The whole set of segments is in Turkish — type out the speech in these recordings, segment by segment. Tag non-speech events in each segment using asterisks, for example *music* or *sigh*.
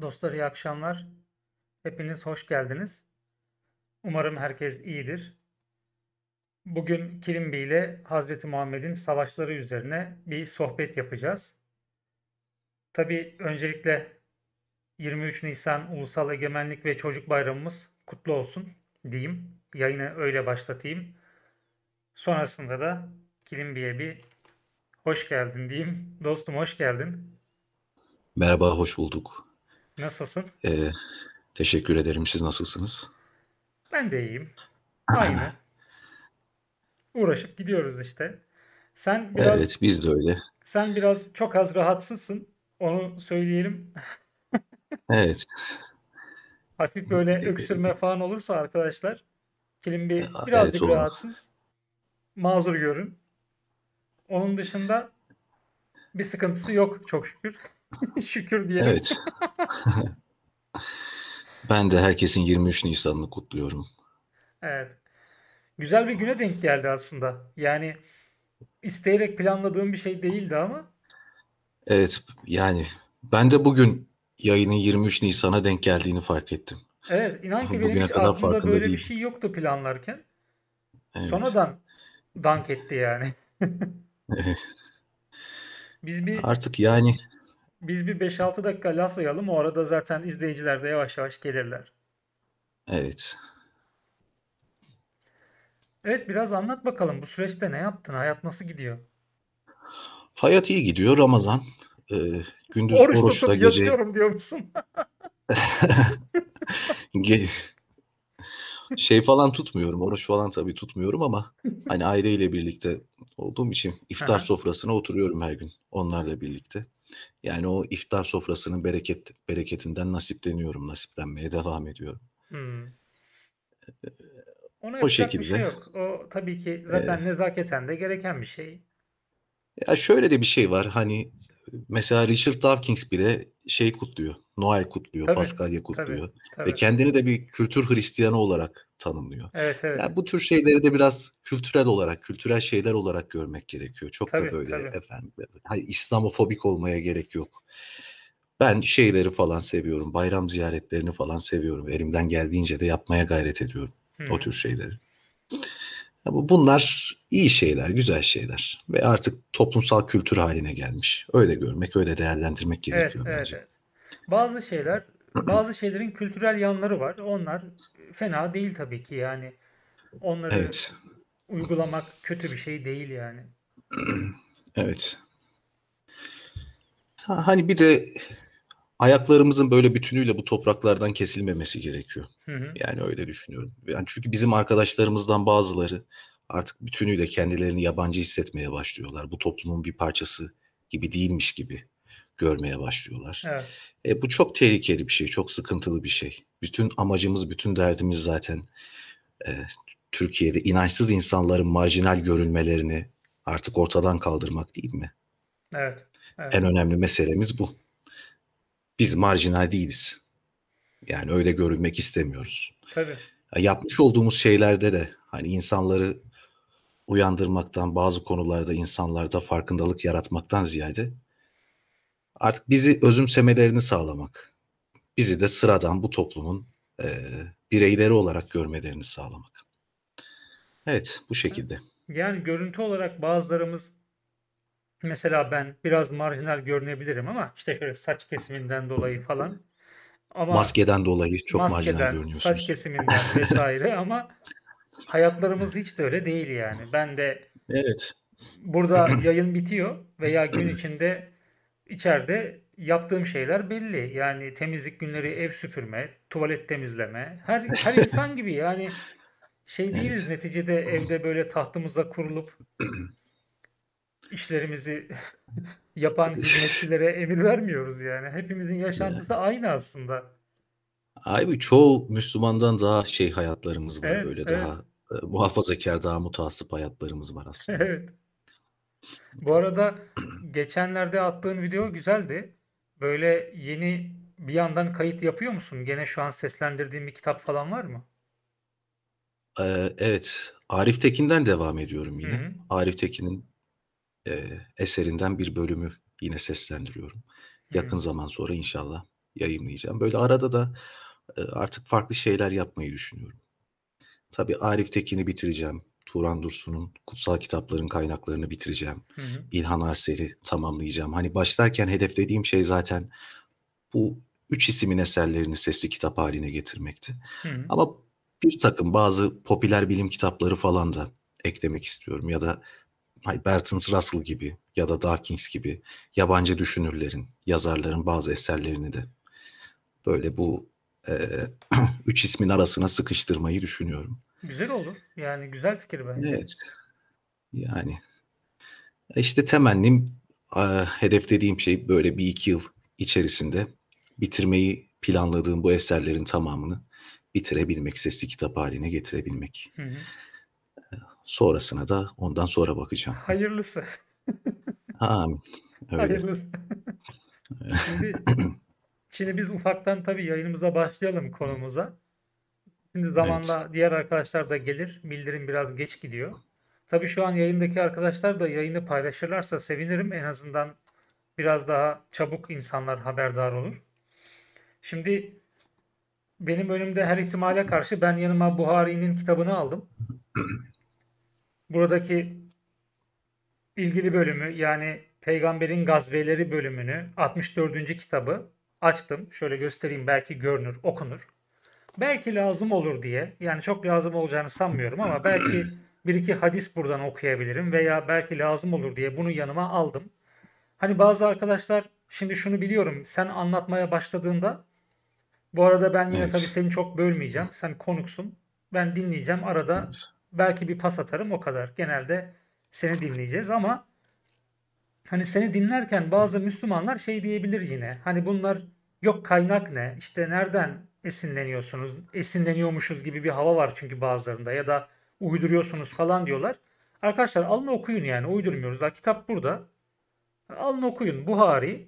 Dostlar iyi akşamlar. Hepiniz hoş geldiniz. Umarım herkes iyidir. Bugün Kilimbi ile Hazreti Muhammed'in savaşları üzerine bir sohbet yapacağız. Tabi öncelikle 23 Nisan Ulusal Egemenlik ve Çocuk Bayramımız kutlu olsun diyeyim. Yayını öyle başlatayım. Sonrasında da Kilimbi'ye bir hoş geldin diyeyim. Dostum hoş geldin. Merhaba, hoş bulduk. Nasılsın? Ee, teşekkür ederim. Siz nasılsınız? Ben de iyiyim. Aynı. *laughs* Uğraşıp gidiyoruz işte. Sen biraz Evet, biz de öyle. Sen biraz çok az rahatsızsın. Onu söyleyelim. Evet. *laughs* Hafif böyle ee, öksürme falan olursa arkadaşlar Kilim bir birazcık Evet, rahatsız. Mazur görün. Onun dışında bir sıkıntısı yok çok şükür. *laughs* Şükür diye. Evet. *laughs* ben de herkesin 23 Nisan'ını kutluyorum. Evet. Güzel bir güne denk geldi aslında. Yani isteyerek planladığım bir şey değildi ama. Evet yani ben de bugün yayının 23 Nisan'a denk geldiğini fark ettim. Evet inan ki benim hiç aklımda böyle değilim. bir şey yoktu planlarken. Evet. Sonradan dank etti yani. *laughs* Biz bir Artık yani biz bir 5-6 dakika laflayalım. O arada zaten izleyiciler de yavaş yavaş gelirler. Evet. Evet biraz anlat bakalım bu süreçte ne yaptın? Hayat nasıl gidiyor? Hayat iyi gidiyor Ramazan. Ee, gündüz Oruç oruçta gece... yaşıyorum diyor musun? *laughs* şey falan tutmuyorum. Oruç falan tabii tutmuyorum ama hani aileyle birlikte olduğum için iftar sofrasına oturuyorum her gün onlarla birlikte. Yani o iftar sofrasının bereket bereketinden nasipleniyorum, nasiplenmeye devam ediyorum. Hmm. Ee, Ona o şekilde. bir şey yok. O tabii ki zaten ee, nezaketen de gereken bir şey. Ya şöyle de bir şey var. Hani mesela Richard Dawkins bile şey kutluyor. Noel kutluyor, tabii, Paskalya kutluyor tabii, tabii. ve kendini de bir kültür Hristiyanı olarak tanımlıyor. Evet, evet. Yani bu tür şeyleri de biraz kültürel olarak, kültürel şeyler olarak görmek gerekiyor. Çok tabii, da böyle tabii. efendim hani İslamofobik olmaya gerek yok. Ben şeyleri falan seviyorum. Bayram ziyaretlerini falan seviyorum. Elimden geldiğince de yapmaya gayret ediyorum hmm. o tür şeyleri. Bunlar iyi şeyler, güzel şeyler ve artık toplumsal kültür haline gelmiş. Öyle görmek, öyle değerlendirmek gerekiyor evet, bence. Evet, evet. Bazı şeyler, bazı şeylerin kültürel yanları var. Onlar fena değil tabii ki yani. Onları evet. uygulamak kötü bir şey değil yani. *clears throat* Evet. Hani bir de ayaklarımızın böyle bütünüyle bu topraklardan kesilmemesi gerekiyor. Hı hı. Yani öyle düşünüyorum. Yani çünkü bizim arkadaşlarımızdan bazıları artık bütünüyle kendilerini yabancı hissetmeye başlıyorlar. Bu toplumun bir parçası gibi değilmiş gibi görmeye başlıyorlar. Evet. E, bu çok tehlikeli bir şey, çok sıkıntılı bir şey. Bütün amacımız, bütün derdimiz zaten e, Türkiye'de inançsız insanların marjinal görünmelerini artık ortadan kaldırmak değil mi? Evet. evet. En önemli meselemiz bu. Biz marjinal değiliz. Yani öyle görünmek istemiyoruz. Tabii. E, yapmış olduğumuz şeylerde de hani insanları uyandırmaktan, bazı konularda insanlarda farkındalık yaratmaktan ziyade artık bizi özümsemelerini sağlamak, bizi de sıradan bu toplumun e, bireyleri olarak görmelerini sağlamak. Evet bu şekilde. Yani görüntü olarak bazılarımız mesela ben biraz marjinal görünebilirim ama işte şöyle saç kesiminden dolayı falan. Ama maskeden dolayı çok maskeden, marjinal görünüyorsunuz. Saç kesiminden *laughs* vesaire ama hayatlarımız hiç de öyle değil yani. Ben de Evet. Burada *clears throat* yayın bitiyor veya gün içinde İçeride yaptığım şeyler belli. Yani temizlik günleri ev süpürme, tuvalet temizleme. Her, *laughs* her insan gibi yani şey değiliz evet. neticede evde böyle tahtımıza kurulup işlerimizi *laughs* yapan *laughs* hizmetçilere emir vermiyoruz yani. Hepimizin yaşantısı evet. aynı aslında. Abi çoğu Müslümandan daha şey hayatlarımız var evet, böyle evet. daha e, muhafazakar, daha mutasip hayatlarımız var aslında. Evet. Bu arada geçenlerde attığın video güzeldi. Böyle yeni bir yandan kayıt yapıyor musun? Gene şu an seslendirdiğin bir kitap falan var mı? Ee, evet. Arif Tekin'den devam ediyorum yine. Hı-hı. Arif Tekin'in e, eserinden bir bölümü yine seslendiriyorum. Yakın Hı-hı. zaman sonra inşallah yayınlayacağım. Böyle arada da e, artık farklı şeyler yapmayı düşünüyorum. Tabii Arif Tekin'i bitireceğim. Turan Dursun'un kutsal kitapların kaynaklarını bitireceğim. Hı hı. İlhan Arser'i tamamlayacağım. Hani başlarken hedeflediğim şey zaten bu üç isimin eserlerini sesli kitap haline getirmekti. Hı hı. Ama bir takım bazı popüler bilim kitapları falan da eklemek istiyorum. Ya da hani, Bertrand Russell gibi ya da Dawkins gibi yabancı düşünürlerin, yazarların bazı eserlerini de böyle bu e, *clears throat* üç ismin arasına sıkıştırmayı düşünüyorum. Güzel olur. Yani güzel fikir bence. Evet. Yani işte temennim e, hedeflediğim şey böyle bir iki yıl içerisinde bitirmeyi planladığım bu eserlerin tamamını bitirebilmek, sesli kitap haline getirebilmek. Hı hı. E, sonrasına da ondan sonra bakacağım. Hayırlısı. Amin. Hayırlısı. şimdi, *clears throat* şimdi biz ufaktan tabii yayınımıza başlayalım konumuza. Şimdi zamanla evet. diğer arkadaşlar da gelir. Bildirim biraz geç gidiyor. Tabii şu an yayındaki arkadaşlar da yayını paylaşırlarsa sevinirim. En azından biraz daha çabuk insanlar haberdar olur. Şimdi benim önümde her ihtimale karşı ben yanıma Buhari'nin kitabını aldım. Buradaki ilgili bölümü yani Peygamberin Gazveleri bölümünü 64. kitabı açtım. Şöyle göstereyim belki görünür, okunur belki lazım olur diye yani çok lazım olacağını sanmıyorum ama belki bir iki hadis buradan okuyabilirim veya belki lazım olur diye bunu yanıma aldım. Hani bazı arkadaşlar şimdi şunu biliyorum sen anlatmaya başladığında bu arada ben yine evet. tabii seni çok bölmeyeceğim. Sen konuksun. Ben dinleyeceğim arada belki bir pas atarım o kadar. Genelde seni dinleyeceğiz ama hani seni dinlerken bazı Müslümanlar şey diyebilir yine. Hani bunlar yok kaynak ne? İşte nereden esinleniyorsunuz, esinleniyormuşuz gibi bir hava var çünkü bazılarında ya da uyduruyorsunuz falan diyorlar. Arkadaşlar alın okuyun yani uydurmuyoruz. Daha kitap burada. Alın okuyun Buhari.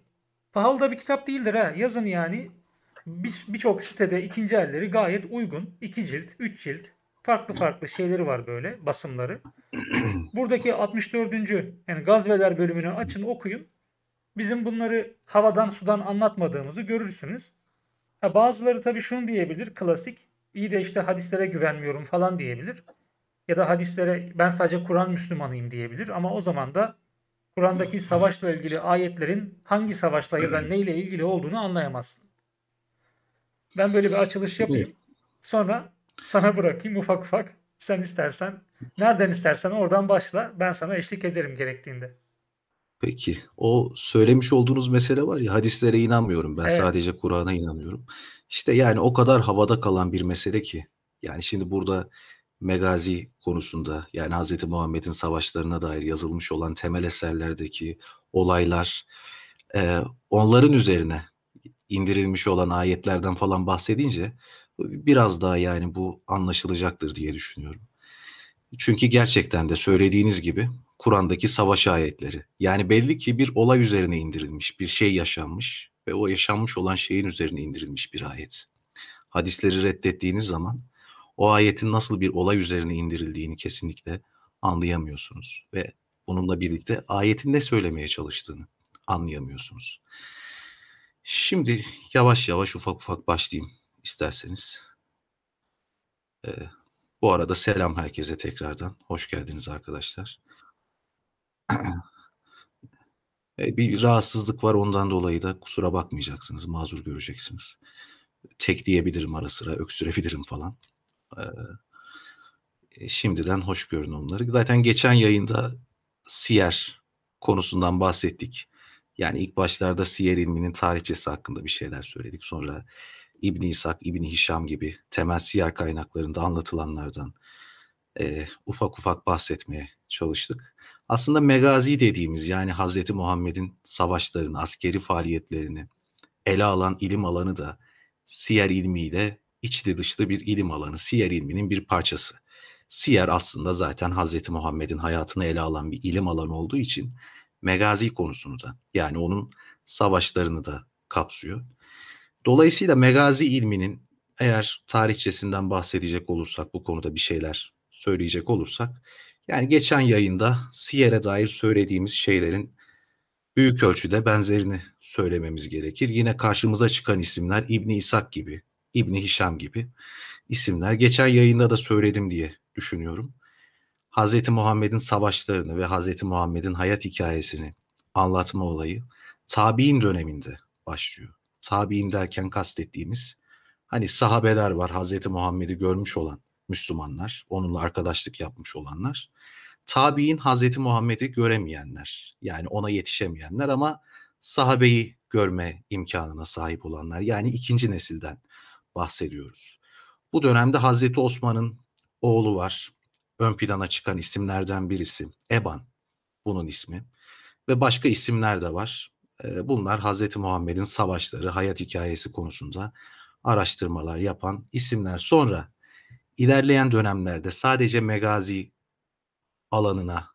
Pahalı da bir kitap değildir ha. Yazın yani. Birçok bir sitede ikinci elleri gayet uygun. İki cilt, üç cilt. Farklı farklı şeyleri var böyle basımları. Buradaki 64. yani Gazveler bölümünü açın okuyun. Bizim bunları havadan sudan anlatmadığımızı görürsünüz. Ha, bazıları tabii şunu diyebilir klasik. İyi de işte hadislere güvenmiyorum falan diyebilir. Ya da hadislere ben sadece Kur'an Müslümanıyım diyebilir. Ama o zaman da Kur'an'daki savaşla ilgili ayetlerin hangi savaşla ya da neyle ilgili olduğunu anlayamazsın. Ben böyle bir açılış yapayım. Sonra sana bırakayım ufak ufak. Sen istersen, nereden istersen oradan başla. Ben sana eşlik ederim gerektiğinde. Peki o söylemiş olduğunuz mesele var ya hadislere inanmıyorum ben evet. sadece Kur'an'a inanıyorum. İşte yani o kadar havada kalan bir mesele ki yani şimdi burada Megazi konusunda yani Hz. Muhammed'in savaşlarına dair yazılmış olan temel eserlerdeki olaylar e, onların üzerine indirilmiş olan ayetlerden falan bahsedince biraz daha yani bu anlaşılacaktır diye düşünüyorum. Çünkü gerçekten de söylediğiniz gibi Kur'an'daki savaş ayetleri. Yani belli ki bir olay üzerine indirilmiş, bir şey yaşanmış ve o yaşanmış olan şeyin üzerine indirilmiş bir ayet. Hadisleri reddettiğiniz zaman o ayetin nasıl bir olay üzerine indirildiğini kesinlikle anlayamıyorsunuz ve bununla birlikte ayetin ne söylemeye çalıştığını anlayamıyorsunuz. Şimdi yavaş yavaş ufak ufak başlayayım isterseniz. Ee, bu arada selam herkese tekrardan. Hoş geldiniz arkadaşlar. *clears throat* E, bir rahatsızlık var ondan dolayı da kusura bakmayacaksınız, mazur göreceksiniz. Tek diyebilirim ara sıra, öksürebilirim falan. Ee, şimdiden hoş görün onları. Zaten geçen yayında siyer konusundan bahsettik. Yani ilk başlarda siyer ilminin tarihçesi hakkında bir şeyler söyledik. Sonra İbn İsak İbn Hişam gibi temel siyer kaynaklarında anlatılanlardan e, ufak ufak bahsetmeye çalıştık aslında megazi dediğimiz yani Hazreti Muhammed'in savaşlarını, askeri faaliyetlerini ele alan ilim alanı da siyer ilmiyle içli dışlı bir ilim alanı. Siyer ilminin bir parçası. Siyer aslında zaten Hazreti Muhammed'in hayatını ele alan bir ilim alanı olduğu için megazi konusunu da yani onun savaşlarını da kapsıyor. Dolayısıyla megazi ilminin eğer tarihçesinden bahsedecek olursak bu konuda bir şeyler söyleyecek olursak yani geçen yayında Siyer'e dair söylediğimiz şeylerin büyük ölçüde benzerini söylememiz gerekir. Yine karşımıza çıkan isimler İbni İshak gibi, İbni Hişam gibi isimler. Geçen yayında da söyledim diye düşünüyorum. Hz. Muhammed'in savaşlarını ve Hz. Muhammed'in hayat hikayesini anlatma olayı tabi'in döneminde başlıyor. Tabi'in derken kastettiğimiz hani sahabeler var Hz. Muhammed'i görmüş olan Müslümanlar, onunla arkadaşlık yapmış olanlar. Tabi'in Hazreti Muhammed'i göremeyenler, yani ona yetişemeyenler ama sahabeyi görme imkanına sahip olanlar, yani ikinci nesilden bahsediyoruz. Bu dönemde Hazreti Osman'ın oğlu var, ön plana çıkan isimlerden birisi, Eban bunun ismi ve başka isimler de var. Ee, bunlar Hazreti Muhammed'in savaşları, hayat hikayesi konusunda araştırmalar yapan isimler. Sonra ilerleyen dönemlerde sadece megazi alanına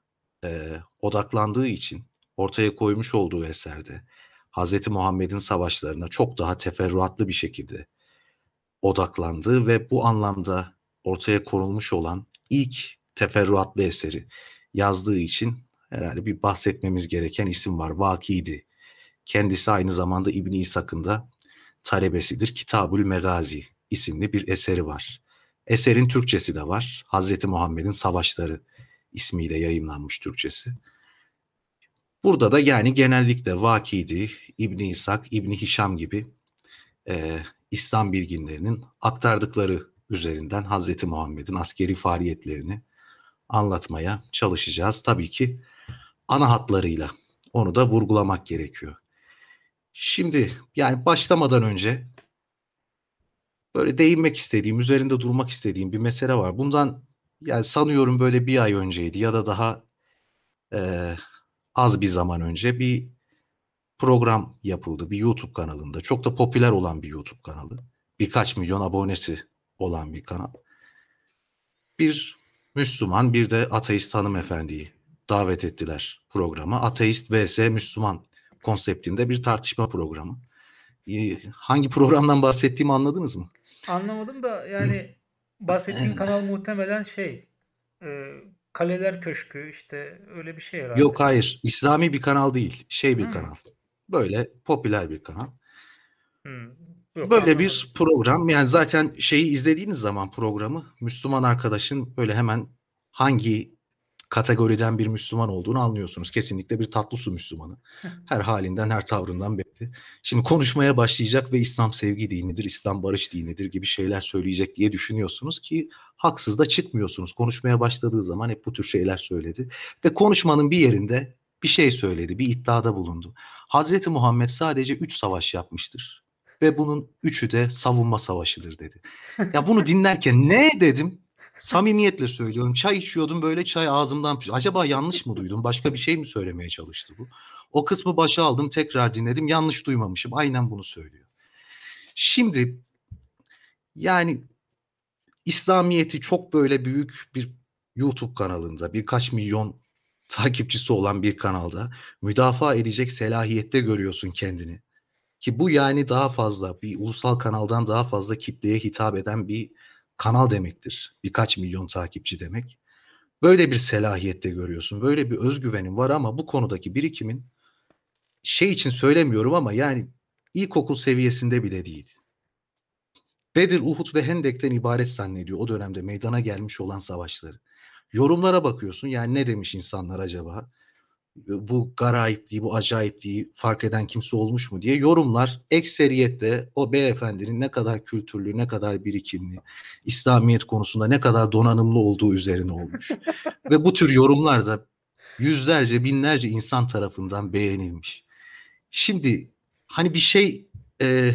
e, odaklandığı için ortaya koymuş olduğu eserde Hz. Muhammed'in savaşlarına çok daha teferruatlı bir şekilde odaklandığı ve bu anlamda ortaya korunmuş olan ilk teferruatlı eseri yazdığı için herhalde bir bahsetmemiz gereken isim var. Vakidi. Kendisi aynı zamanda İbni İshak'ın da talebesidir. Kitabül Megazi isimli bir eseri var. Eserin Türkçesi de var. Hazreti Muhammed'in Savaşları ismiyle yayınlanmış Türkçesi. Burada da yani genellikle Vakidi, İbni İshak, İbni Hişam gibi e, İslam bilginlerinin aktardıkları üzerinden Hazreti Muhammed'in askeri faaliyetlerini anlatmaya çalışacağız. Tabii ki ana hatlarıyla onu da vurgulamak gerekiyor. Şimdi yani başlamadan önce böyle değinmek istediğim, üzerinde durmak istediğim bir mesele var. Bundan yani sanıyorum böyle bir ay önceydi ya da daha e, az bir zaman önce bir program yapıldı bir YouTube kanalında. Çok da popüler olan bir YouTube kanalı. Birkaç milyon abonesi olan bir kanal. Bir Müslüman bir de ateist hanımefendiyi davet ettiler programa. Ateist vs Müslüman konseptinde bir tartışma programı. Hangi programdan bahsettiğimi anladınız mı? Anlamadım da yani bahsettiğin kanal muhtemelen şey e, Kaleler Köşkü işte öyle bir şey herhalde. Yok hayır. İslami bir kanal değil. Şey bir hmm. kanal. Böyle popüler bir kanal. Hmm. Yok, böyle anladım. bir program. Yani zaten şeyi izlediğiniz zaman programı Müslüman arkadaşın böyle hemen hangi kategoriden bir Müslüman olduğunu anlıyorsunuz. Kesinlikle bir tatlı su Müslümanı. her halinden, her tavrından bir gelecekti. Şimdi konuşmaya başlayacak ve İslam sevgi dinidir, İslam barış dinidir gibi şeyler söyleyecek diye düşünüyorsunuz ki haksız da çıkmıyorsunuz. Konuşmaya başladığı zaman hep bu tür şeyler söyledi ve konuşmanın bir yerinde bir şey söyledi, bir iddiada bulundu. Hazreti Muhammed sadece 3 savaş yapmıştır ve bunun üçü de savunma savaşıdır dedi. Ya bunu dinlerken ne dedim? Samimiyetle söylüyorum. Çay içiyordum böyle çay ağzımdan. Acaba yanlış mı duydum? Başka bir şey mi söylemeye çalıştı bu? O kısmı başa aldım tekrar dinledim. Yanlış duymamışım. Aynen bunu söylüyor. Şimdi yani İslamiyet'i çok böyle büyük bir YouTube kanalında birkaç milyon takipçisi olan bir kanalda müdafaa edecek selahiyette görüyorsun kendini. Ki bu yani daha fazla bir ulusal kanaldan daha fazla kitleye hitap eden bir kanal demektir. Birkaç milyon takipçi demek. Böyle bir selahiyette görüyorsun. Böyle bir özgüvenin var ama bu konudaki birikimin şey için söylemiyorum ama yani ilkokul seviyesinde bile değil. Bedir, Uhud ve Hendek'ten ibaret zannediyor o dönemde meydana gelmiş olan savaşları. Yorumlara bakıyorsun yani ne demiş insanlar acaba? bu garayipliği, bu acayipliği fark eden kimse olmuş mu diye yorumlar ekseriyetle o beyefendinin ne kadar kültürlü, ne kadar birikimli, İslamiyet konusunda ne kadar donanımlı olduğu üzerine olmuş. *laughs* Ve bu tür yorumlar da yüzlerce, binlerce insan tarafından beğenilmiş. Şimdi hani bir şey e,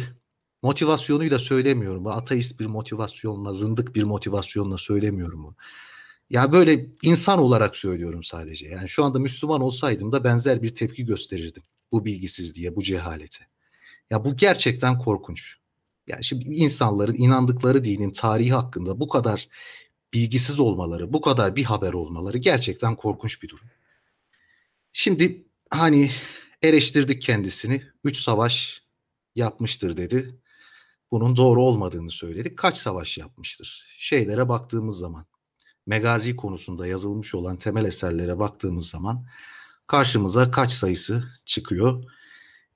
motivasyonuyla söylemiyorum. Ateist bir motivasyonla, zındık bir motivasyonla söylemiyorum bunu. Yani böyle insan olarak söylüyorum sadece. Yani şu anda Müslüman olsaydım da benzer bir tepki gösterirdim bu bilgisizliğe, bu cehalete. Ya bu gerçekten korkunç. Yani şimdi insanların inandıkları dinin tarihi hakkında bu kadar bilgisiz olmaları, bu kadar bir haber olmaları gerçekten korkunç bir durum. Şimdi hani eleştirdik kendisini. Üç savaş yapmıştır dedi. Bunun doğru olmadığını söyledik. Kaç savaş yapmıştır? Şeylere baktığımız zaman Megazi konusunda yazılmış olan temel eserlere baktığımız zaman karşımıza kaç sayısı çıkıyor.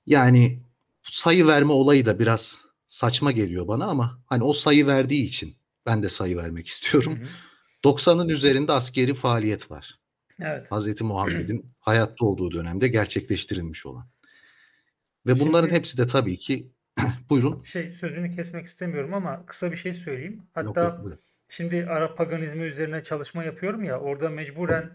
Yani sayı verme olayı da biraz saçma geliyor bana ama hani o sayı verdiği için ben de sayı vermek istiyorum. Hı hı. 90'ın üzerinde askeri faaliyet var. Evet. Hazreti Muhammed'in *clears throat* hayatta olduğu dönemde gerçekleştirilmiş olan. Ve bunların Şimdi, hepsi de tabii ki *clears throat* buyurun. Şey sözünü kesmek istemiyorum ama kısa bir şey söyleyeyim. Hatta yok, yok, Şimdi Arap paganizmi üzerine çalışma yapıyorum ya orada mecburen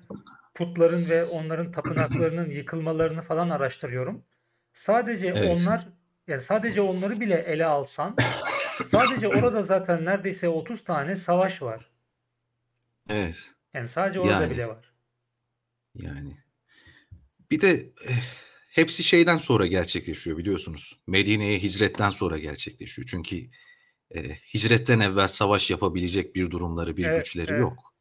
putların ve onların tapınaklarının yıkılmalarını falan araştırıyorum. Sadece evet. onlar yani sadece onları bile ele alsan sadece orada zaten neredeyse 30 tane savaş var. Evet. Yani sadece orada yani, bile var. Yani. Bir de eh, hepsi şeyden sonra gerçekleşiyor biliyorsunuz. Medine'ye hicretten sonra gerçekleşiyor. Çünkü e, hicretten evvel savaş yapabilecek bir durumları, bir evet, güçleri evet. yok.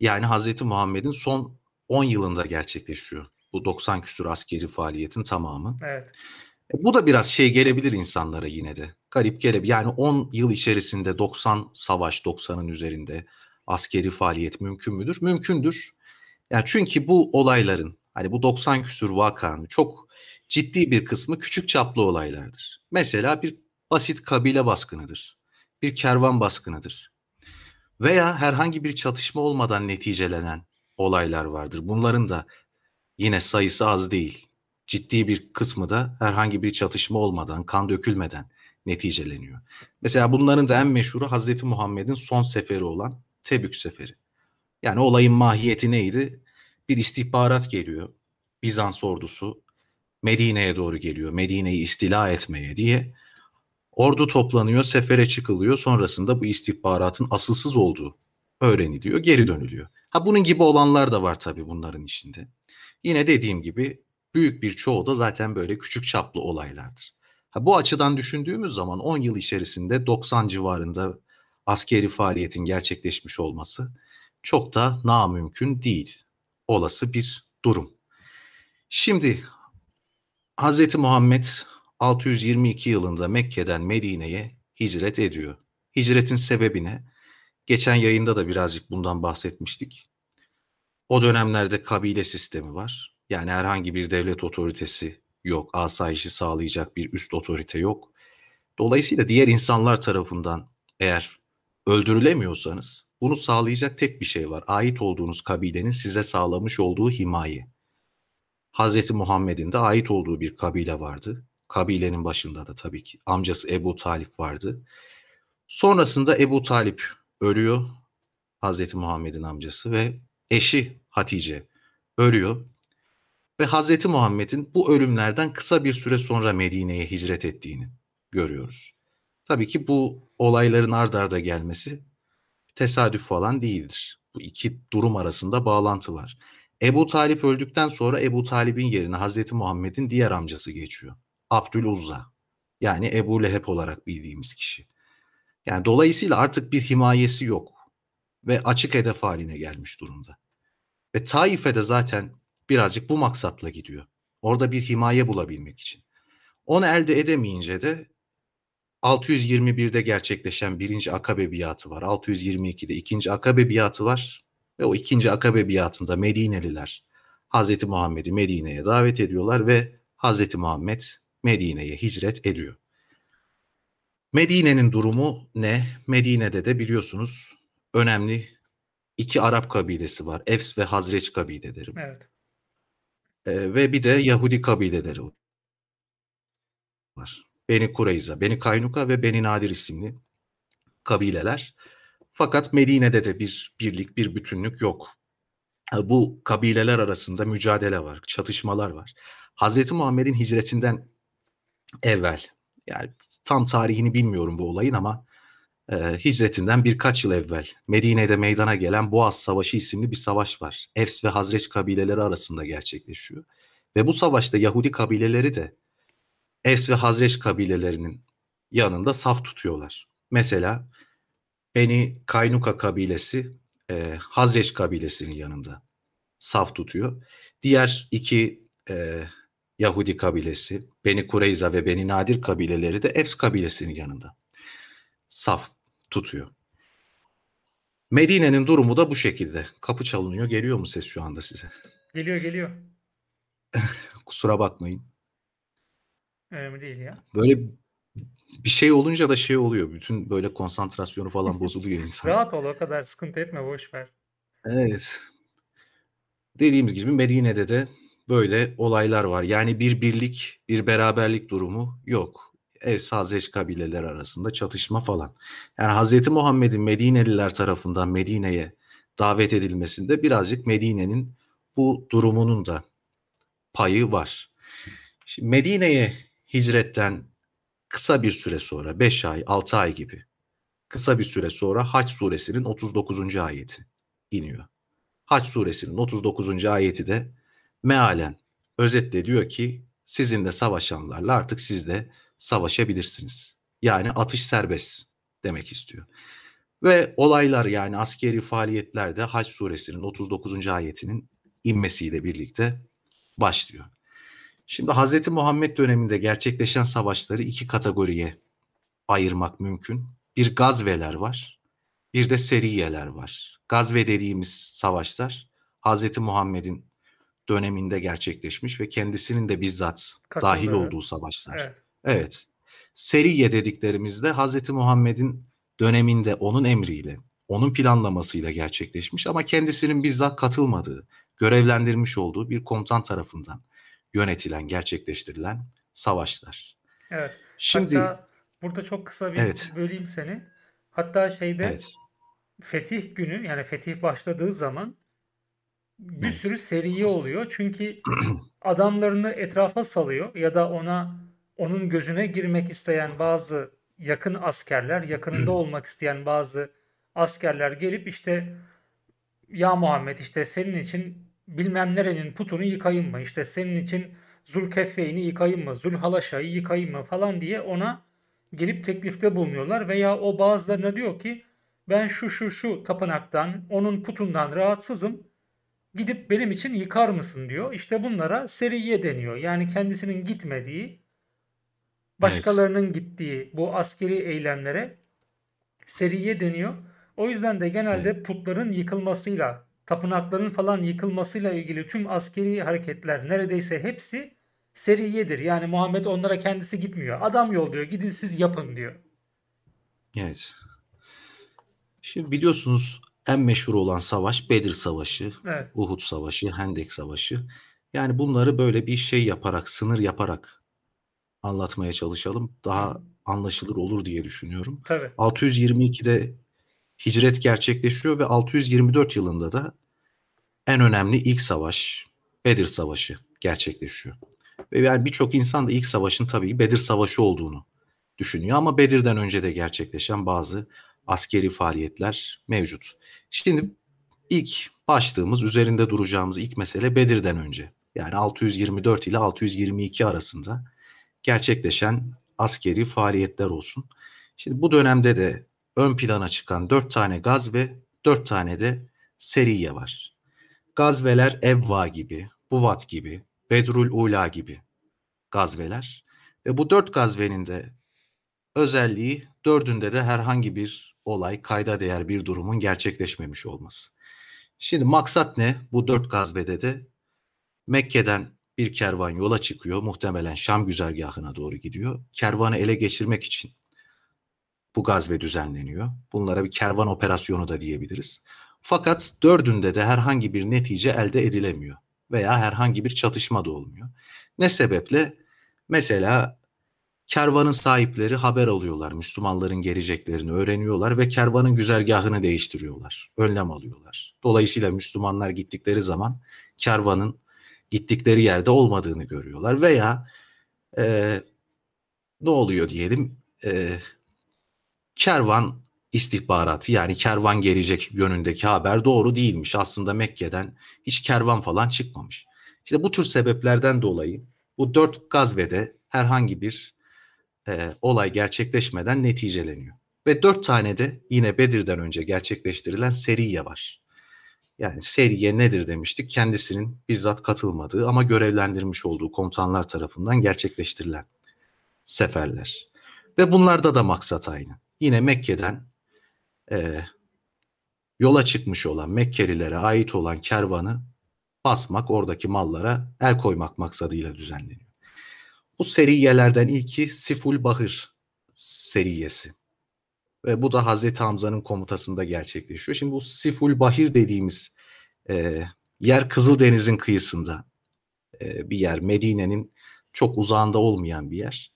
Yani Hazreti Muhammed'in son 10 yılında gerçekleşiyor. Bu 90 küsur askeri faaliyetin tamamı. Evet. E, bu da biraz şey gelebilir insanlara yine de. Garip gelebilir. Yani 10 yıl içerisinde 90 savaş, 90'ın üzerinde askeri faaliyet mümkün müdür? Mümkündür. Yani çünkü bu olayların hani bu 90 küsur vakanın çok ciddi bir kısmı küçük çaplı olaylardır. Mesela bir basit kabile baskınıdır. Bir kervan baskınıdır. Veya herhangi bir çatışma olmadan neticelenen olaylar vardır. Bunların da yine sayısı az değil. Ciddi bir kısmı da herhangi bir çatışma olmadan, kan dökülmeden neticeleniyor. Mesela bunların da en meşhuru Hazreti Muhammed'in son seferi olan Tebük seferi. Yani olayın mahiyeti neydi? Bir istihbarat geliyor. Bizans ordusu Medine'ye doğru geliyor. Medine'yi istila etmeye diye Ordu toplanıyor, sefere çıkılıyor. Sonrasında bu istihbaratın asılsız olduğu öğreniliyor, geri dönülüyor. Ha bunun gibi olanlar da var tabii bunların içinde. Yine dediğim gibi büyük bir çoğu da zaten böyle küçük çaplı olaylardır. Ha, bu açıdan düşündüğümüz zaman 10 yıl içerisinde 90 civarında askeri faaliyetin gerçekleşmiş olması çok da namümkün değil. Olası bir durum. Şimdi Hz. Muhammed 622 yılında Mekke'den Medine'ye hicret ediyor. Hicretin sebebi ne? Geçen yayında da birazcık bundan bahsetmiştik. O dönemlerde kabile sistemi var. Yani herhangi bir devlet otoritesi yok. Asayişi sağlayacak bir üst otorite yok. Dolayısıyla diğer insanlar tarafından eğer öldürülemiyorsanız bunu sağlayacak tek bir şey var. Ait olduğunuz kabilenin size sağlamış olduğu himaye. Hz. Muhammed'in de ait olduğu bir kabile vardı. Kabilenin başında da tabii ki. Amcası Ebu Talip vardı. Sonrasında Ebu Talip ölüyor. Hazreti Muhammed'in amcası ve eşi Hatice ölüyor. Ve Hazreti Muhammed'in bu ölümlerden kısa bir süre sonra Medine'ye hicret ettiğini görüyoruz. Tabii ki bu olayların ard arda gelmesi tesadüf falan değildir. Bu iki durum arasında bağlantı var. Ebu Talip öldükten sonra Ebu Talip'in yerine Hazreti Muhammed'in diğer amcası geçiyor. Abdül Uzza. Yani Ebu Leheb olarak bildiğimiz kişi. Yani dolayısıyla artık bir himayesi yok ve açık hedef haline gelmiş durumda. Ve Taif'e de zaten birazcık bu maksatla gidiyor. Orada bir himaye bulabilmek için. Onu elde edemeyince de 621'de gerçekleşen birinci Akabe biatı var. 622'de ikinci Akabe biatı var. Ve o ikinci Akabe biatında Medineliler Hazreti Muhammed'i Medine'ye davet ediyorlar ve Hazreti Muhammed Medine'ye hicret ediyor. Medine'nin durumu ne? Medine'de de biliyorsunuz önemli iki Arap kabilesi var. Efs ve Hazreç kabileleri. Evet. Ee, ve bir de Yahudi kabileleri var. Beni Kureyza, Beni Kaynuka ve Beni Nadir isimli kabileler. Fakat Medine'de de bir birlik, bir bütünlük yok. Bu kabileler arasında mücadele var, çatışmalar var. Hazreti Muhammed'in hicretinden evvel. Yani tam tarihini bilmiyorum bu olayın ama e, hicretinden birkaç yıl evvel Medine'de meydana gelen Boğaz Savaşı isimli bir savaş var. Efs ve Hazreç kabileleri arasında gerçekleşiyor. Ve bu savaşta Yahudi kabileleri de Efs ve Hazreç kabilelerinin yanında saf tutuyorlar. Mesela Beni Kaynuka kabilesi e, Hazreç kabilesinin yanında saf tutuyor. Diğer iki e, Yahudi kabilesi, Beni Kureyza ve Beni Nadir kabileleri de Efs kabilesinin yanında. Saf tutuyor. Medine'nin durumu da bu şekilde. Kapı çalınıyor. Geliyor mu ses şu anda size? Geliyor geliyor. *laughs* Kusura bakmayın. Önemli değil ya. Böyle bir şey olunca da şey oluyor. Bütün böyle konsantrasyonu falan bozuluyor *laughs* insan. Rahat ol o kadar sıkıntı etme boş ver. Evet. Dediğimiz gibi Medine'de de böyle olaylar var. Yani bir birlik, bir beraberlik durumu yok. Ev sazeş kabileler arasında çatışma falan. Yani Hazreti Muhammed'in Medineliler tarafından Medine'ye davet edilmesinde birazcık Medine'nin bu durumunun da payı var. Şimdi Medine'ye hicretten kısa bir süre sonra 5 ay 6 ay gibi kısa bir süre sonra Haç suresinin 39. ayeti iniyor. Haç suresinin 39. ayeti de mealen özetle diyor ki sizinle savaşanlarla artık siz de savaşabilirsiniz. Yani atış serbest demek istiyor. Ve olaylar yani askeri faaliyetlerde Haç suresinin 39. ayetinin inmesiyle birlikte başlıyor. Şimdi Hz. Muhammed döneminde gerçekleşen savaşları iki kategoriye ayırmak mümkün. Bir gazveler var, bir de seriyeler var. Gazve dediğimiz savaşlar Hz. Muhammed'in döneminde gerçekleşmiş ve kendisinin de bizzat Katıldı. dahil olduğu savaşlar. Evet. evet. Seriye dediklerimizde Hz. Muhammed'in döneminde onun emriyle, onun planlamasıyla gerçekleşmiş ama kendisinin bizzat katılmadığı, görevlendirmiş olduğu bir komutan tarafından yönetilen, gerçekleştirilen savaşlar. Evet. Şimdi Hatta burada çok kısa bir evet. böleyim seni. Hatta şeyde evet. fetih günü yani fetih başladığı zaman bir sürü seriyi oluyor. Çünkü *clears throat* adamlarını etrafa salıyor ya da ona onun gözüne girmek isteyen bazı yakın askerler, yakınında olmak isteyen bazı askerler gelip işte ya Muhammed işte senin için bilmem nerenin putunu yıkayın mı? İşte senin için Zulkefeyn'i yıkayın mı? Zulhalaşa'yı yıkayın mı? falan diye ona gelip teklifte bulunuyorlar veya o bazılarına diyor ki ben şu şu şu tapınaktan, onun putundan rahatsızım gidip benim için yıkar mısın diyor. İşte bunlara seriye deniyor. Yani kendisinin gitmediği, başkalarının evet. gittiği bu askeri eylemlere seriye deniyor. O yüzden de genelde evet. putların yıkılmasıyla, tapınakların falan yıkılmasıyla ilgili tüm askeri hareketler neredeyse hepsi seriyedir. Yani Muhammed onlara kendisi gitmiyor. Adam yolluyor. Gidin siz yapın diyor. Evet. Şimdi biliyorsunuz en meşhur olan savaş Bedir Savaşı, evet. Uhud Savaşı, Hendek Savaşı. Yani bunları böyle bir şey yaparak, sınır yaparak anlatmaya çalışalım. Daha anlaşılır olur diye düşünüyorum. Tabii. 622'de hicret gerçekleşiyor ve 624 yılında da en önemli ilk savaş Bedir Savaşı gerçekleşiyor. Ve yani birçok insan da ilk savaşın tabii Bedir Savaşı olduğunu düşünüyor ama Bedir'den önce de gerçekleşen bazı askeri faaliyetler mevcut. Şimdi ilk başlığımız üzerinde duracağımız ilk mesele Bedir'den önce. Yani 624 ile 622 arasında gerçekleşen askeri faaliyetler olsun. Şimdi bu dönemde de ön plana çıkan 4 tane gaz ve 4 tane de seriye var. Gazveler Evva gibi, Buvat gibi, Bedrul Ula gibi gazveler. Ve bu dört gazvenin de özelliği dördünde de herhangi bir olay kayda değer bir durumun gerçekleşmemiş olması. Şimdi maksat ne? Bu dört gazvede Mekke'den bir kervan yola çıkıyor. Muhtemelen Şam güzergahına doğru gidiyor. Kervanı ele geçirmek için bu gazve düzenleniyor. Bunlara bir kervan operasyonu da diyebiliriz. Fakat dördünde de herhangi bir netice elde edilemiyor veya herhangi bir çatışma da olmuyor. Ne sebeple? Mesela kervanın sahipleri haber alıyorlar. Müslümanların geleceklerini öğreniyorlar ve kervanın güzergahını değiştiriyorlar. Önlem alıyorlar. Dolayısıyla Müslümanlar gittikleri zaman kervanın gittikleri yerde olmadığını görüyorlar. Veya e, ne oluyor diyelim e, kervan istihbaratı yani kervan gelecek yönündeki haber doğru değilmiş. Aslında Mekke'den hiç kervan falan çıkmamış. İşte bu tür sebeplerden dolayı bu dört gazvede herhangi bir e, olay gerçekleşmeden neticeleniyor. Ve dört tane de yine Bedir'den önce gerçekleştirilen seriye var. Yani seriye nedir demiştik kendisinin bizzat katılmadığı ama görevlendirmiş olduğu komutanlar tarafından gerçekleştirilen seferler. Ve bunlarda da maksat aynı. Yine Mekke'den e, yola çıkmış olan Mekkelilere ait olan kervanı basmak oradaki mallara el koymak maksadıyla düzenleniyor. Bu seriyelerden ilki Siful Bahır seriyesi. Ve bu da Hazreti Hamza'nın komutasında gerçekleşiyor. Şimdi bu Siful Bahir dediğimiz e, yer Kızıldeniz'in kıyısında e, bir yer. Medine'nin çok uzağında olmayan bir yer.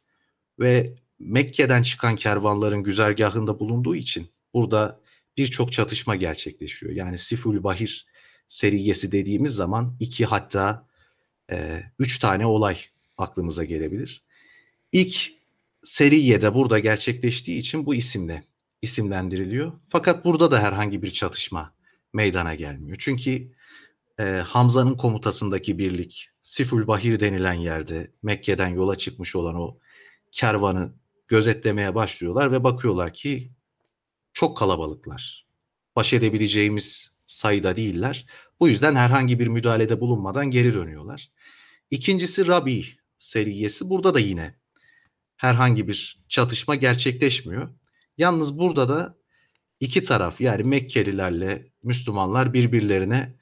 Ve Mekke'den çıkan kervanların güzergahında bulunduğu için burada birçok çatışma gerçekleşiyor. Yani Siful Bahir seriyesi dediğimiz zaman iki hatta e, üç tane olay aklımıza gelebilir. İlk seriye de burada gerçekleştiği için bu isimle isimlendiriliyor. Fakat burada da herhangi bir çatışma meydana gelmiyor. Çünkü e, Hamza'nın komutasındaki birlik Sifül Bahir denilen yerde Mekke'den yola çıkmış olan o kervanı gözetlemeye başlıyorlar ve bakıyorlar ki çok kalabalıklar. Baş edebileceğimiz sayıda değiller. Bu yüzden herhangi bir müdahalede bulunmadan geri dönüyorlar. İkincisi Rabi seriyesi. Burada da yine herhangi bir çatışma gerçekleşmiyor. Yalnız burada da iki taraf yani Mekkelilerle Müslümanlar birbirlerine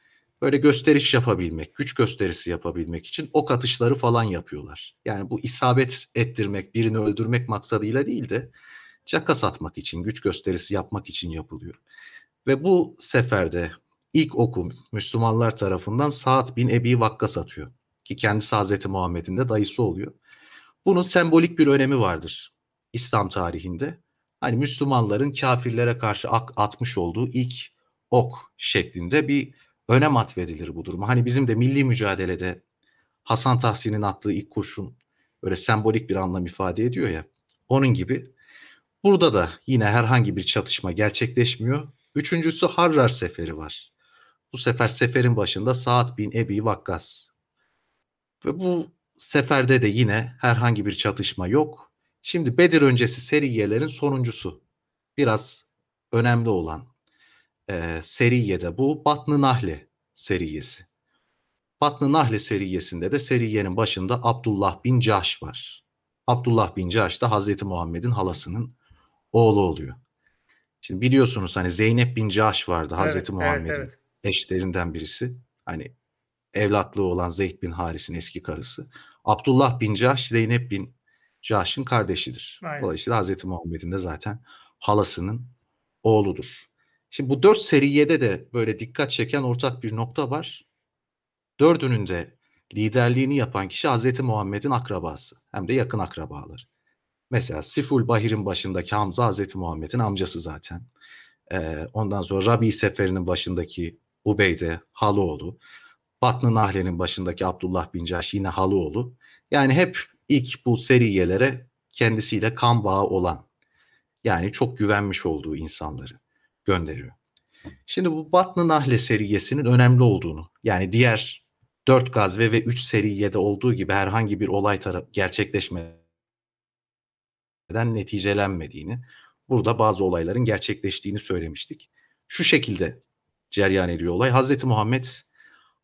böyle gösteriş yapabilmek, güç gösterisi yapabilmek için ok atışları falan yapıyorlar. Yani bu isabet ettirmek, birini öldürmek maksadıyla değil de caka satmak için, güç gösterisi yapmak için yapılıyor. Ve bu seferde ilk oku Müslümanlar tarafından saat bin Ebi Vakkas atıyor ki kendisi Hazreti Muhammed'in de dayısı oluyor. Bunun sembolik bir önemi vardır İslam tarihinde. Hani Müslümanların kafirlere karşı atmış olduğu ilk ok şeklinde bir önem atfedilir bu duruma. Hani bizim de milli mücadelede Hasan Tahsin'in attığı ilk kurşun öyle sembolik bir anlam ifade ediyor ya. Onun gibi burada da yine herhangi bir çatışma gerçekleşmiyor. Üçüncüsü Harrar Seferi var. Bu sefer seferin başında saat bin Ebi Vakkas ve bu seferde de yine herhangi bir çatışma yok. Şimdi Bedir öncesi seriyelerin sonuncusu. Biraz önemli olan e, seriye de bu Batn-ı Nahle seriyesi. Batn-ı Nahle seriyesinde de seriyenin başında Abdullah bin Cahş var. Abdullah bin Cahş da Hazreti Muhammed'in halasının oğlu oluyor. Şimdi biliyorsunuz hani Zeynep bin Cahş vardı Hazreti evet, Muhammed'in evet, evet. eşlerinden birisi. Hani evlatlığı olan Zeyd bin Haris'in eski karısı. Abdullah bin Cahş, Zeynep bin Caş'ın kardeşidir. Aynen. Dolayısıyla Hazreti Muhammed'in de zaten halasının oğludur. Şimdi bu dört seriyede de böyle dikkat çeken ortak bir nokta var. Dördünün de liderliğini yapan kişi Hazreti Muhammed'in akrabası. Hem de yakın akrabaları. Mesela Siful Bahir'in başındaki Hamza Hazreti Muhammed'in amcası zaten. Ee, ondan sonra Rabi Seferi'nin başındaki Ubeyde, Haloğlu. Batlı Nahle'nin başındaki Abdullah bin Caş yine Halıoğlu. Yani hep ilk bu seriyelere kendisiyle kan bağı olan yani çok güvenmiş olduğu insanları gönderiyor. Şimdi bu Batlı Nahle seriyesinin önemli olduğunu yani diğer 4 gazve ve 3 seriyede olduğu gibi herhangi bir olay gerçekleşmeden neticelenmediğini, burada bazı olayların gerçekleştiğini söylemiştik. Şu şekilde ceryan ediyor olay. Hazreti Muhammed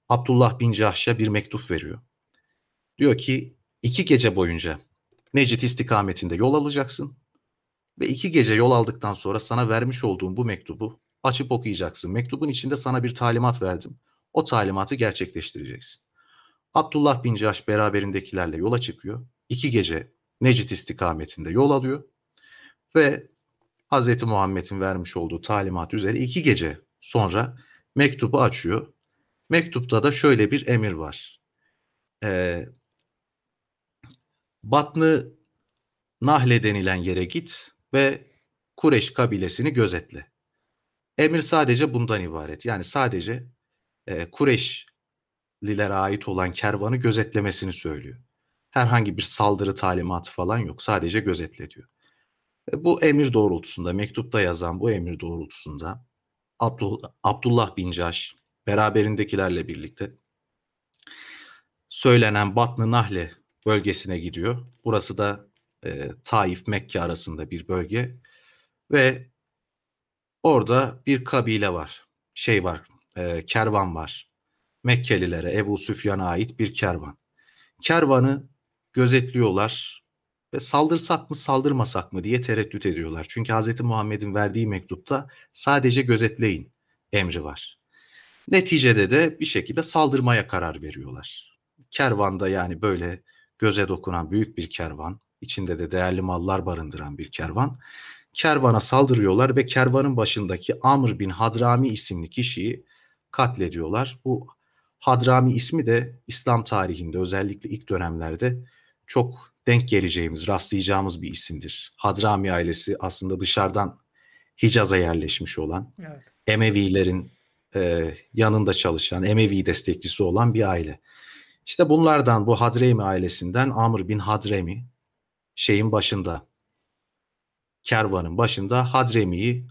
Abdullah bin Cahş'a bir mektup veriyor. Diyor ki iki gece boyunca Necit istikametinde yol alacaksın ve iki gece yol aldıktan sonra sana vermiş olduğum bu mektubu açıp okuyacaksın. Mektubun içinde sana bir talimat verdim. O talimatı gerçekleştireceksin. Abdullah bin Cahş beraberindekilerle yola çıkıyor. İki gece Necit istikametinde yol alıyor. Ve Hz. Muhammed'in vermiş olduğu talimat üzere iki gece sonra mektubu açıyor Mektupta da şöyle bir emir var. Ee, Batnı Nahle denilen yere git ve Kureş kabilesini gözetle. Emir sadece bundan ibaret. Yani sadece e, Kureşlilere ait olan kervanı gözetlemesini söylüyor. Herhangi bir saldırı talimatı falan yok. Sadece gözetle diyor. E, bu emir doğrultusunda, mektupta yazan bu emir doğrultusunda Abdullah, Abdullah bin Caş beraberindekilerle birlikte söylenen batn Nahle bölgesine gidiyor. Burası da e, Taif Mekke arasında bir bölge ve orada bir kabile var. Şey var, e, kervan var. Mekkelilere, Ebu Süfyan'a ait bir kervan. Kervanı gözetliyorlar ve saldırsak mı saldırmasak mı diye tereddüt ediyorlar. Çünkü Hz. Muhammed'in verdiği mektupta sadece gözetleyin emri var. Neticede de bir şekilde saldırmaya karar veriyorlar. Kervanda yani böyle göze dokunan büyük bir kervan, içinde de değerli mallar barındıran bir kervan. Kervana saldırıyorlar ve kervanın başındaki Amr bin Hadrami isimli kişiyi katlediyorlar. Bu Hadrami ismi de İslam tarihinde özellikle ilk dönemlerde çok denk geleceğimiz, rastlayacağımız bir isimdir. Hadrami ailesi aslında dışarıdan Hicaz'a yerleşmiş olan evet. Emevilerin e, yanında çalışan, Emevi destekçisi olan bir aile. İşte bunlardan bu Hadremi ailesinden Amr bin Hadremi şeyin başında, kervanın başında Hadremi'yi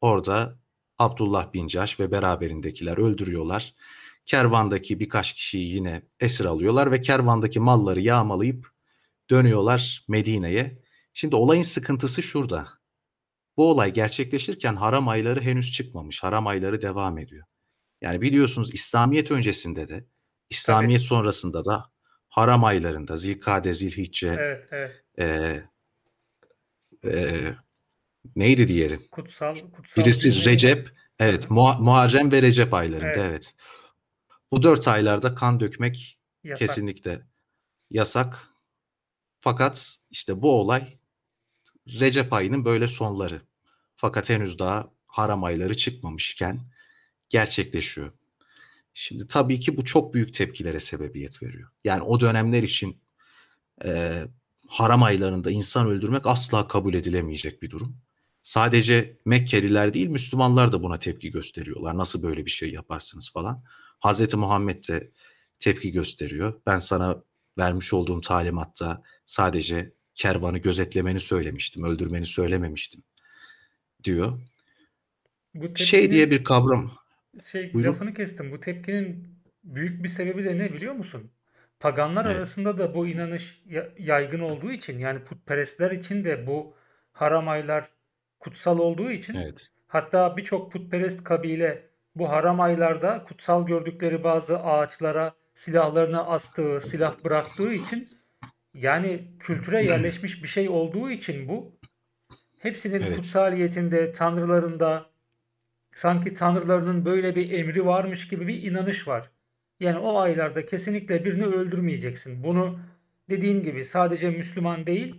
orada Abdullah bin Caş ve beraberindekiler öldürüyorlar. Kervandaki birkaç kişiyi yine esir alıyorlar ve kervandaki malları yağmalayıp dönüyorlar Medine'ye. Şimdi olayın sıkıntısı şurada. Bu olay gerçekleşirken haram ayları henüz çıkmamış. Haram ayları devam ediyor. Yani biliyorsunuz İslamiyet öncesinde de İslamiyet evet. sonrasında da haram aylarında Zilkade, Zilhicce evet, evet. E, e, neydi diğeri? Kutsal, kutsal Birisi Recep, evet Muharrem ve Recep aylarında evet. evet. Bu dört aylarda kan dökmek yasak. kesinlikle yasak. Fakat işte bu olay Recep ayının böyle sonları. Fakat henüz daha haram ayları çıkmamışken gerçekleşiyor. Şimdi tabii ki bu çok büyük tepkilere sebebiyet veriyor. Yani o dönemler için e, haram aylarında insan öldürmek asla kabul edilemeyecek bir durum. Sadece Mekkeliler değil Müslümanlar da buna tepki gösteriyorlar. Nasıl böyle bir şey yaparsınız falan. Hazreti Muhammed de tepki gösteriyor. Ben sana vermiş olduğum talimatta sadece kervanı gözetlemeni söylemiştim, öldürmeni söylememiştim diyor. Bu tepkinin, şey diye bir kavram. Şey, Buyurun. lafını kestim. Bu tepkinin büyük bir sebebi de ne biliyor musun? Paganlar evet. arasında da bu inanış yaygın olduğu için yani putperestler için de bu haram aylar kutsal olduğu için evet. hatta birçok putperest kabile bu haram aylarda kutsal gördükleri bazı ağaçlara silahlarını astığı, silah bıraktığı için yani kültüre hmm. yerleşmiş bir şey olduğu için bu hepsinin evet. kutsaliyetinde, tanrılarında sanki tanrılarının böyle bir emri varmış gibi bir inanış var. Yani o aylarda kesinlikle birini öldürmeyeceksin. Bunu dediğin gibi sadece Müslüman değil,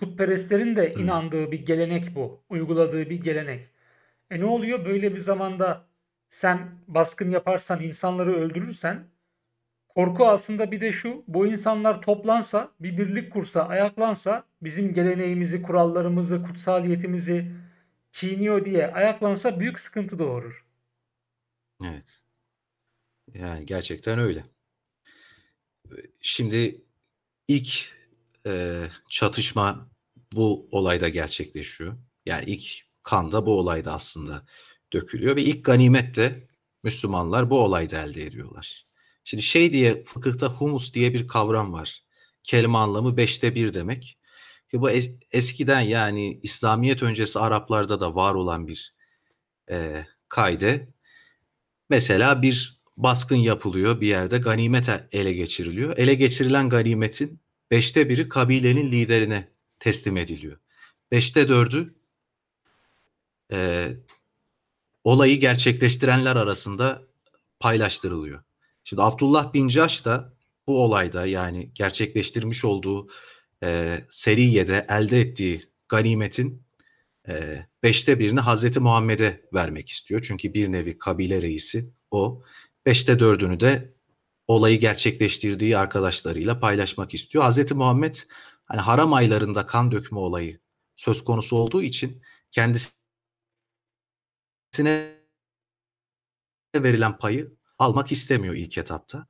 putperestlerin de hmm. inandığı bir gelenek bu, uyguladığı bir gelenek. E ne oluyor böyle bir zamanda sen baskın yaparsan, insanları öldürürsen Korku aslında bir de şu, bu insanlar toplansa, bir birlik kursa, ayaklansa, bizim geleneğimizi, kurallarımızı, kutsaliyetimizi çiğniyor diye ayaklansa büyük sıkıntı doğurur. Evet. Yani gerçekten öyle. Şimdi ilk e, çatışma bu olayda gerçekleşiyor. Yani ilk kan da bu olayda aslında dökülüyor ve ilk ganimet de Müslümanlar bu olayda elde ediyorlar. Şimdi şey diye fıkıhta humus diye bir kavram var. Kelime anlamı beşte bir demek. Ki bu es- eskiden yani İslamiyet öncesi Araplarda da var olan bir e, kaide. Mesela bir baskın yapılıyor bir yerde ganimet e-, ele geçiriliyor. Ele geçirilen ganimetin beşte biri kabilenin liderine teslim ediliyor. Beşte dördü e, olayı gerçekleştirenler arasında paylaştırılıyor. Şimdi Abdullah Bincaş da bu olayda yani gerçekleştirmiş olduğu e, seriyede elde ettiği ganimetin e, beşte birini Hazreti Muhammed'e vermek istiyor. Çünkü bir nevi kabile reisi o. Beşte dördünü de olayı gerçekleştirdiği arkadaşlarıyla paylaşmak istiyor. Hazreti Muhammed hani haram aylarında kan dökme olayı söz konusu olduğu için kendisine verilen payı almak istemiyor ilk etapta.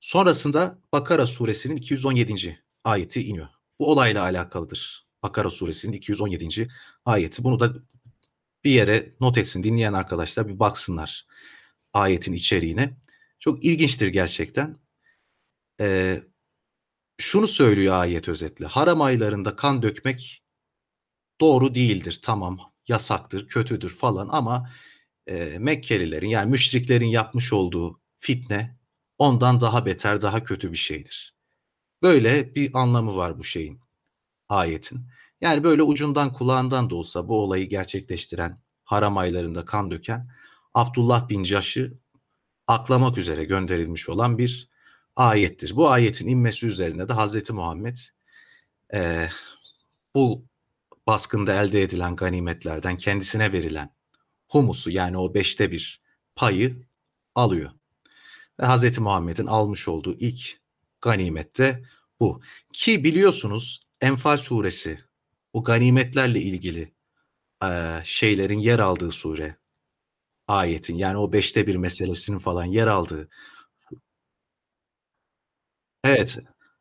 Sonrasında Bakara suresinin 217. ayeti iniyor. Bu olayla alakalıdır. Bakara suresinin 217. ayeti. Bunu da bir yere not etsin dinleyen arkadaşlar bir baksınlar ayetin içeriğine. Çok ilginçtir gerçekten. Ee, şunu söylüyor ayet özetle. Haram aylarında kan dökmek doğru değildir. Tamam yasaktır, kötüdür falan ama e, Mekkelilerin yani müşriklerin yapmış olduğu fitne ondan daha beter, daha kötü bir şeydir. Böyle bir anlamı var bu şeyin, ayetin. Yani böyle ucundan kulağından da olsa bu olayı gerçekleştiren, haram aylarında kan döken Abdullah bin Caş'ı aklamak üzere gönderilmiş olan bir ayettir. Bu ayetin inmesi üzerine de Hazreti Muhammed e, bu baskında elde edilen ganimetlerden kendisine verilen humusu yani o beşte bir payı alıyor. Ve Hz. Muhammed'in almış olduğu ilk ganimet de bu. Ki biliyorsunuz Enfal suresi o ganimetlerle ilgili e, şeylerin yer aldığı sure ayetin yani o beşte bir meselesinin falan yer aldığı. Evet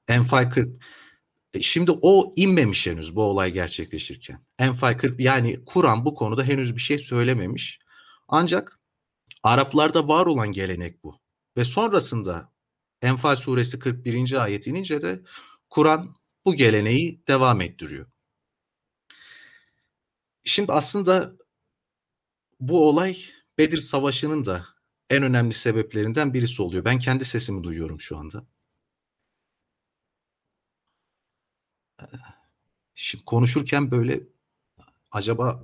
Enfal 40 e, şimdi o inmemiş henüz bu olay gerçekleşirken. Enfal 40 yani Kur'an bu konuda henüz bir şey söylememiş. Ancak Araplarda var olan gelenek bu. Ve sonrasında Enfal suresi 41. ayet inince de Kur'an bu geleneği devam ettiriyor. Şimdi aslında bu olay Bedir Savaşı'nın da en önemli sebeplerinden birisi oluyor. Ben kendi sesimi duyuyorum şu anda. şimdi konuşurken böyle acaba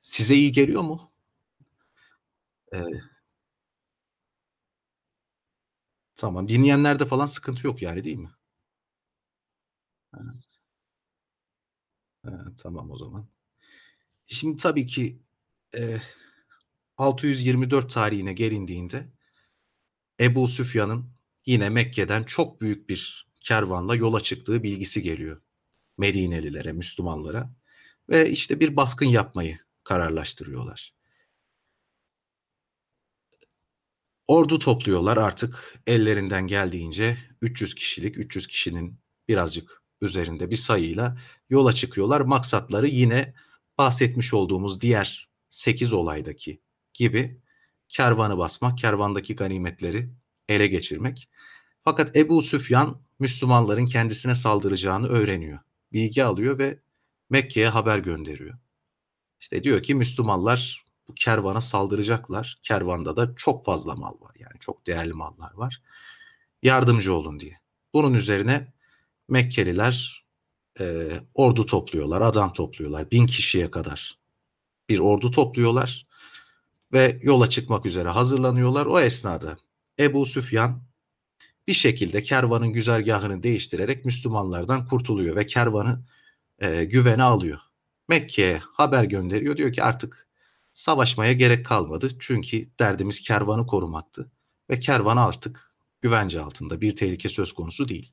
size iyi geliyor mu? Ee, tamam. Dinleyenlerde falan sıkıntı yok yani değil mi? Evet, ee, tamam o zaman. Şimdi tabii ki e, 624 tarihine gelindiğinde Ebu Süfyan'ın yine Mekke'den çok büyük bir kervanla yola çıktığı bilgisi geliyor Medinelilere, Müslümanlara ve işte bir baskın yapmayı kararlaştırıyorlar. Ordu topluyorlar artık ellerinden geldiğince 300 kişilik, 300 kişinin birazcık üzerinde bir sayıyla yola çıkıyorlar. Maksatları yine bahsetmiş olduğumuz diğer 8 olaydaki gibi kervanı basmak, kervandaki ganimetleri ele geçirmek fakat Ebu Süfyan Müslümanların kendisine saldıracağını öğreniyor. Bilgi alıyor ve Mekke'ye haber gönderiyor. İşte diyor ki Müslümanlar bu kervana saldıracaklar. Kervanda da çok fazla mal var. Yani çok değerli mallar var. Yardımcı olun diye. Bunun üzerine Mekkeliler e, ordu topluyorlar, adam topluyorlar. Bin kişiye kadar bir ordu topluyorlar ve yola çıkmak üzere hazırlanıyorlar. O esnada Ebu Süfyan bir şekilde kervanın güzergahını değiştirerek Müslümanlardan kurtuluyor ve kervanı e, güvene alıyor. Mekke'ye haber gönderiyor diyor ki artık savaşmaya gerek kalmadı çünkü derdimiz kervanı korumaktı ve kervan artık güvence altında bir tehlike söz konusu değil.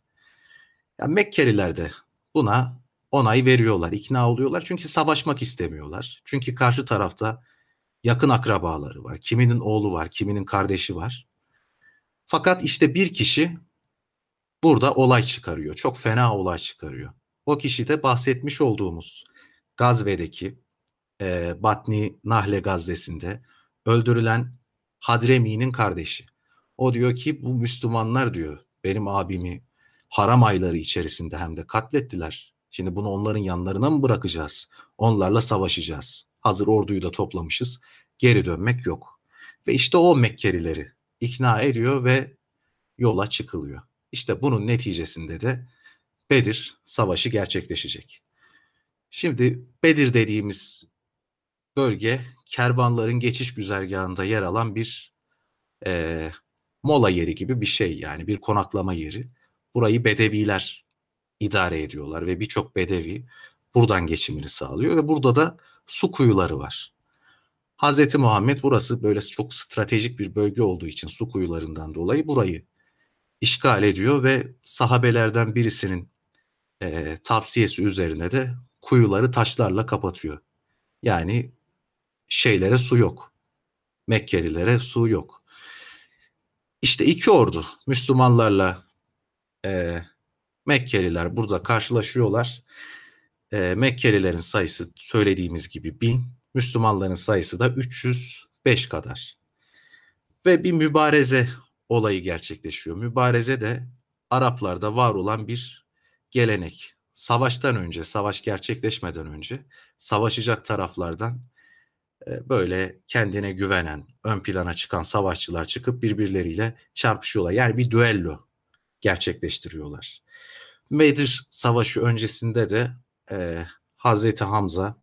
Yani Mekkeliler de buna onay veriyorlar, ikna oluyorlar çünkü savaşmak istemiyorlar. Çünkü karşı tarafta yakın akrabaları var, kiminin oğlu var, kiminin kardeşi var. Fakat işte bir kişi burada olay çıkarıyor. Çok fena olay çıkarıyor. O kişi de bahsetmiş olduğumuz Gazve'deki e, Batni Nahle Gazvesi'nde öldürülen Hadremi'nin kardeşi. O diyor ki bu Müslümanlar diyor benim abimi haram ayları içerisinde hem de katlettiler. Şimdi bunu onların yanlarına mı bırakacağız? Onlarla savaşacağız. Hazır orduyu da toplamışız. Geri dönmek yok. Ve işte o Mekkelileri ikna ediyor ve yola çıkılıyor. İşte bunun neticesinde de Bedir Savaşı gerçekleşecek. Şimdi Bedir dediğimiz bölge kervanların geçiş güzergahında yer alan bir e, mola yeri gibi bir şey yani bir konaklama yeri. Burayı Bedeviler idare ediyorlar ve birçok Bedevi buradan geçimini sağlıyor ve burada da su kuyuları var. Hazreti Muhammed burası böyle çok stratejik bir bölge olduğu için su kuyularından dolayı burayı işgal ediyor ve sahabelerden birisinin e, tavsiyesi üzerine de kuyuları taşlarla kapatıyor. Yani şeylere su yok. Mekkelilere su yok. İşte iki ordu Müslümanlarla e, Mekkeliler burada karşılaşıyorlar. E, Mekkelilerin sayısı söylediğimiz gibi bin. Müslümanların sayısı da 305 kadar. Ve bir mübareze olayı gerçekleşiyor. Mübareze de Araplarda var olan bir gelenek. Savaştan önce, savaş gerçekleşmeden önce savaşacak taraflardan e, böyle kendine güvenen, ön plana çıkan savaşçılar çıkıp birbirleriyle çarpışıyorlar. Yani bir düello gerçekleştiriyorlar. Bedir Savaşı öncesinde de e, Hazreti Hamza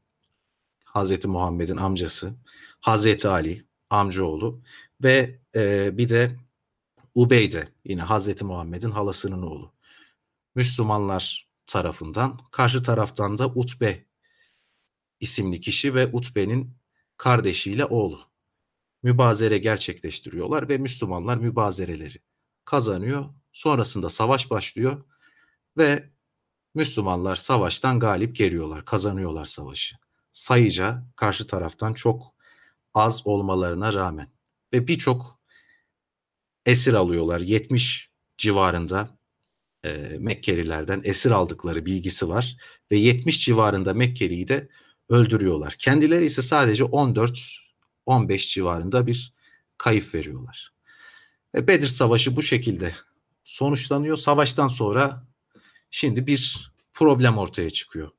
Hazreti Muhammed'in amcası, Hazreti Ali amcaoğlu ve e, bir de Ubeyde yine Hazreti Muhammed'in halasının oğlu. Müslümanlar tarafından, karşı taraftan da Utbe isimli kişi ve Utbe'nin kardeşiyle oğlu. Mübazere gerçekleştiriyorlar ve Müslümanlar mübazereleri kazanıyor. Sonrasında savaş başlıyor ve Müslümanlar savaştan galip geliyorlar, kazanıyorlar savaşı sayıca karşı taraftan çok az olmalarına rağmen ve birçok esir alıyorlar. 70 civarında e, Mekkelilerden esir aldıkları bilgisi var ve 70 civarında Mekkeli'yi de öldürüyorlar. Kendileri ise sadece 14-15 civarında bir kayıp veriyorlar. E, Bedir Savaşı bu şekilde sonuçlanıyor. Savaştan sonra şimdi bir problem ortaya çıkıyor.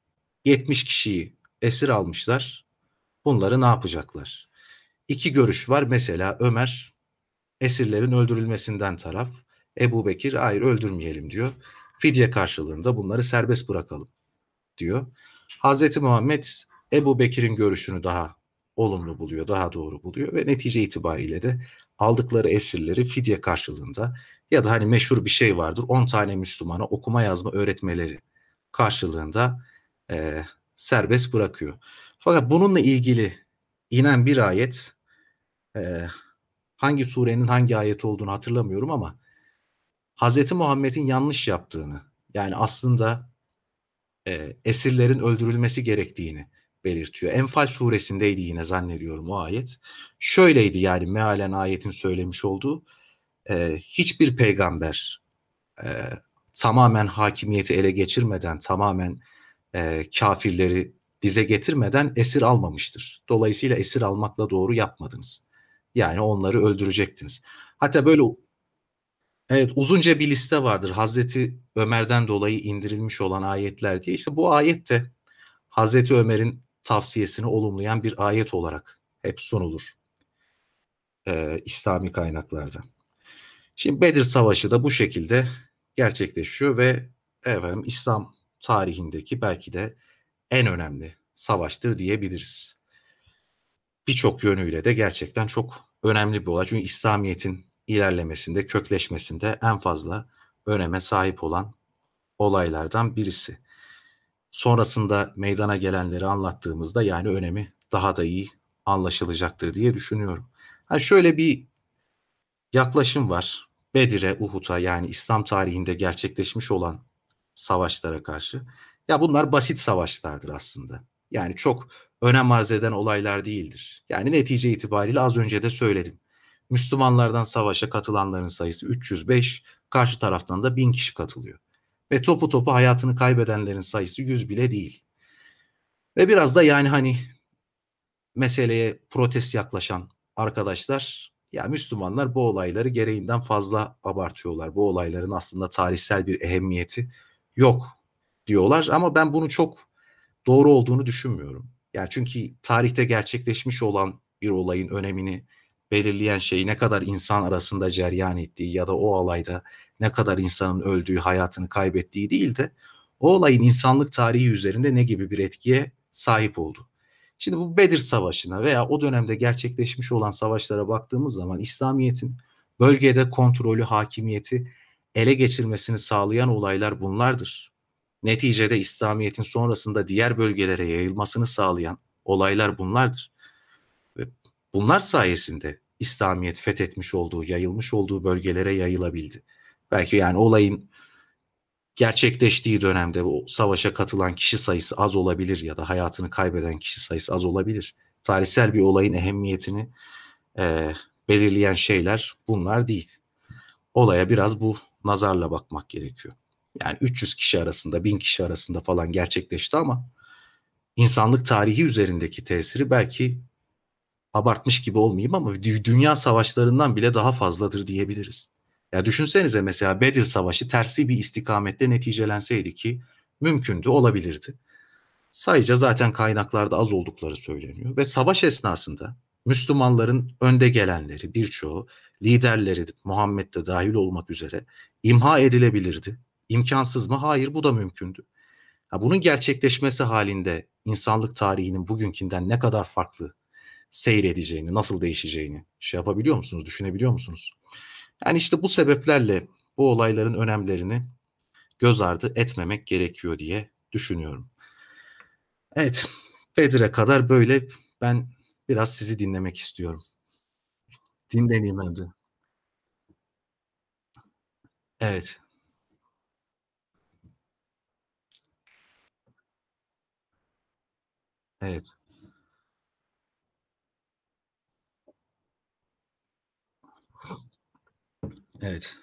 70 kişiyi esir almışlar. Bunları ne yapacaklar? İki görüş var. Mesela Ömer esirlerin öldürülmesinden taraf. Ebu Bekir hayır öldürmeyelim diyor. Fidye karşılığında bunları serbest bırakalım diyor. Hazreti Muhammed Ebu Bekir'in görüşünü daha olumlu buluyor, daha doğru buluyor ve netice itibariyle de aldıkları esirleri fidye karşılığında ya da hani meşhur bir şey vardır 10 tane Müslümana okuma yazma öğretmeleri karşılığında e, serbest bırakıyor. Fakat bununla ilgili inen bir ayet e, hangi surenin hangi ayeti olduğunu hatırlamıyorum ama Hz. Muhammed'in yanlış yaptığını yani aslında e, esirlerin öldürülmesi gerektiğini belirtiyor. Enfal suresindeydi yine zannediyorum o ayet. Şöyleydi yani mealen ayetin söylemiş olduğu e, hiçbir peygamber e, tamamen hakimiyeti ele geçirmeden tamamen e, kafirleri dize getirmeden esir almamıştır. Dolayısıyla esir almakla doğru yapmadınız. Yani onları öldürecektiniz. Hatta böyle evet uzunca bir liste vardır. Hazreti Ömer'den dolayı indirilmiş olan ayetler diye. İşte bu ayet de Hazreti Ömer'in tavsiyesini olumlayan bir ayet olarak hep sunulur. Ee, İslami kaynaklarda. Şimdi Bedir Savaşı da bu şekilde gerçekleşiyor ve efendim İslam tarihindeki belki de en önemli savaştır diyebiliriz. Birçok yönüyle de gerçekten çok önemli bir olay. Çünkü İslamiyet'in ilerlemesinde, kökleşmesinde en fazla öneme sahip olan olaylardan birisi. Sonrasında meydana gelenleri anlattığımızda yani önemi daha da iyi anlaşılacaktır diye düşünüyorum. Yani şöyle bir yaklaşım var. Bedir'e, Uhud'a yani İslam tarihinde gerçekleşmiş olan savaşlara karşı. Ya bunlar basit savaşlardır aslında. Yani çok önem arz eden olaylar değildir. Yani netice itibariyle az önce de söyledim. Müslümanlardan savaşa katılanların sayısı 305, karşı taraftan da 1000 kişi katılıyor. Ve topu topu hayatını kaybedenlerin sayısı 100 bile değil. Ve biraz da yani hani meseleye protest yaklaşan arkadaşlar ya Müslümanlar bu olayları gereğinden fazla abartıyorlar. Bu olayların aslında tarihsel bir ehemmiyeti yok diyorlar ama ben bunu çok doğru olduğunu düşünmüyorum. Yani çünkü tarihte gerçekleşmiş olan bir olayın önemini belirleyen şey ne kadar insan arasında ceryan ettiği ya da o alayda ne kadar insanın öldüğü, hayatını kaybettiği değil de o olayın insanlık tarihi üzerinde ne gibi bir etkiye sahip oldu. Şimdi bu Bedir Savaşı'na veya o dönemde gerçekleşmiş olan savaşlara baktığımız zaman İslamiyet'in bölgede kontrolü, hakimiyeti ele geçirmesini sağlayan olaylar bunlardır. Neticede İslamiyet'in sonrasında diğer bölgelere yayılmasını sağlayan olaylar bunlardır. Ve bunlar sayesinde İslamiyet fethetmiş olduğu, yayılmış olduğu bölgelere yayılabildi. Belki yani olayın gerçekleştiği dönemde o savaşa katılan kişi sayısı az olabilir ya da hayatını kaybeden kişi sayısı az olabilir. Tarihsel bir olayın ehemmiyetini e, belirleyen şeyler bunlar değil. Olaya biraz bu nazarla bakmak gerekiyor. Yani 300 kişi arasında, 1000 kişi arasında falan gerçekleşti ama insanlık tarihi üzerindeki tesiri belki abartmış gibi olmayayım ama dünya savaşlarından bile daha fazladır diyebiliriz. Ya düşünsenize mesela Bedir Savaşı tersi bir istikamette neticelenseydi ki mümkündü, olabilirdi. Sayıca zaten kaynaklarda az oldukları söyleniyor ve savaş esnasında Müslümanların önde gelenleri birçoğu liderleri Muhammed de dahil olmak üzere imha edilebilirdi. İmkansız mı? Hayır bu da mümkündü. Ha, bunun gerçekleşmesi halinde insanlık tarihinin bugünkünden ne kadar farklı seyredeceğini, nasıl değişeceğini şey yapabiliyor musunuz, düşünebiliyor musunuz? Yani işte bu sebeplerle bu olayların önemlerini göz ardı etmemek gerekiyor diye düşünüyorum. Evet, Bedir'e kadar böyle ben biraz sizi dinlemek istiyorum. Din hem de. Evet. Evet. Evet.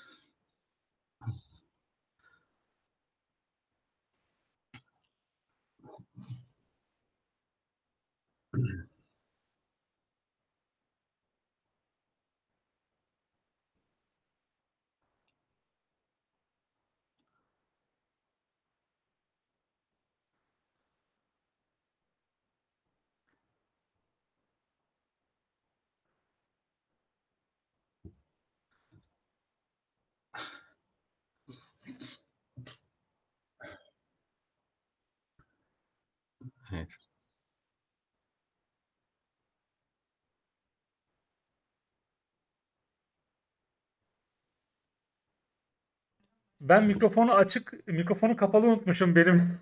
Ben mikrofonu açık, mikrofonu kapalı unutmuşum benim.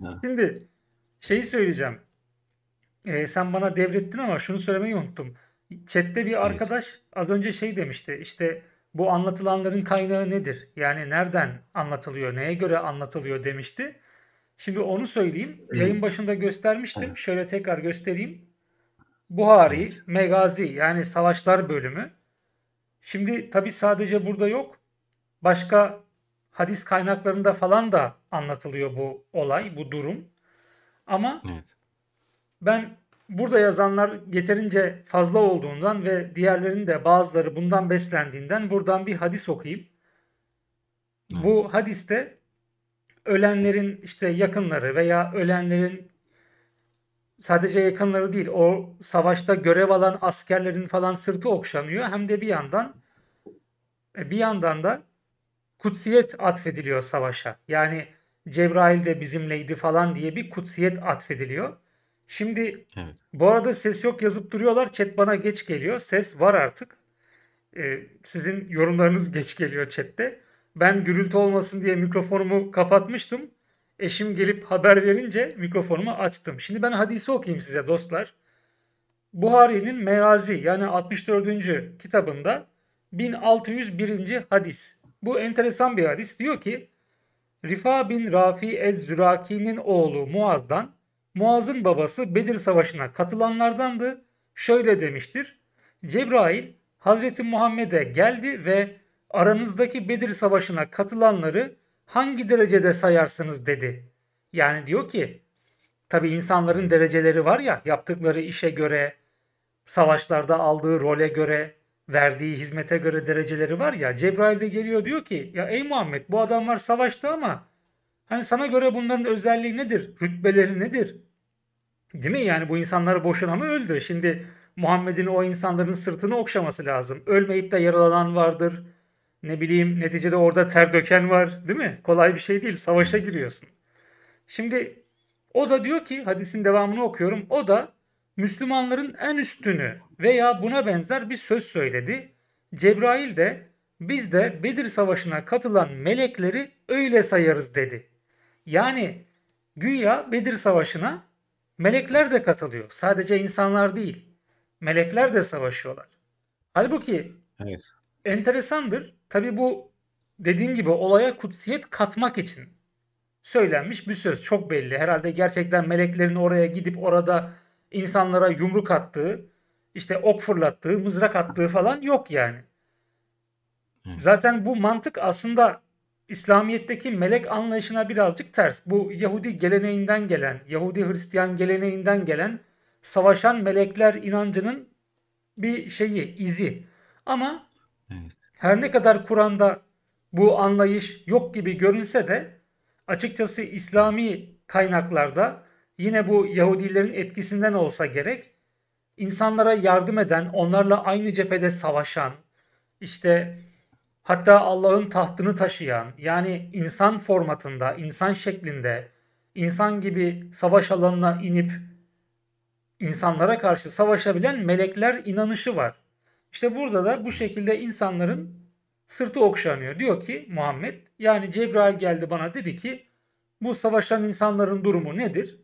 *laughs* *laughs* Şimdi şeyi söyleyeceğim. Ee, sen bana devrettin ama şunu söylemeyi unuttum. Chat'te bir arkadaş az önce şey demişti. İşte bu anlatılanların kaynağı nedir? Yani nereden anlatılıyor, neye göre anlatılıyor demişti. Şimdi onu söyleyeyim. Yayın başında göstermiştim. Şöyle tekrar göstereyim. Buhari, Megazi yani savaşlar bölümü. Şimdi tabi sadece burada yok. Başka hadis kaynaklarında falan da anlatılıyor bu olay, bu durum. Ama ben burada yazanlar yeterince fazla olduğundan ve diğerlerinin de bazıları bundan beslendiğinden buradan bir hadis okuyayım. Bu hadiste ölenlerin işte yakınları veya ölenlerin sadece yakınları değil o savaşta görev alan askerlerin falan sırtı okşanıyor. Hem de bir yandan e, bir yandan da kutsiyet atfediliyor savaşa. Yani Cebrail de bizimleydi falan diye bir kutsiyet atfediliyor. Şimdi evet. bu arada ses yok yazıp duruyorlar. Chat bana geç geliyor. Ses var artık. Ee, sizin yorumlarınız *laughs* geç geliyor chatte. Ben gürültü olmasın diye mikrofonumu kapatmıştım. Eşim gelip haber verince mikrofonumu açtım. Şimdi ben hadisi okuyayım size dostlar. Buhari'nin Meazi yani 64. kitabında 1601. hadis. Bu enteresan bir hadis. Diyor ki Rifa bin Rafi Ez-Züraki'nin oğlu Muaz'dan Muaz'ın babası Bedir Savaşı'na katılanlardandı. Şöyle demiştir. Cebrail Hazreti Muhammed'e geldi ve aranızdaki Bedir Savaşı'na katılanları hangi derecede sayarsınız dedi. Yani diyor ki tabi insanların dereceleri var ya yaptıkları işe göre, savaşlarda aldığı role göre verdiği hizmete göre dereceleri var ya Cebrail de geliyor diyor ki ya ey Muhammed bu adamlar savaştı ama hani sana göre bunların özelliği nedir? Rütbeleri nedir? Değil mi? Yani bu insanlar boşuna mı öldü? Şimdi Muhammed'in o insanların sırtını okşaması lazım. Ölmeyip de yaralanan vardır. Ne bileyim neticede orada ter döken var değil mi? Kolay bir şey değil. Savaşa giriyorsun. Şimdi o da diyor ki hadisin devamını okuyorum. O da Müslümanların en üstünü veya buna benzer bir söz söyledi. Cebrail de biz de Bedir Savaşı'na katılan melekleri öyle sayarız dedi. Yani güya Bedir Savaşı'na melekler de katılıyor. Sadece insanlar değil. Melekler de savaşıyorlar. Halbuki evet. enteresandır. Tabi bu dediğim gibi olaya kutsiyet katmak için söylenmiş bir söz. Çok belli. Herhalde gerçekten meleklerin oraya gidip orada insanlara yumruk attığı, işte ok fırlattığı, mızrak attığı falan yok yani. Zaten bu mantık aslında İslamiyet'teki melek anlayışına birazcık ters. Bu Yahudi geleneğinden gelen, Yahudi Hristiyan geleneğinden gelen savaşan melekler inancının bir şeyi, izi. Ama her ne kadar Kur'an'da bu anlayış yok gibi görünse de açıkçası İslami kaynaklarda yine bu Yahudilerin etkisinden olsa gerek insanlara yardım eden, onlarla aynı cephede savaşan, işte hatta Allah'ın tahtını taşıyan, yani insan formatında, insan şeklinde, insan gibi savaş alanına inip insanlara karşı savaşabilen melekler inanışı var. İşte burada da bu şekilde insanların sırtı okşanıyor. Diyor ki Muhammed yani Cebrail geldi bana dedi ki bu savaşan insanların durumu nedir?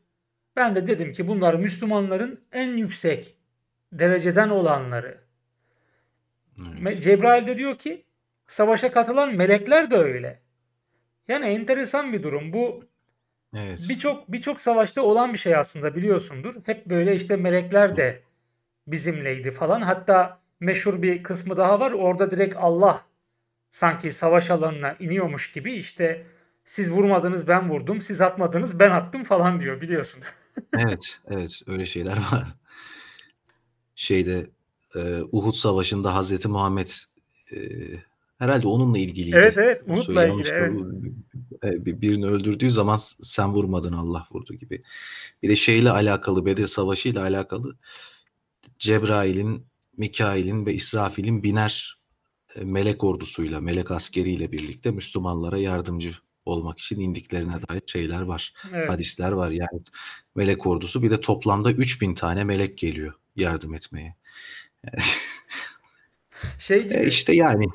Ben de dedim ki bunlar Müslümanların en yüksek dereceden olanları. Evet. Cebrail de diyor ki savaşa katılan melekler de öyle. Yani enteresan bir durum bu. Evet. Birçok birçok savaşta olan bir şey aslında biliyorsundur. Hep böyle işte melekler de bizimleydi falan. Hatta meşhur bir kısmı daha var. Orada direkt Allah sanki savaş alanına iniyormuş gibi işte siz vurmadınız ben vurdum, siz atmadınız ben attım falan diyor biliyorsun. *laughs* Evet, evet öyle şeyler var. Şeyde e, Uhud Savaşı'nda Hazreti Muhammed e, herhalde onunla ilgiliydi. Evet evet Uhud'la ilgili. Evet. E, birini öldürdüğü zaman sen vurmadın Allah vurdu gibi. Bir de şeyle alakalı Bedir Savaşı ile alakalı Cebrail'in, Mikail'in ve İsrafil'in biner e, melek ordusuyla, melek askeriyle birlikte Müslümanlara yardımcı olmak için indiklerine dair şeyler var. Evet. Hadisler var. Yani melek ordusu bir de toplamda 3000 tane melek geliyor yardım etmeye. *laughs* şey e, gibi. E işte yani.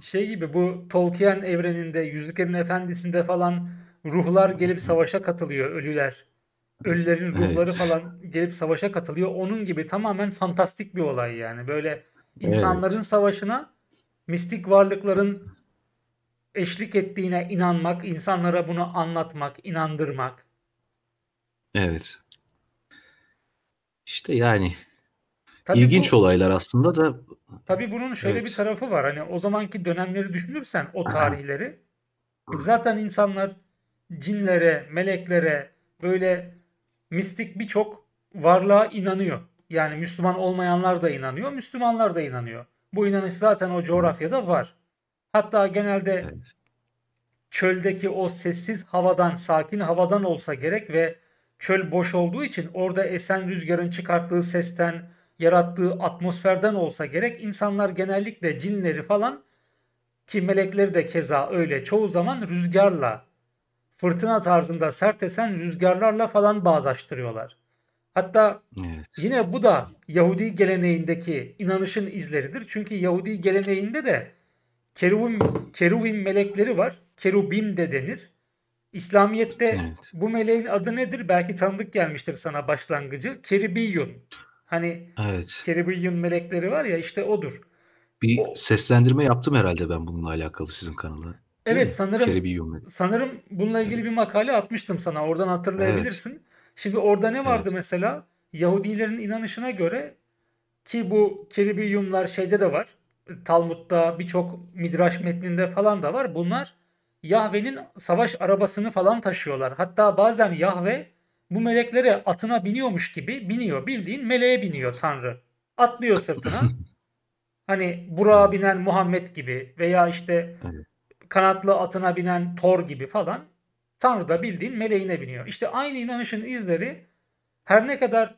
Şey gibi bu Tolkien evreninde Yüzüklerin Efendisi'nde falan ruhlar gelip savaşa katılıyor ölüler. Ölülerin ruhları evet. falan gelip savaşa katılıyor. Onun gibi tamamen fantastik bir olay yani. Böyle insanların evet. savaşına mistik varlıkların eşlik ettiğine inanmak, insanlara bunu anlatmak, inandırmak. Evet. İşte yani tabii ilginç bu, olaylar aslında da. Tabii bunun şöyle evet. bir tarafı var. Hani o zamanki dönemleri düşünürsen o tarihleri e, zaten insanlar cinlere, meleklere böyle mistik birçok varlığa inanıyor. Yani Müslüman olmayanlar da inanıyor, Müslümanlar da inanıyor. Bu inanış zaten o coğrafyada var. Hatta genelde çöldeki o sessiz havadan, sakin havadan olsa gerek ve çöl boş olduğu için orada esen rüzgarın çıkarttığı sesten, yarattığı atmosferden olsa gerek insanlar genellikle cinleri falan ki melekleri de keza öyle çoğu zaman rüzgarla fırtına tarzında sert esen rüzgarlarla falan bağdaştırıyorlar. Hatta evet. yine bu da Yahudi geleneğindeki inanışın izleridir. Çünkü Yahudi geleneğinde de Keruvim, keruvim melekleri var. Kerubim de denir. İslamiyet'te evet. bu meleğin adı nedir? Belki tanıdık gelmiştir sana başlangıcı. Keribiyyun. Hani evet. Keribiyyun melekleri var ya işte odur. Bir o, seslendirme yaptım herhalde ben bununla alakalı sizin kanalı. Evet sanırım Keribiyyun. sanırım bununla ilgili bir makale atmıştım sana. Oradan hatırlayabilirsin. Evet. Şimdi orada ne vardı evet. mesela? Yahudilerin inanışına göre ki bu Keribiyyumlar şeyde de var. Talmud'da birçok midraş metninde falan da var. Bunlar Yahve'nin savaş arabasını falan taşıyorlar. Hatta bazen Yahve bu meleklere atına biniyormuş gibi biniyor. Bildiğin meleğe biniyor Tanrı. Atlıyor sırtına. *laughs* hani Burak'a binen Muhammed gibi veya işte kanatlı atına binen Thor gibi falan. Tanrı da bildiğin meleğine biniyor. İşte aynı inanışın izleri her ne kadar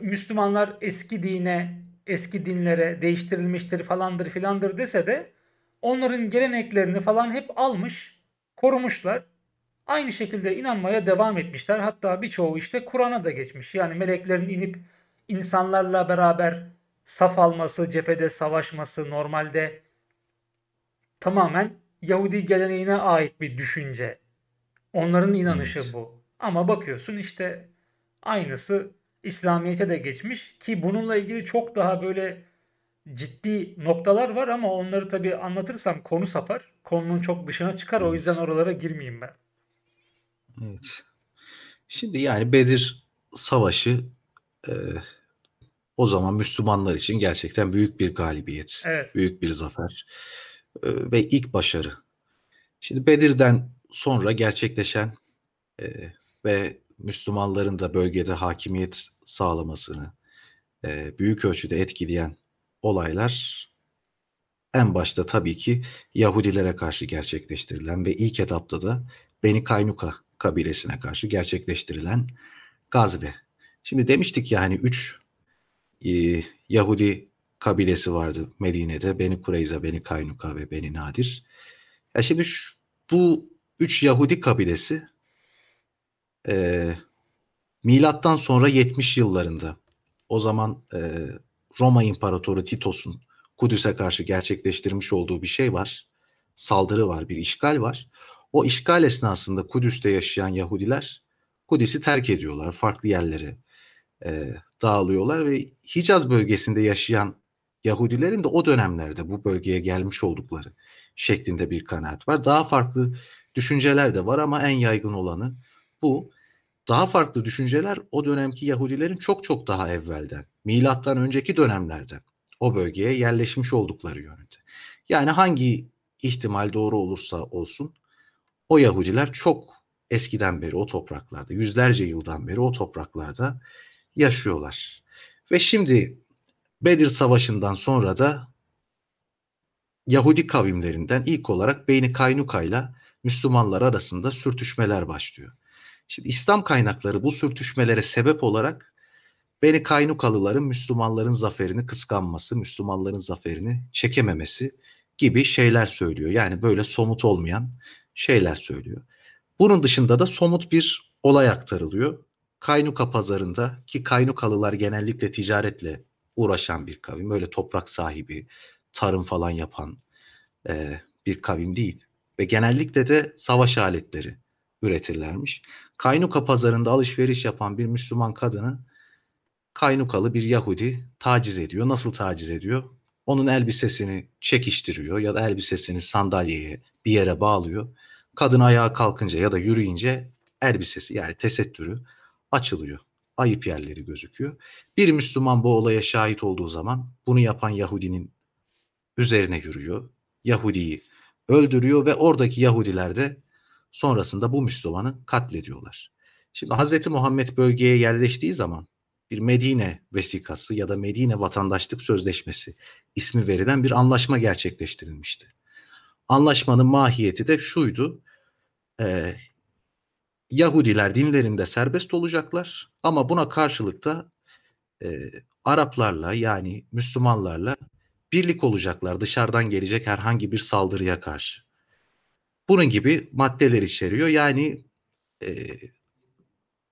Müslümanlar eski dine eski dinlere değiştirilmiştir falandır filandır dese de onların geleneklerini falan hep almış, korumuşlar. Aynı şekilde inanmaya devam etmişler. Hatta birçoğu işte Kur'an'a da geçmiş. Yani meleklerin inip insanlarla beraber saf alması, cephede savaşması normalde tamamen Yahudi geleneğine ait bir düşünce. Onların inanışı evet. bu. Ama bakıyorsun işte aynısı İslamiyet'e de geçmiş ki bununla ilgili çok daha böyle ciddi noktalar var ama onları tabii anlatırsam konu sapar. Konunun çok dışına çıkar o yüzden oralara girmeyeyim ben. Evet. Şimdi yani Bedir Savaşı e, o zaman Müslümanlar için gerçekten büyük bir galibiyet. Evet. Büyük bir zafer e, ve ilk başarı. Şimdi Bedir'den sonra gerçekleşen e, ve Müslümanların da bölgede hakimiyet sağlamasını e, büyük ölçüde etkileyen olaylar en başta tabii ki Yahudilere karşı gerçekleştirilen ve ilk etapta da Beni Kaynuka kabilesine karşı gerçekleştirilen gazve. Şimdi demiştik ya hani üç e, Yahudi kabilesi vardı Medine'de. Beni Kureyza, Beni Kaynuka ve Beni Nadir. Ya şimdi şu, bu üç Yahudi kabilesi e, milattan sonra 70 yıllarında o zaman e, Roma İmparatoru Titos'un Kudüs'e karşı gerçekleştirmiş olduğu bir şey var. Saldırı var, bir işgal var. O işgal esnasında Kudüs'te yaşayan Yahudiler Kudüs'ü terk ediyorlar. Farklı yerlere e, dağılıyorlar ve Hicaz bölgesinde yaşayan Yahudilerin de o dönemlerde bu bölgeye gelmiş oldukları şeklinde bir kanaat var. Daha farklı düşünceler de var ama en yaygın olanı bu. Daha farklı düşünceler o dönemki Yahudilerin çok çok daha evvelden, milattan önceki dönemlerden o bölgeye yerleşmiş oldukları yönünde. Yani hangi ihtimal doğru olursa olsun o Yahudiler çok eskiden beri o topraklarda, yüzlerce yıldan beri o topraklarda yaşıyorlar. Ve şimdi Bedir Savaşı'ndan sonra da Yahudi kavimlerinden ilk olarak Beyni Kaynuka ile Müslümanlar arasında sürtüşmeler başlıyor. Şimdi İslam kaynakları bu sürtüşmelere sebep olarak Beni Kaynukalıların Müslümanların zaferini kıskanması, Müslümanların zaferini çekememesi gibi şeyler söylüyor. Yani böyle somut olmayan şeyler söylüyor. Bunun dışında da somut bir olay aktarılıyor. Kaynuka pazarında ki Kaynukalılar genellikle ticaretle uğraşan bir kavim. Öyle toprak sahibi, tarım falan yapan e, bir kavim değil. Ve genellikle de savaş aletleri üretirlermiş. Kaynuka pazarında alışveriş yapan bir Müslüman kadını Kaynukalı bir Yahudi taciz ediyor. Nasıl taciz ediyor? Onun elbisesini çekiştiriyor ya da elbisesini sandalyeye bir yere bağlıyor. Kadın ayağa kalkınca ya da yürüyince elbisesi yani tesettürü açılıyor. Ayıp yerleri gözüküyor. Bir Müslüman bu olaya şahit olduğu zaman bunu yapan Yahudinin üzerine yürüyor. Yahudiyi öldürüyor ve oradaki Yahudiler de Sonrasında bu Müslümanı katlediyorlar. Şimdi Hz. Muhammed bölgeye yerleştiği zaman bir Medine vesikası ya da Medine vatandaşlık sözleşmesi ismi verilen bir anlaşma gerçekleştirilmişti. Anlaşmanın mahiyeti de şuydu. E, Yahudiler dinlerinde serbest olacaklar ama buna karşılık da e, Araplarla yani Müslümanlarla birlik olacaklar dışarıdan gelecek herhangi bir saldırıya karşı bunun gibi maddeler içeriyor. Yani e,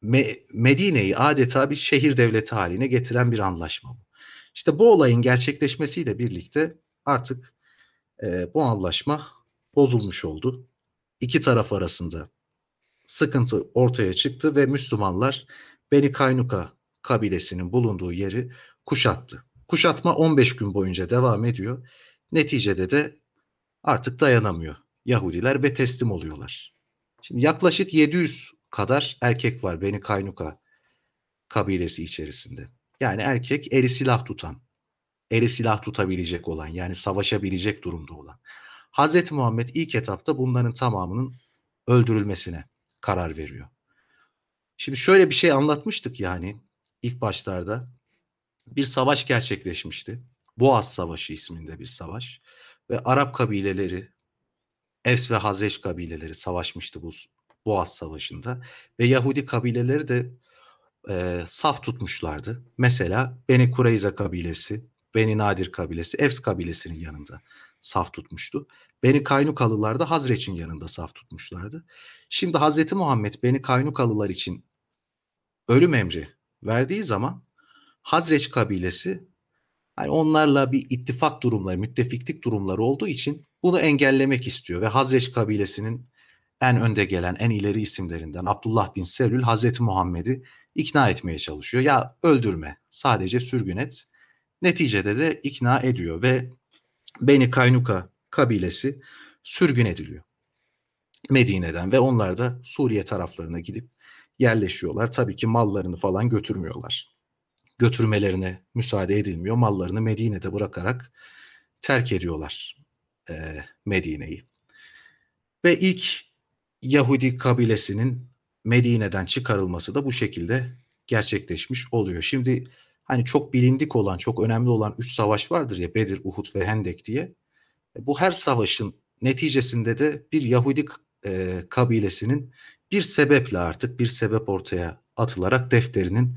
Me- Medine'yi adeta bir şehir devleti haline getiren bir anlaşma bu. İşte bu olayın gerçekleşmesiyle birlikte artık e, bu anlaşma bozulmuş oldu. İki taraf arasında sıkıntı ortaya çıktı ve Müslümanlar Beni Kaynuka kabilesinin bulunduğu yeri kuşattı. Kuşatma 15 gün boyunca devam ediyor. Neticede de artık dayanamıyor Yahudiler ve teslim oluyorlar. Şimdi yaklaşık 700 kadar erkek var Beni Kaynuka kabilesi içerisinde. Yani erkek eli silah tutan, eli silah tutabilecek olan yani savaşabilecek durumda olan. Hz. Muhammed ilk etapta bunların tamamının öldürülmesine karar veriyor. Şimdi şöyle bir şey anlatmıştık yani ilk başlarda. Bir savaş gerçekleşmişti. Boğaz Savaşı isminde bir savaş. Ve Arap kabileleri Evs ve Hazreç kabileleri savaşmıştı bu Boğaz Savaşı'nda ve Yahudi kabileleri de e, saf tutmuşlardı. Mesela Beni Kureyza kabilesi, Beni Nadir kabilesi, Efs kabilesinin yanında saf tutmuştu. Beni Kaynukalılar da Hazreç'in yanında saf tutmuşlardı. Şimdi Hazreti Muhammed Beni Kaynukalılar için ölüm emri verdiği zaman Hazreç kabilesi hani onlarla bir ittifak durumları, müttefiklik durumları olduğu için bunu engellemek istiyor ve Hazreç kabilesinin en önde gelen, en ileri isimlerinden Abdullah bin Selül Hazreti Muhammed'i ikna etmeye çalışıyor. Ya öldürme, sadece sürgün et. Neticede de ikna ediyor ve Beni Kaynuka kabilesi sürgün ediliyor. Medine'den ve onlar da Suriye taraflarına gidip yerleşiyorlar. Tabii ki mallarını falan götürmüyorlar. Götürmelerine müsaade edilmiyor. Mallarını Medine'de bırakarak terk ediyorlar e, Medine'yi. Ve ilk Yahudi kabilesinin Medine'den çıkarılması da bu şekilde gerçekleşmiş oluyor. Şimdi hani çok bilindik olan, çok önemli olan üç savaş vardır ya Bedir, Uhud ve Hendek diye. E, bu her savaşın neticesinde de bir Yahudi e, kabilesinin bir sebeple artık bir sebep ortaya atılarak defterinin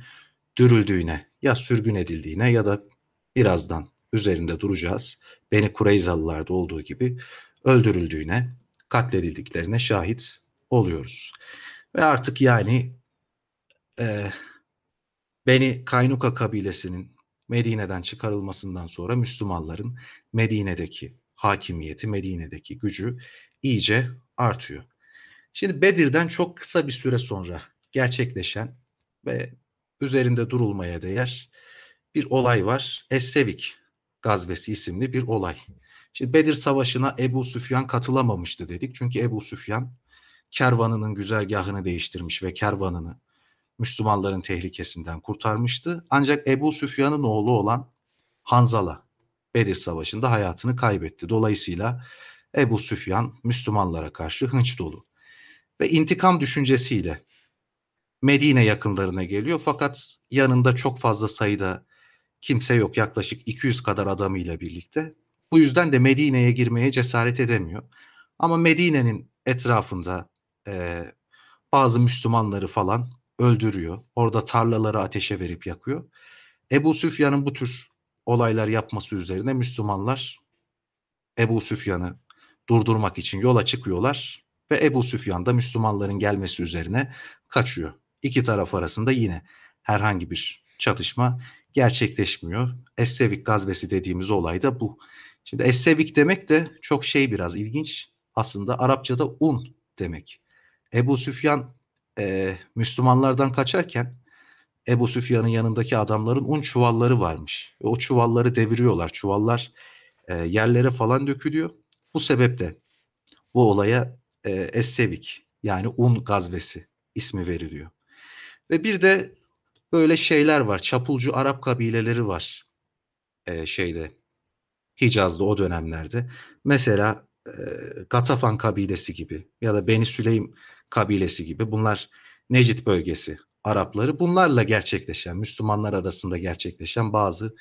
dürüldüğüne ya sürgün edildiğine ya da birazdan üzerinde duracağız. Beni Kureyzalılarda olduğu gibi öldürüldüğüne, katledildiklerine şahit oluyoruz. Ve artık yani e, Beni Kaynuka kabilesinin Medine'den çıkarılmasından sonra Müslümanların Medine'deki hakimiyeti, Medine'deki gücü iyice artıyor. Şimdi Bedir'den çok kısa bir süre sonra gerçekleşen ve üzerinde durulmaya değer bir olay var. Essevik gazvesi isimli bir olay. Şimdi Bedir Savaşı'na Ebu Süfyan katılamamıştı dedik. Çünkü Ebu Süfyan kervanının güzergahını değiştirmiş ve kervanını Müslümanların tehlikesinden kurtarmıştı. Ancak Ebu Süfyan'ın oğlu olan Hanzala Bedir Savaşı'nda hayatını kaybetti. Dolayısıyla Ebu Süfyan Müslümanlara karşı hınç dolu ve intikam düşüncesiyle Medine yakınlarına geliyor fakat yanında çok fazla sayıda kimse yok yaklaşık 200 kadar adamıyla birlikte. Bu yüzden de Medine'ye girmeye cesaret edemiyor. Ama Medine'nin etrafında e, bazı Müslümanları falan öldürüyor. Orada tarlaları ateşe verip yakıyor. Ebu Süfyan'ın bu tür olaylar yapması üzerine Müslümanlar Ebu Süfyan'ı durdurmak için yola çıkıyorlar ve Ebu Süfyan da Müslümanların gelmesi üzerine kaçıyor. İki taraf arasında yine herhangi bir çatışma gerçekleşmiyor. Essevik gazvesi dediğimiz olay da bu. Şimdi Essevik demek de çok şey biraz ilginç. Aslında Arapçada un demek. Ebu Süfyan e, Müslümanlardan kaçarken Ebu Süfyan'ın yanındaki adamların un çuvalları varmış. O çuvalları deviriyorlar. Çuvallar e, yerlere falan dökülüyor. Bu sebeple bu olaya e, Essevik yani un gazvesi ismi veriliyor. Ve bir de böyle şeyler var. Çapulcu Arap kabileleri var. E, şeyde Hicaz'da o dönemlerde. Mesela e, Gatafan kabilesi gibi ya da Beni Süleym kabilesi gibi bunlar Necit bölgesi Arapları. Bunlarla gerçekleşen Müslümanlar arasında gerçekleşen bazı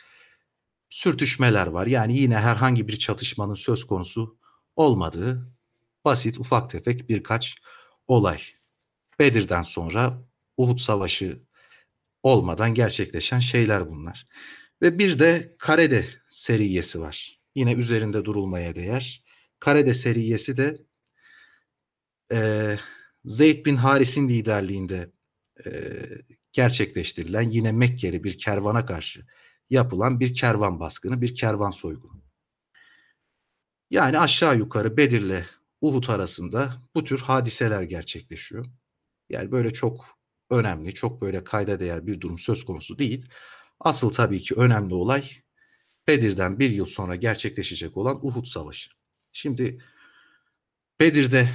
sürtüşmeler var. Yani yine herhangi bir çatışmanın söz konusu olmadığı basit ufak tefek birkaç olay. Bedir'den sonra Uhud Savaşı olmadan gerçekleşen şeyler bunlar. Ve bir de karede seriyesi var. Yine üzerinde durulmaya değer. Karede seriyesi de e, Zeyd bin Haris'in liderliğinde e, gerçekleştirilen yine Mekkeli bir kervana karşı yapılan bir kervan baskını, bir kervan soygunu. Yani aşağı yukarı Bedir'le Uhud arasında bu tür hadiseler gerçekleşiyor. Yani böyle çok önemli, çok böyle kayda değer bir durum söz konusu değil. Asıl tabii ki önemli olay Bedir'den bir yıl sonra gerçekleşecek olan Uhud Savaşı. Şimdi Bedir'de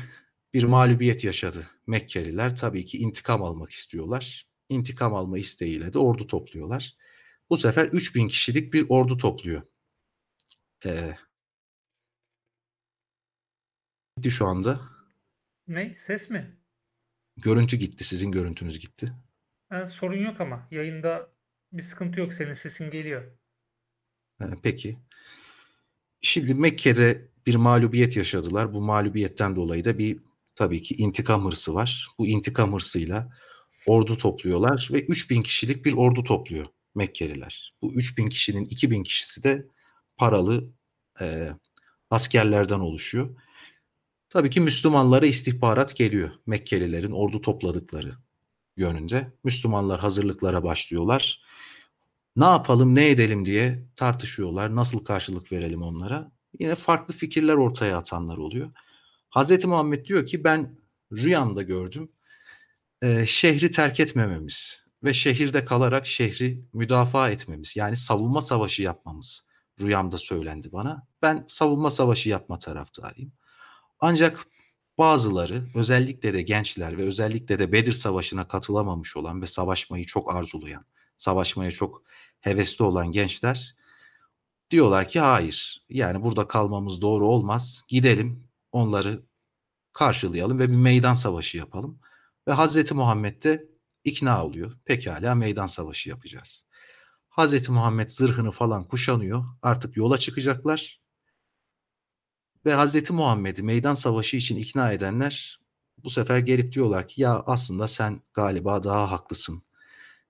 bir mağlubiyet yaşadı Mekkeliler. Tabii ki intikam almak istiyorlar. İntikam alma isteğiyle de ordu topluyorlar. Bu sefer 3000 kişilik bir ordu topluyor. Ee, gitti şu anda. Ne? Ses mi? Görüntü gitti. Sizin görüntünüz gitti. Ha, sorun yok ama yayında bir sıkıntı yok. Senin sesin geliyor. Ha, peki. Şimdi Mekke'de bir mağlubiyet yaşadılar. Bu mağlubiyetten dolayı da bir tabii ki intikam hırsı var. Bu intikam hırsıyla ordu topluyorlar ve 3000 kişilik bir ordu topluyor Mekkeliler. Bu 3000 kişinin 2000 kişisi de paralı e, askerlerden oluşuyor. Tabii ki Müslümanlara istihbarat geliyor. Mekkelilerin ordu topladıkları yönünde. Müslümanlar hazırlıklara başlıyorlar. Ne yapalım, ne edelim diye tartışıyorlar. Nasıl karşılık verelim onlara? Yine farklı fikirler ortaya atanlar oluyor. Hazreti Muhammed diyor ki ben rüyamda gördüm. Ee, şehri terk etmememiz ve şehirde kalarak şehri müdafaa etmemiz yani savunma savaşı yapmamız rüyamda söylendi bana. Ben savunma savaşı yapma taraftarıyım. Ancak bazıları özellikle de gençler ve özellikle de Bedir Savaşı'na katılamamış olan ve savaşmayı çok arzulayan, savaşmaya çok hevesli olan gençler diyorlar ki hayır yani burada kalmamız doğru olmaz gidelim onları karşılayalım ve bir meydan savaşı yapalım. Ve Hazreti Muhammed de ikna oluyor pekala meydan savaşı yapacağız. Hazreti Muhammed zırhını falan kuşanıyor artık yola çıkacaklar ve Hazreti Muhammed'i meydan savaşı için ikna edenler bu sefer gelip diyorlar ki ya aslında sen galiba daha haklısın.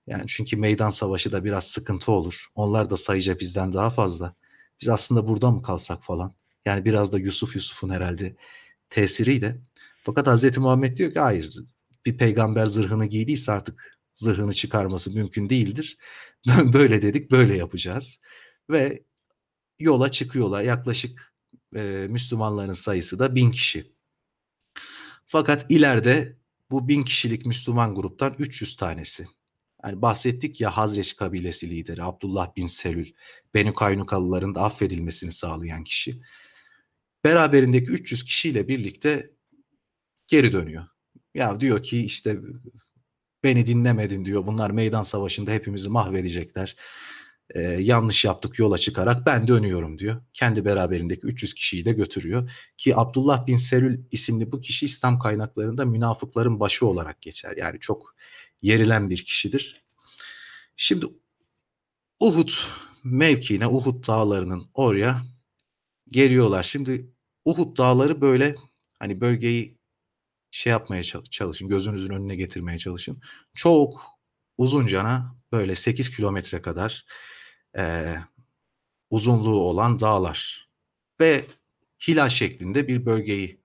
Yani çünkü meydan savaşı da biraz sıkıntı olur. Onlar da sayıca bizden daha fazla. Biz aslında burada mı kalsak falan. Yani biraz da Yusuf Yusuf'un herhalde tesiriyle. Fakat Hazreti Muhammed diyor ki hayır bir peygamber zırhını giydiyse artık zırhını çıkarması mümkün değildir. *laughs* böyle dedik böyle yapacağız. Ve yola çıkıyorlar yaklaşık e, Müslümanların sayısı da bin kişi. Fakat ileride bu bin kişilik Müslüman gruptan 300 tanesi. Yani bahsettik ya Hazreç kabilesi lideri Abdullah bin Selül, Beni Kaynukalıların da affedilmesini sağlayan kişi. Beraberindeki 300 kişiyle birlikte geri dönüyor. Ya diyor ki işte beni dinlemedin diyor. Bunlar meydan savaşında hepimizi mahvedecekler e, yanlış yaptık yola çıkarak ben dönüyorum diyor. Kendi beraberindeki 300 kişiyi de götürüyor. Ki Abdullah bin Selül isimli bu kişi İslam kaynaklarında münafıkların başı olarak geçer. Yani çok yerilen bir kişidir. Şimdi Uhud mevkiine, Uhud dağlarının oraya geliyorlar. Şimdi Uhud dağları böyle hani bölgeyi şey yapmaya çalışın, gözünüzün önüne getirmeye çalışın. Çok uzuncana böyle 8 kilometre kadar e, uzunluğu olan dağlar ve hilal şeklinde bir bölgeyi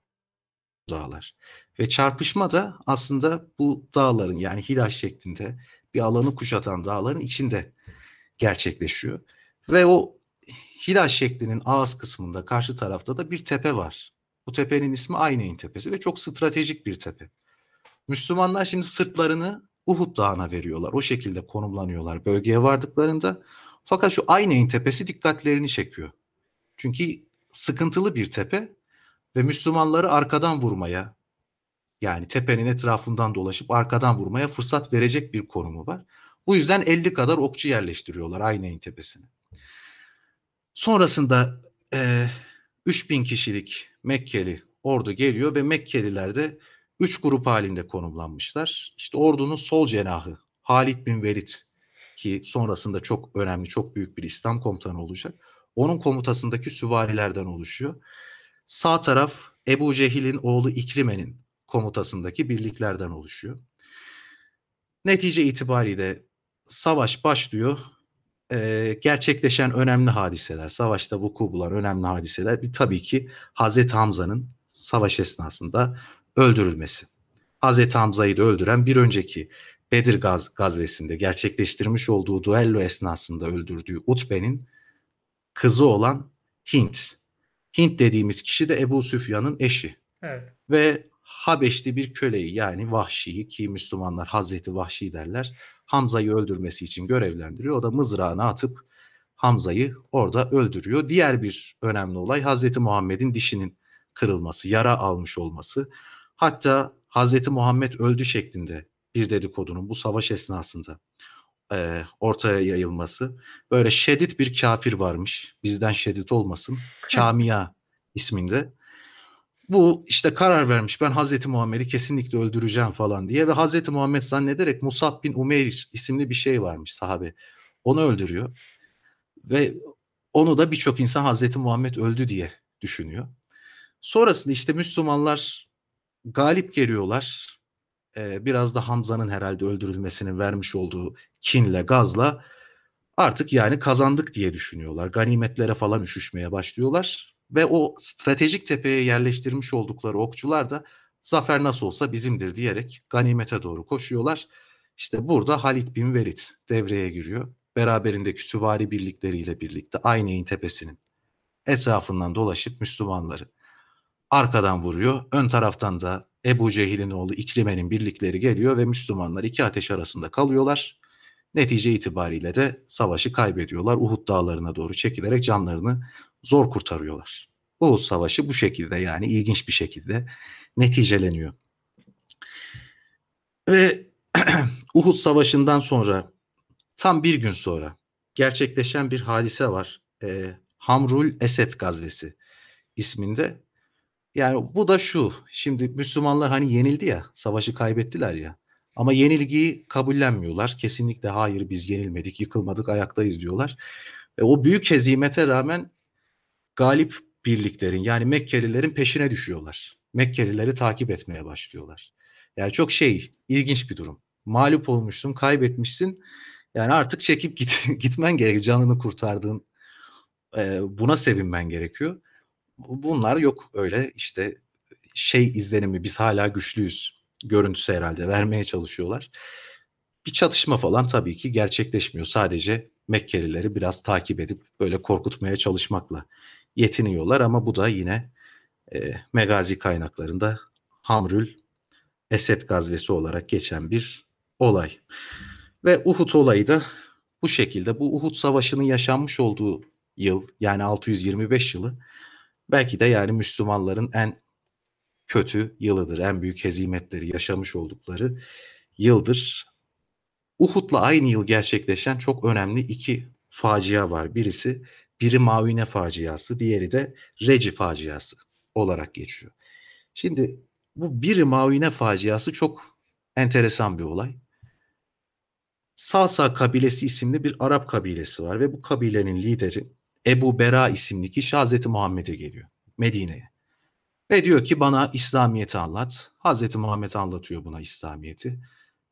dağlar. Ve çarpışma da aslında bu dağların yani hilal şeklinde bir alanı kuşatan dağların içinde gerçekleşiyor. Ve o hilal şeklinin ağız kısmında karşı tarafta da bir tepe var. Bu tepenin ismi Ayneyn Tepesi ve çok stratejik bir tepe. Müslümanlar şimdi sırtlarını Uhud Dağı'na veriyorlar. O şekilde konumlanıyorlar. Bölgeye vardıklarında fakat şu Aynay'ın tepesi dikkatlerini çekiyor. Çünkü sıkıntılı bir tepe ve Müslümanları arkadan vurmaya yani tepenin etrafından dolaşıp arkadan vurmaya fırsat verecek bir konumu var. Bu yüzden 50 kadar okçu yerleştiriyorlar Aynay'ın tepesine. Sonrasında e, 3000 kişilik Mekkeli ordu geliyor ve Mekkeliler de 3 grup halinde konumlanmışlar. İşte ordunun sol cenahı Halid bin Velid ki sonrasında çok önemli, çok büyük bir İslam komutanı olacak. Onun komutasındaki süvarilerden oluşuyor. Sağ taraf Ebu Cehil'in oğlu İkrime'nin komutasındaki birliklerden oluşuyor. Netice itibariyle savaş başlıyor. Ee, gerçekleşen önemli hadiseler, savaşta vuku bulan önemli hadiseler bir tabii ki Hazreti Hamza'nın savaş esnasında öldürülmesi. Hazreti Hamza'yı da öldüren bir önceki Bedir Gaz gazvesinde gerçekleştirmiş olduğu duello esnasında öldürdüğü Utbe'nin kızı olan Hint. Hint dediğimiz kişi de Ebu Süfyan'ın eşi. Evet. Ve Habeşli bir köleyi yani Vahşi'yi ki Müslümanlar Hazreti Vahşi derler. Hamza'yı öldürmesi için görevlendiriyor. O da mızrağını atıp Hamza'yı orada öldürüyor. Diğer bir önemli olay Hazreti Muhammed'in dişinin kırılması, yara almış olması. Hatta Hazreti Muhammed öldü şeklinde bir dedikodunun bu savaş esnasında e, ortaya yayılması. Böyle şedid bir kafir varmış. Bizden şedid olmasın. Kamia isminde. Bu işte karar vermiş ben Hazreti Muhammed'i kesinlikle öldüreceğim falan diye ve Hazreti Muhammed zannederek Musab bin Umeyr isimli bir şey varmış sahabe. Onu öldürüyor. Ve onu da birçok insan Hazreti Muhammed öldü diye düşünüyor. Sonrasında işte Müslümanlar galip geliyorlar e, biraz da Hamza'nın herhalde öldürülmesinin vermiş olduğu kinle gazla artık yani kazandık diye düşünüyorlar. Ganimetlere falan üşüşmeye başlıyorlar ve o stratejik tepeye yerleştirmiş oldukları okçular da zafer nasıl olsa bizimdir diyerek ganimete doğru koşuyorlar. İşte burada Halit bin Velid devreye giriyor. Beraberindeki süvari birlikleriyle birlikte Aynay'ın tepesinin etrafından dolaşıp Müslümanları arkadan vuruyor. Ön taraftan da Ebu Cehil'in oğlu İkrime'nin birlikleri geliyor ve Müslümanlar iki ateş arasında kalıyorlar. Netice itibariyle de savaşı kaybediyorlar. Uhud dağlarına doğru çekilerek canlarını zor kurtarıyorlar. Uhud Savaşı bu şekilde yani ilginç bir şekilde neticeleniyor. Ve *clears throat* Uhud Savaşı'ndan sonra tam bir gün sonra gerçekleşen bir hadise var. E, Hamrul Esed gazvesi isminde yani bu da şu. Şimdi Müslümanlar hani yenildi ya, savaşı kaybettiler ya. Ama yenilgiyi kabullenmiyorlar. Kesinlikle hayır biz yenilmedik, yıkılmadık, ayaktayız diyorlar. E, o büyük hezimete rağmen galip birliklerin yani Mekkelilerin peşine düşüyorlar. Mekkelileri takip etmeye başlıyorlar. Yani çok şey ilginç bir durum. Mağlup olmuşsun, kaybetmişsin. Yani artık çekip git, *laughs* gitmen gerek canını kurtardığın e, buna sevinmen gerekiyor bunlar yok öyle işte şey izlenimi biz hala güçlüyüz görüntüsü herhalde vermeye çalışıyorlar. Bir çatışma falan tabii ki gerçekleşmiyor. Sadece Mekkelileri biraz takip edip böyle korkutmaya çalışmakla yetiniyorlar ama bu da yine e, Megazi kaynaklarında Hamrül Esed gazvesi olarak geçen bir olay. Ve Uhud olayı da bu şekilde bu Uhud Savaşı'nın yaşanmış olduğu yıl yani 625 yılı Belki de yani Müslümanların en kötü yılıdır. En büyük hezimetleri yaşamış oldukları yıldır. Uhud'la aynı yıl gerçekleşen çok önemli iki facia var. Birisi biri Mavine faciası, diğeri de Reci faciası olarak geçiyor. Şimdi bu biri Mavine faciası çok enteresan bir olay. Salsa kabilesi isimli bir Arap kabilesi var ve bu kabilenin lideri Ebu Bera isimli kişi Hazreti Muhammed'e geliyor. Medine'ye. Ve diyor ki bana İslamiyet'i anlat. Hazreti Muhammed anlatıyor buna İslamiyet'i.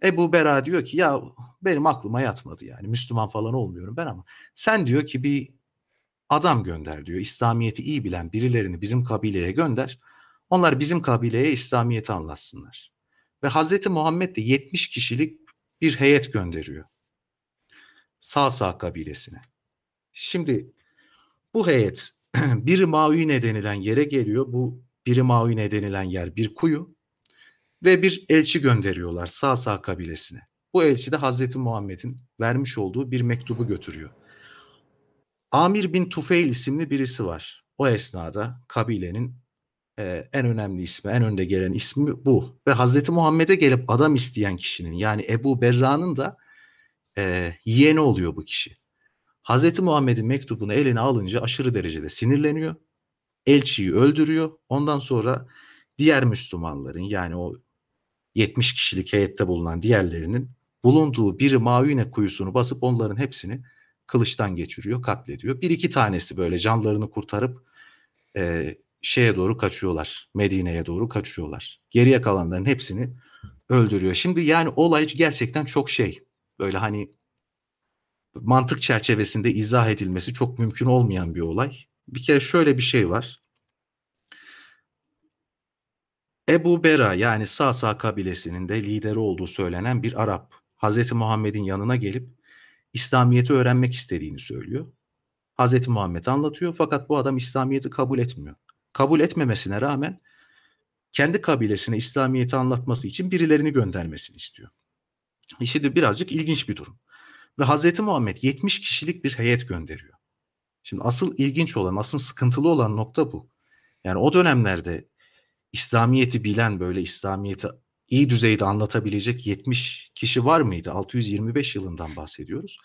Ebu Bera diyor ki ya benim aklıma yatmadı yani Müslüman falan olmuyorum ben ama sen diyor ki bir adam gönder diyor. İslamiyet'i iyi bilen birilerini bizim kabileye gönder. Onlar bizim kabileye İslamiyet'i anlatsınlar. Ve Hazreti Muhammed de 70 kişilik bir heyet gönderiyor. Sağ sağ kabilesine. Şimdi bu heyet *clears throat* bir Maüne denilen yere geliyor. Bu bir Maüne denilen yer bir kuyu ve bir elçi gönderiyorlar Sağ Sağ kabilesine. Bu elçi de Hazreti Muhammed'in vermiş olduğu bir mektubu götürüyor. Amir bin Tufeil isimli birisi var. O esnada kabilenin e, en önemli ismi, en önde gelen ismi bu. Ve Hazreti Muhammed'e gelip adam isteyen kişinin yani Ebu Berra'nın da e, yeğeni oluyor bu kişi. Hz. Muhammed'in mektubunu eline alınca aşırı derecede sinirleniyor. Elçiyi öldürüyor. Ondan sonra diğer Müslümanların yani o 70 kişilik heyette bulunan diğerlerinin bulunduğu bir maune kuyusunu basıp onların hepsini kılıçtan geçiriyor, katlediyor. Bir iki tanesi böyle canlarını kurtarıp e, şeye doğru kaçıyorlar, Medine'ye doğru kaçıyorlar. Geriye kalanların hepsini öldürüyor. Şimdi yani olay gerçekten çok şey. Böyle hani mantık çerçevesinde izah edilmesi çok mümkün olmayan bir olay. Bir kere şöyle bir şey var. Ebu Bera yani Sasa kabilesinin de lideri olduğu söylenen bir Arap Hz. Muhammed'in yanına gelip İslamiyet'i öğrenmek istediğini söylüyor. Hz. Muhammed anlatıyor fakat bu adam İslamiyet'i kabul etmiyor. Kabul etmemesine rağmen kendi kabilesine İslamiyet'i anlatması için birilerini göndermesini istiyor. İşte birazcık ilginç bir durum. Ve Hazreti Muhammed 70 kişilik bir heyet gönderiyor. Şimdi asıl ilginç olan, asıl sıkıntılı olan nokta bu. Yani o dönemlerde İslamiyet'i bilen böyle İslamiyet'i iyi düzeyde anlatabilecek 70 kişi var mıydı? 625 yılından bahsediyoruz.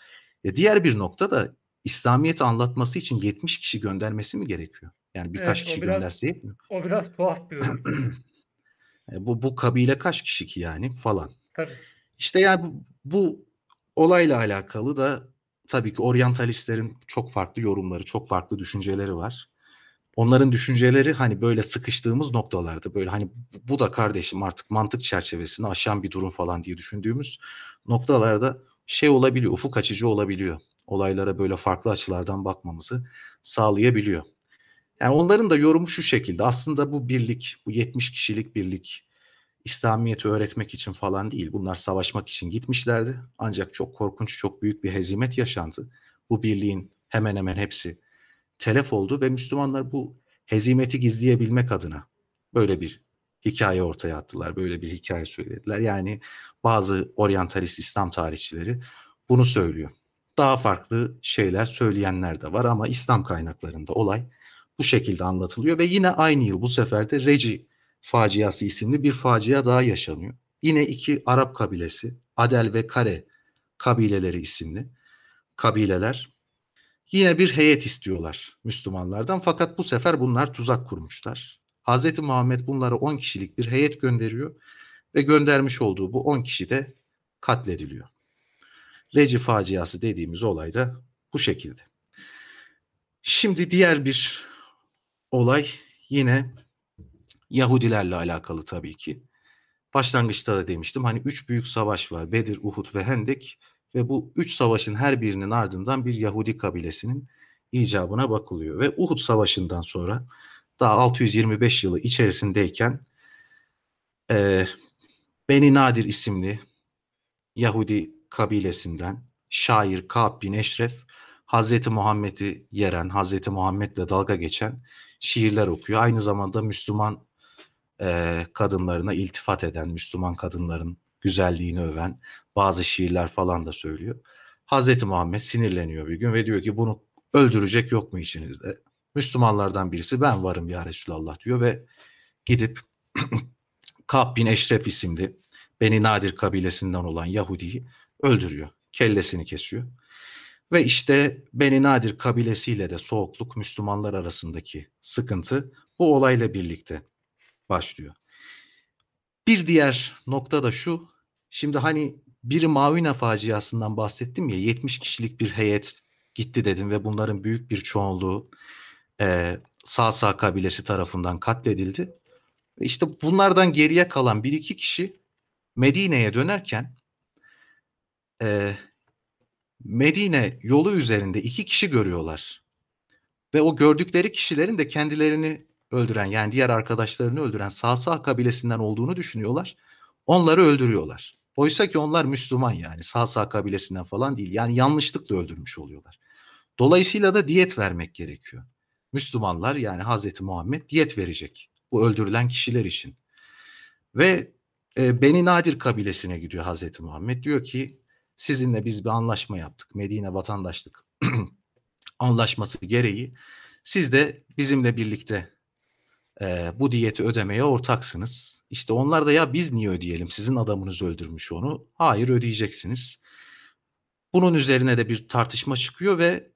E diğer bir nokta da İslamiyet'i anlatması için 70 kişi göndermesi mi gerekiyor? Yani birkaç evet, kişi biraz, gönderse yetmiyor. O biraz tuhaf bir *clears throat* e, bu, bu kabile kaç kişi ki yani falan. Tabii. İşte yani bu, bu Olayla alakalı da tabii ki oryantalistlerin çok farklı yorumları, çok farklı düşünceleri var. Onların düşünceleri hani böyle sıkıştığımız noktalarda böyle hani bu da kardeşim artık mantık çerçevesini aşan bir durum falan diye düşündüğümüz noktalarda şey olabiliyor, ufuk açıcı olabiliyor. Olaylara böyle farklı açılardan bakmamızı sağlayabiliyor. Yani onların da yorumu şu şekilde. Aslında bu birlik, bu 70 kişilik birlik İslamiyet'i öğretmek için falan değil. Bunlar savaşmak için gitmişlerdi. Ancak çok korkunç, çok büyük bir hezimet yaşandı. Bu birliğin hemen hemen hepsi telef oldu ve Müslümanlar bu hezimeti gizleyebilmek adına böyle bir hikaye ortaya attılar. Böyle bir hikaye söylediler. Yani bazı oryantalist İslam tarihçileri bunu söylüyor. Daha farklı şeyler söyleyenler de var ama İslam kaynaklarında olay bu şekilde anlatılıyor ve yine aynı yıl bu sefer de Reci faciası isimli bir facia daha yaşanıyor. Yine iki Arap kabilesi Adel ve Kare kabileleri isimli kabileler yine bir heyet istiyorlar Müslümanlardan fakat bu sefer bunlar tuzak kurmuşlar. Hz. Muhammed bunlara 10 kişilik bir heyet gönderiyor ve göndermiş olduğu bu 10 kişi de katlediliyor. Reci faciası dediğimiz olay da bu şekilde. Şimdi diğer bir olay yine Yahudilerle alakalı tabii ki. Başlangıçta da demiştim hani üç büyük savaş var Bedir, Uhud ve Hendek ve bu üç savaşın her birinin ardından bir Yahudi kabilesinin icabına bakılıyor. Ve Uhud Savaşı'ndan sonra daha 625 yılı içerisindeyken e, Beni Nadir isimli Yahudi kabilesinden şair Ka'b bin Eşref Hazreti Muhammed'i yeren, Hazreti Muhammed'le dalga geçen şiirler okuyor. Aynı zamanda Müslüman e, kadınlarına iltifat eden, Müslüman kadınların güzelliğini öven bazı şiirler falan da söylüyor. Hazreti Muhammed sinirleniyor bir gün ve diyor ki bunu öldürecek yok mu içinizde? Müslümanlardan birisi ben varım ya Resulallah diyor ve gidip *clears throat* Kab bin Eşref isimli Beni Nadir kabilesinden olan Yahudi'yi öldürüyor. Kellesini kesiyor. Ve işte Beni Nadir kabilesiyle de soğukluk Müslümanlar arasındaki sıkıntı bu olayla birlikte başlıyor. Bir diğer nokta da şu. Şimdi hani biri Mavina faciasından bahsettim ya 70 kişilik bir heyet gitti dedim ve bunların büyük bir çoğunluğu e, Salsa kabilesi tarafından katledildi. İşte bunlardan geriye kalan bir iki kişi Medine'ye dönerken e, Medine yolu üzerinde iki kişi görüyorlar. Ve o gördükleri kişilerin de kendilerini öldüren yani diğer arkadaşlarını öldüren Sasa kabilesinden olduğunu düşünüyorlar. Onları öldürüyorlar. Oysa ki onlar Müslüman yani Sasa kabilesinden falan değil. Yani yanlışlıkla öldürmüş oluyorlar. Dolayısıyla da diyet vermek gerekiyor. Müslümanlar yani Hazreti Muhammed diyet verecek bu öldürülen kişiler için. Ve e, Beni Nadir kabilesine gidiyor Hazreti Muhammed. Diyor ki sizinle biz bir anlaşma yaptık. Medine vatandaşlık *clears throat* anlaşması gereği siz de bizimle birlikte e, bu diyeti ödemeye ortaksınız. İşte onlar da ya biz niye ödeyelim sizin adamınız öldürmüş onu. Hayır ödeyeceksiniz. Bunun üzerine de bir tartışma çıkıyor ve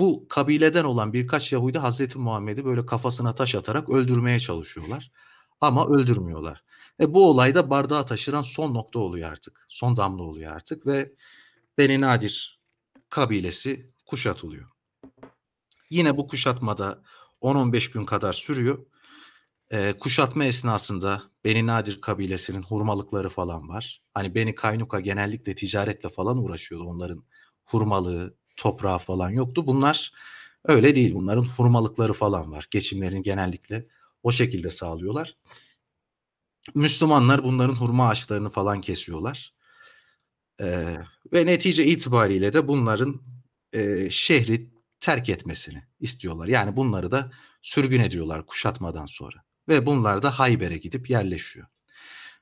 bu kabileden olan birkaç Yahudi Hazreti Muhammed'i böyle kafasına taş atarak öldürmeye çalışıyorlar. Ama öldürmüyorlar. E bu olayda bardağı taşıran son nokta oluyor artık. Son damla oluyor artık ve Beni Nadir kabilesi kuşatılıyor. Yine bu kuşatmada 10-15 gün kadar sürüyor. E, kuşatma esnasında Beni Nadir kabilesinin hurmalıkları falan var. Hani Beni Kaynuka genellikle ticaretle falan uğraşıyordu. Onların hurmalığı, toprağı falan yoktu. Bunlar öyle değil. Bunların hurmalıkları falan var. Geçimlerini genellikle o şekilde sağlıyorlar. Müslümanlar bunların hurma ağaçlarını falan kesiyorlar. Ee, ve netice itibariyle de bunların e, şehri terk etmesini istiyorlar. Yani bunları da sürgün ediyorlar kuşatmadan sonra. Ve bunlar da Hayber'e gidip yerleşiyor.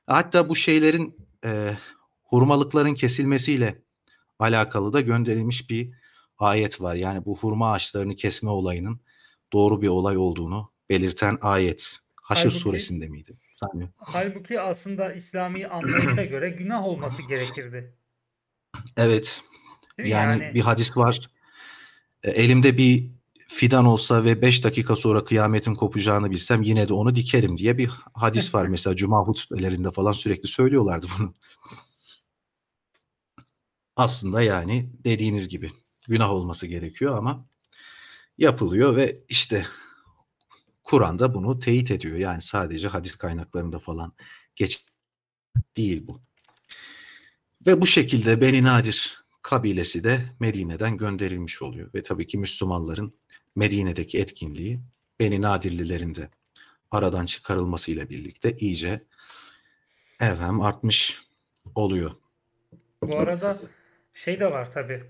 Hatta bu şeylerin e, hurmalıkların kesilmesiyle alakalı da gönderilmiş bir ayet var. Yani bu hurma ağaçlarını kesme olayının doğru bir olay olduğunu belirten ayet. Haşr halbuki, suresinde miydi? Sanırım. Halbuki aslında İslami anlayışa göre günah olması gerekirdi. Evet. Yani, yani bir hadis var. E, elimde bir fidan olsa ve 5 dakika sonra kıyametin kopacağını bilsem yine de onu dikerim diye bir hadis var *laughs* mesela cuma hutbelerinde falan sürekli söylüyorlardı bunu. Aslında yani dediğiniz gibi günah olması gerekiyor ama yapılıyor ve işte Kur'an da bunu teyit ediyor. Yani sadece hadis kaynaklarında falan geç değil bu. Ve bu şekilde Beni Nadir kabilesi de Medine'den gönderilmiş oluyor. Ve tabii ki Müslümanların Medine'deki etkinliği Beni Nadirlilerin de aradan çıkarılmasıyla birlikte iyice evhem artmış oluyor. Bu arada şey de var tabii.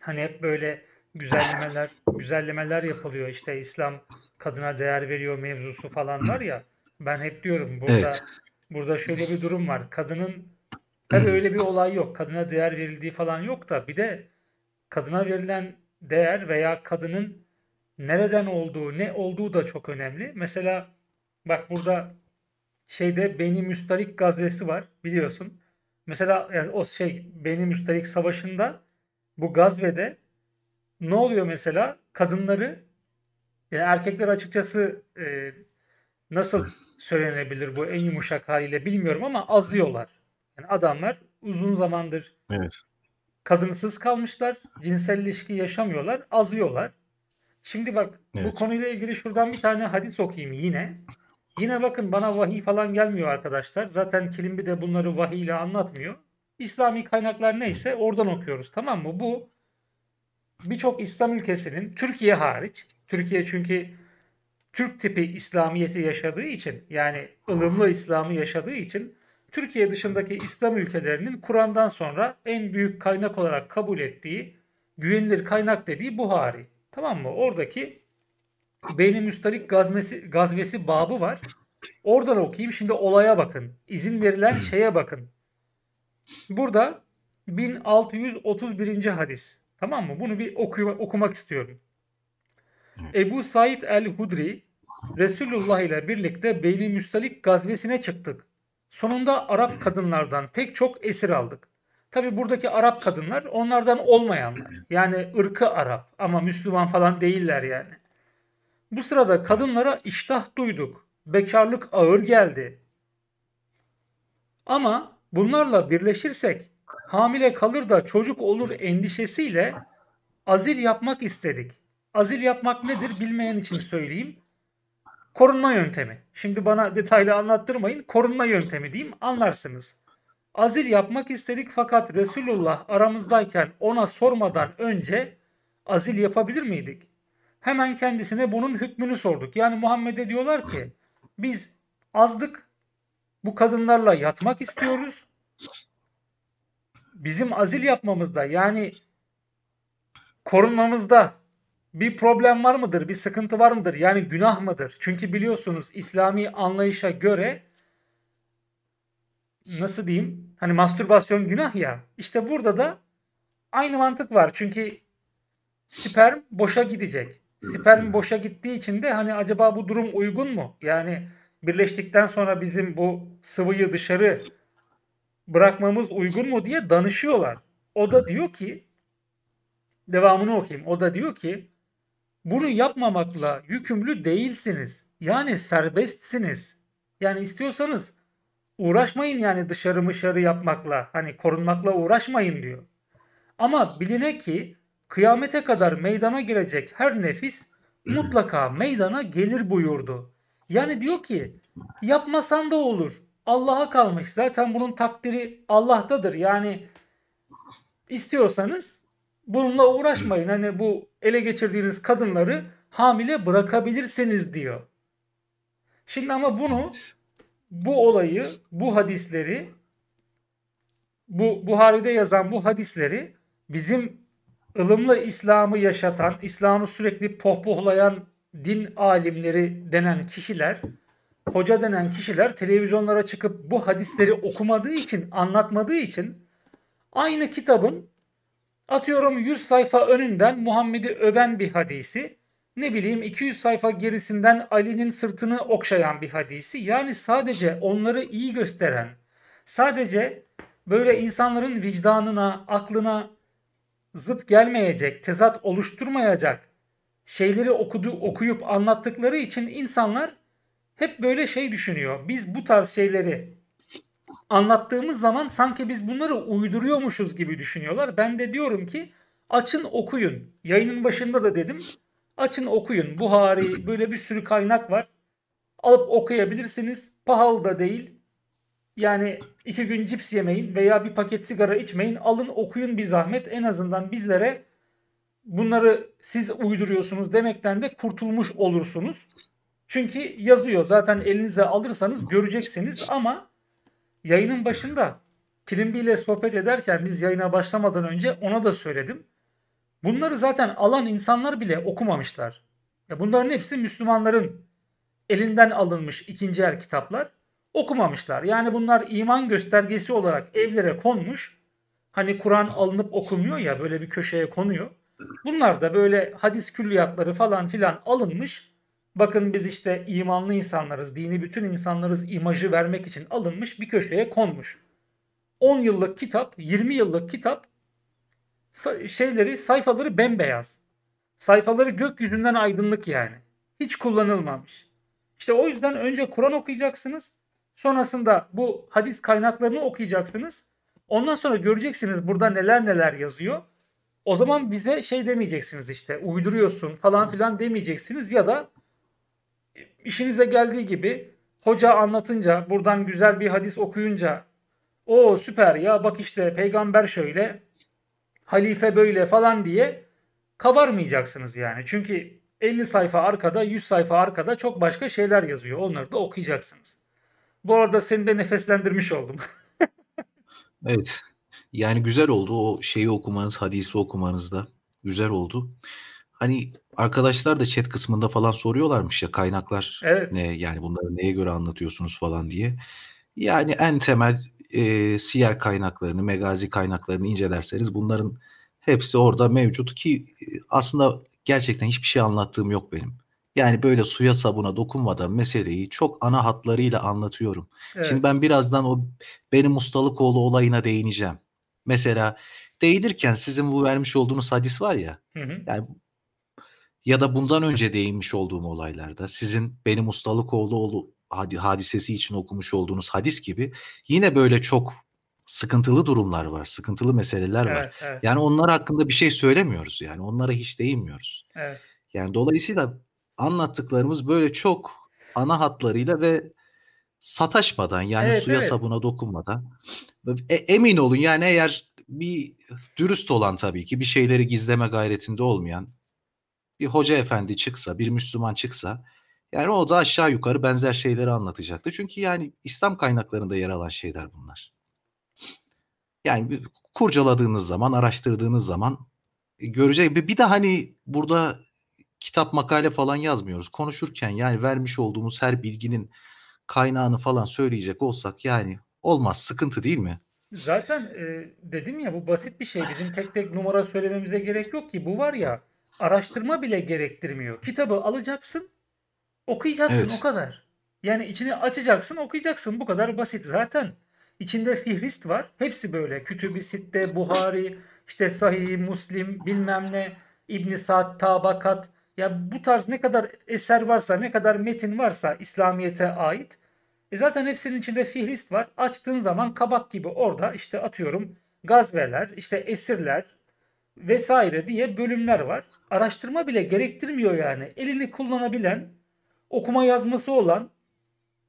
Hani hep böyle güzellemeler güzellemeler yapılıyor. İşte İslam kadına değer veriyor mevzusu falan var ya. Ben hep diyorum burada evet. burada şöyle bir durum var. Kadının Tabi hmm. öyle bir olay yok. Kadına değer verildiği falan yok da bir de kadına verilen değer veya kadının nereden olduğu, ne olduğu da çok önemli. Mesela bak burada şeyde Beni Müstalik gazvesi var biliyorsun. Mesela yani o şey Beni Müstalik savaşında bu gazvede ne oluyor mesela? Kadınları yani erkekler açıkçası e, nasıl söylenebilir bu en yumuşak haliyle bilmiyorum ama azıyorlar. Yani adamlar uzun zamandır evet. kadınsız kalmışlar, cinsel ilişki yaşamıyorlar, azıyorlar. Şimdi bak evet. bu konuyla ilgili şuradan bir tane hadis okuyayım yine. Yine bakın bana vahiy falan gelmiyor arkadaşlar. Zaten Kilimbi de bunları vahiy ile anlatmıyor. İslami kaynaklar neyse oradan okuyoruz tamam mı? Bu birçok İslam ülkesinin Türkiye hariç. Türkiye çünkü Türk tipi İslamiyeti yaşadığı için yani ılımlı İslam'ı yaşadığı için Türkiye dışındaki İslam ülkelerinin Kur'an'dan sonra en büyük kaynak olarak kabul ettiği, güvenilir kaynak dediği Buhari. Tamam mı? Oradaki Beyni Müstalik gazmesi, gazvesi babı var. Oradan okuyayım. Şimdi olaya bakın. İzin verilen hmm. şeye bakın. Burada 1631. hadis. Tamam mı? Bunu bir okuma, okumak istiyorum. Ebu Said el-Hudri Resulullah ile birlikte Beyni Müstalik gazvesine çıktık. Sonunda Arap kadınlardan pek çok esir aldık. Tabi buradaki Arap kadınlar onlardan olmayanlar. Yani ırkı Arap ama Müslüman falan değiller yani. Bu sırada kadınlara iştah duyduk. Bekarlık ağır geldi. Ama bunlarla birleşirsek hamile kalır da çocuk olur endişesiyle azil yapmak istedik. Azil yapmak nedir bilmeyen için söyleyeyim korunma yöntemi. Şimdi bana detaylı anlattırmayın. Korunma yöntemi diyeyim anlarsınız. Azil yapmak istedik fakat Resulullah aramızdayken ona sormadan önce azil yapabilir miydik? Hemen kendisine bunun hükmünü sorduk. Yani Muhammed'e diyorlar ki biz azdık bu kadınlarla yatmak istiyoruz. Bizim azil yapmamızda yani korunmamızda bir problem var mıdır? Bir sıkıntı var mıdır? Yani günah mıdır? Çünkü biliyorsunuz İslami anlayışa göre nasıl diyeyim? Hani mastürbasyon günah ya. İşte burada da aynı mantık var. Çünkü sperm boşa gidecek. Sperm boşa gittiği için de hani acaba bu durum uygun mu? Yani birleştikten sonra bizim bu sıvıyı dışarı bırakmamız uygun mu diye danışıyorlar. O da diyor ki devamını okuyayım. O da diyor ki bunu yapmamakla yükümlü değilsiniz. Yani serbestsiniz. Yani istiyorsanız uğraşmayın yani dışarı mışarı yapmakla. Hani korunmakla uğraşmayın diyor. Ama biline ki kıyamete kadar meydana girecek her nefis mutlaka meydana gelir buyurdu. Yani diyor ki yapmasan da olur. Allah'a kalmış. Zaten bunun takdiri Allah'tadır. Yani istiyorsanız bununla uğraşmayın. Hani bu ele geçirdiğiniz kadınları hamile bırakabilirseniz diyor. Şimdi ama bunu bu olayı, bu hadisleri bu Buhari'de yazan bu hadisleri bizim ılımlı İslam'ı yaşatan, İslam'ı sürekli pohpohlayan din alimleri denen kişiler, hoca denen kişiler televizyonlara çıkıp bu hadisleri okumadığı için, anlatmadığı için aynı kitabın Atıyorum 100 sayfa önünden Muhammed'i öven bir hadisi, ne bileyim 200 sayfa gerisinden Ali'nin sırtını okşayan bir hadisi. Yani sadece onları iyi gösteren, sadece böyle insanların vicdanına, aklına zıt gelmeyecek, tezat oluşturmayacak şeyleri okudu, okuyup anlattıkları için insanlar hep böyle şey düşünüyor. Biz bu tarz şeyleri anlattığımız zaman sanki biz bunları uyduruyormuşuz gibi düşünüyorlar. Ben de diyorum ki açın okuyun. Yayının başında da dedim. Açın okuyun. Buhari *laughs* böyle bir sürü kaynak var. Alıp okuyabilirsiniz. Pahalı da değil. Yani iki gün cips yemeyin veya bir paket sigara içmeyin. Alın okuyun bir zahmet. En azından bizlere bunları siz uyduruyorsunuz demekten de kurtulmuş olursunuz. Çünkü yazıyor. Zaten elinize alırsanız göreceksiniz ama yayının başında Kilimbi ile sohbet ederken biz yayına başlamadan önce ona da söyledim. Bunları zaten alan insanlar bile okumamışlar. Ya bunların hepsi Müslümanların elinden alınmış ikinci el kitaplar. Okumamışlar. Yani bunlar iman göstergesi olarak evlere konmuş. Hani Kur'an alınıp okunmuyor ya böyle bir köşeye konuyor. Bunlar da böyle hadis külliyatları falan filan alınmış Bakın biz işte imanlı insanlarız, dini bütün insanlarız imajı vermek için alınmış bir köşeye konmuş. 10 yıllık kitap, 20 yıllık kitap şeyleri, sayfaları bembeyaz. Sayfaları gökyüzünden aydınlık yani. Hiç kullanılmamış. İşte o yüzden önce Kur'an okuyacaksınız. Sonrasında bu hadis kaynaklarını okuyacaksınız. Ondan sonra göreceksiniz burada neler neler yazıyor. O zaman bize şey demeyeceksiniz işte uyduruyorsun falan filan demeyeceksiniz ya da işinize geldiği gibi hoca anlatınca, buradan güzel bir hadis okuyunca o süper ya bak işte peygamber şöyle, halife böyle falan diye kabarmayacaksınız yani. Çünkü 50 sayfa arkada, 100 sayfa arkada çok başka şeyler yazıyor. Onları da okuyacaksınız. Bu arada seni de nefeslendirmiş oldum. *laughs* evet. Yani güzel oldu o şeyi okumanız, hadisi okumanız da güzel oldu. Hani arkadaşlar da chat kısmında falan soruyorlarmış ya kaynaklar evet. ne yani bunları neye göre anlatıyorsunuz falan diye. Yani en temel e, siyer kaynaklarını, megazi kaynaklarını incelerseniz bunların hepsi orada mevcut ki aslında gerçekten hiçbir şey anlattığım yok benim. Yani böyle suya sabuna dokunmadan meseleyi çok ana hatlarıyla anlatıyorum. Evet. Şimdi ben birazdan o benim ustalıkoğlu olayına değineceğim. Mesela değinirken sizin bu vermiş olduğunuz hadis var ya. Hı hı. Yani ya da bundan önce değinmiş olduğum olaylarda sizin benim ustalık oğlu hadisesi için okumuş olduğunuz hadis gibi yine böyle çok sıkıntılı durumlar var, sıkıntılı meseleler evet, var. Evet. Yani onlar hakkında bir şey söylemiyoruz yani onlara hiç değinmiyoruz. Evet. Yani dolayısıyla anlattıklarımız böyle çok ana hatlarıyla ve sataşmadan yani evet, suya evet. sabuna dokunmadan e, emin olun yani eğer bir dürüst olan tabii ki bir şeyleri gizleme gayretinde olmayan bir hoca efendi çıksa, bir Müslüman çıksa yani o da aşağı yukarı benzer şeyleri anlatacaktı. Çünkü yani İslam kaynaklarında yer alan şeyler bunlar. Yani kurcaladığınız zaman, araştırdığınız zaman e, görecek. Bir de hani burada kitap makale falan yazmıyoruz. Konuşurken yani vermiş olduğumuz her bilginin kaynağını falan söyleyecek olsak yani olmaz sıkıntı değil mi? Zaten e, dedim ya bu basit bir şey. Bizim tek tek numara söylememize gerek yok ki. Bu var ya araştırma bile gerektirmiyor. Kitabı alacaksın, okuyacaksın evet. o kadar. Yani içini açacaksın, okuyacaksın. Bu kadar basit zaten. İçinde fihrist var. Hepsi böyle. Kütüb-i Sitte, Buhari, işte Sahih, Muslim, bilmem ne, İbn Sa'd, Tabakat. Ya bu tarz ne kadar eser varsa, ne kadar metin varsa İslamiyete ait. E zaten hepsinin içinde fihrist var. Açtığın zaman kabak gibi orada işte atıyorum gazveler, işte esirler, vesaire diye bölümler var. Araştırma bile gerektirmiyor yani. Elini kullanabilen, okuma yazması olan,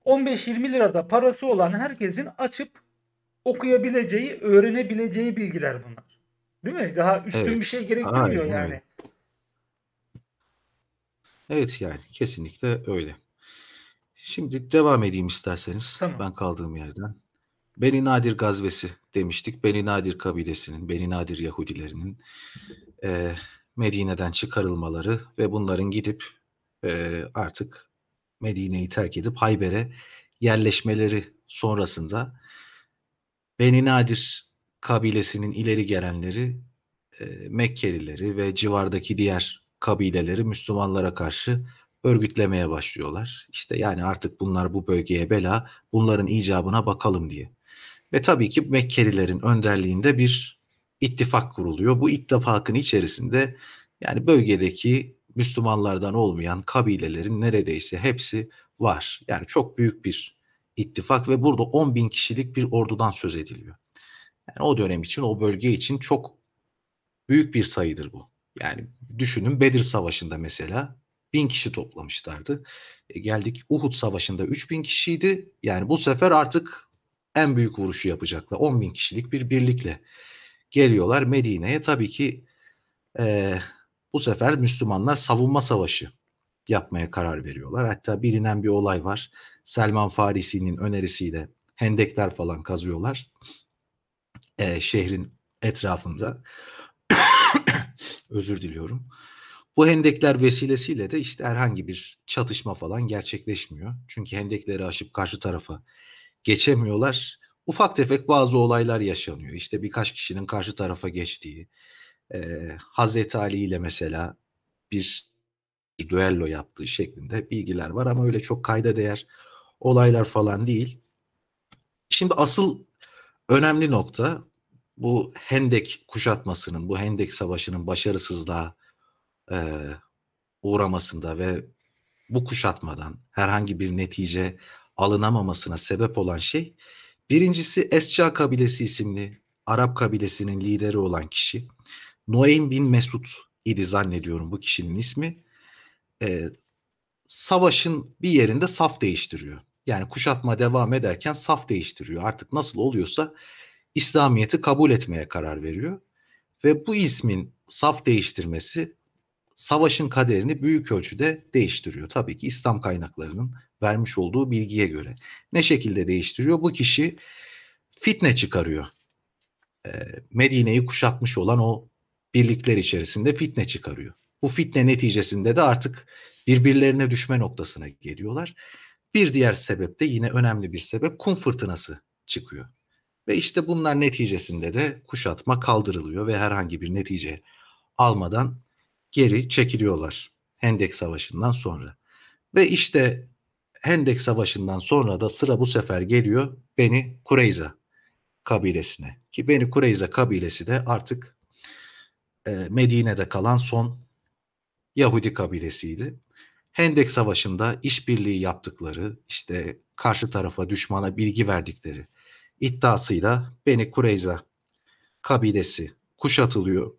15-20 lirada parası olan herkesin açıp okuyabileceği, öğrenebileceği bilgiler bunlar. Değil mi? Daha üstün evet. bir şey gerektirmiyor Aynen. yani. Evet yani kesinlikle öyle. Şimdi devam edeyim isterseniz. Tamam. Ben kaldığım yerden. Beni Nadir gazvesi demiştik. Beni Nadir kabilesinin, Beni Nadir Yahudilerinin e, Medine'den çıkarılmaları ve bunların gidip e, artık Medine'yi terk edip Hayber'e yerleşmeleri sonrasında Beni Nadir kabilesinin ileri gelenleri e, Mekkelileri ve civardaki diğer kabileleri Müslümanlara karşı örgütlemeye başlıyorlar. İşte yani artık bunlar bu bölgeye bela, bunların icabına bakalım diye. Ve tabii ki Mekkelilerin önderliğinde bir ittifak kuruluyor. Bu ittifakın içerisinde yani bölgedeki Müslümanlardan olmayan kabilelerin neredeyse hepsi var. Yani çok büyük bir ittifak ve burada 10 bin kişilik bir ordudan söz ediliyor. Yani o dönem için, o bölge için çok büyük bir sayıdır bu. Yani düşünün Bedir Savaşı'nda mesela bin kişi toplamışlardı. E geldik Uhud Savaşı'nda 3000 kişiydi. Yani bu sefer artık en büyük vuruşu yapacaklar. 10 bin kişilik bir birlikle geliyorlar Medine'ye. Tabii ki e, bu sefer Müslümanlar savunma savaşı yapmaya karar veriyorlar. Hatta bilinen bir olay var. Selman Farisi'nin önerisiyle hendekler falan kazıyorlar e, şehrin etrafında. *coughs* Özür diliyorum. Bu hendekler vesilesiyle de işte herhangi bir çatışma falan gerçekleşmiyor. Çünkü hendekleri aşıp karşı tarafa geçemiyorlar. Ufak tefek bazı olaylar yaşanıyor. İşte birkaç kişinin karşı tarafa geçtiği. E, Hazreti Ali ile mesela bir düello yaptığı şeklinde bilgiler var ama öyle çok kayda değer olaylar falan değil. Şimdi asıl önemli nokta bu Hendek kuşatmasının, bu Hendek savaşının başarısızlığa e, uğramasında ve bu kuşatmadan herhangi bir netice alınamamasına sebep olan şey birincisi Esca kabilesi isimli Arap kabilesinin lideri olan kişi Nuaym bin Mesut idi zannediyorum bu kişinin ismi. Ee, savaşın bir yerinde saf değiştiriyor. Yani kuşatma devam ederken saf değiştiriyor. Artık nasıl oluyorsa İslamiyet'i kabul etmeye karar veriyor. Ve bu ismin saf değiştirmesi savaşın kaderini büyük ölçüde değiştiriyor. Tabii ki İslam kaynaklarının vermiş olduğu bilgiye göre. Ne şekilde değiştiriyor? Bu kişi fitne çıkarıyor. Ee, Medine'yi kuşatmış olan o birlikler içerisinde fitne çıkarıyor. Bu fitne neticesinde de artık birbirlerine düşme noktasına geliyorlar. Bir diğer sebep de yine önemli bir sebep kum fırtınası çıkıyor. Ve işte bunlar neticesinde de kuşatma kaldırılıyor ve herhangi bir netice almadan geri çekiliyorlar Hendek Savaşı'ndan sonra. Ve işte Hendek Savaşı'ndan sonra da sıra bu sefer geliyor Beni Kureyza kabilesine. Ki Beni Kureyza kabilesi de artık e, Medine'de kalan son Yahudi kabilesiydi. Hendek Savaşı'nda işbirliği yaptıkları, işte karşı tarafa düşmana bilgi verdikleri iddiasıyla Beni Kureyza kabilesi kuşatılıyor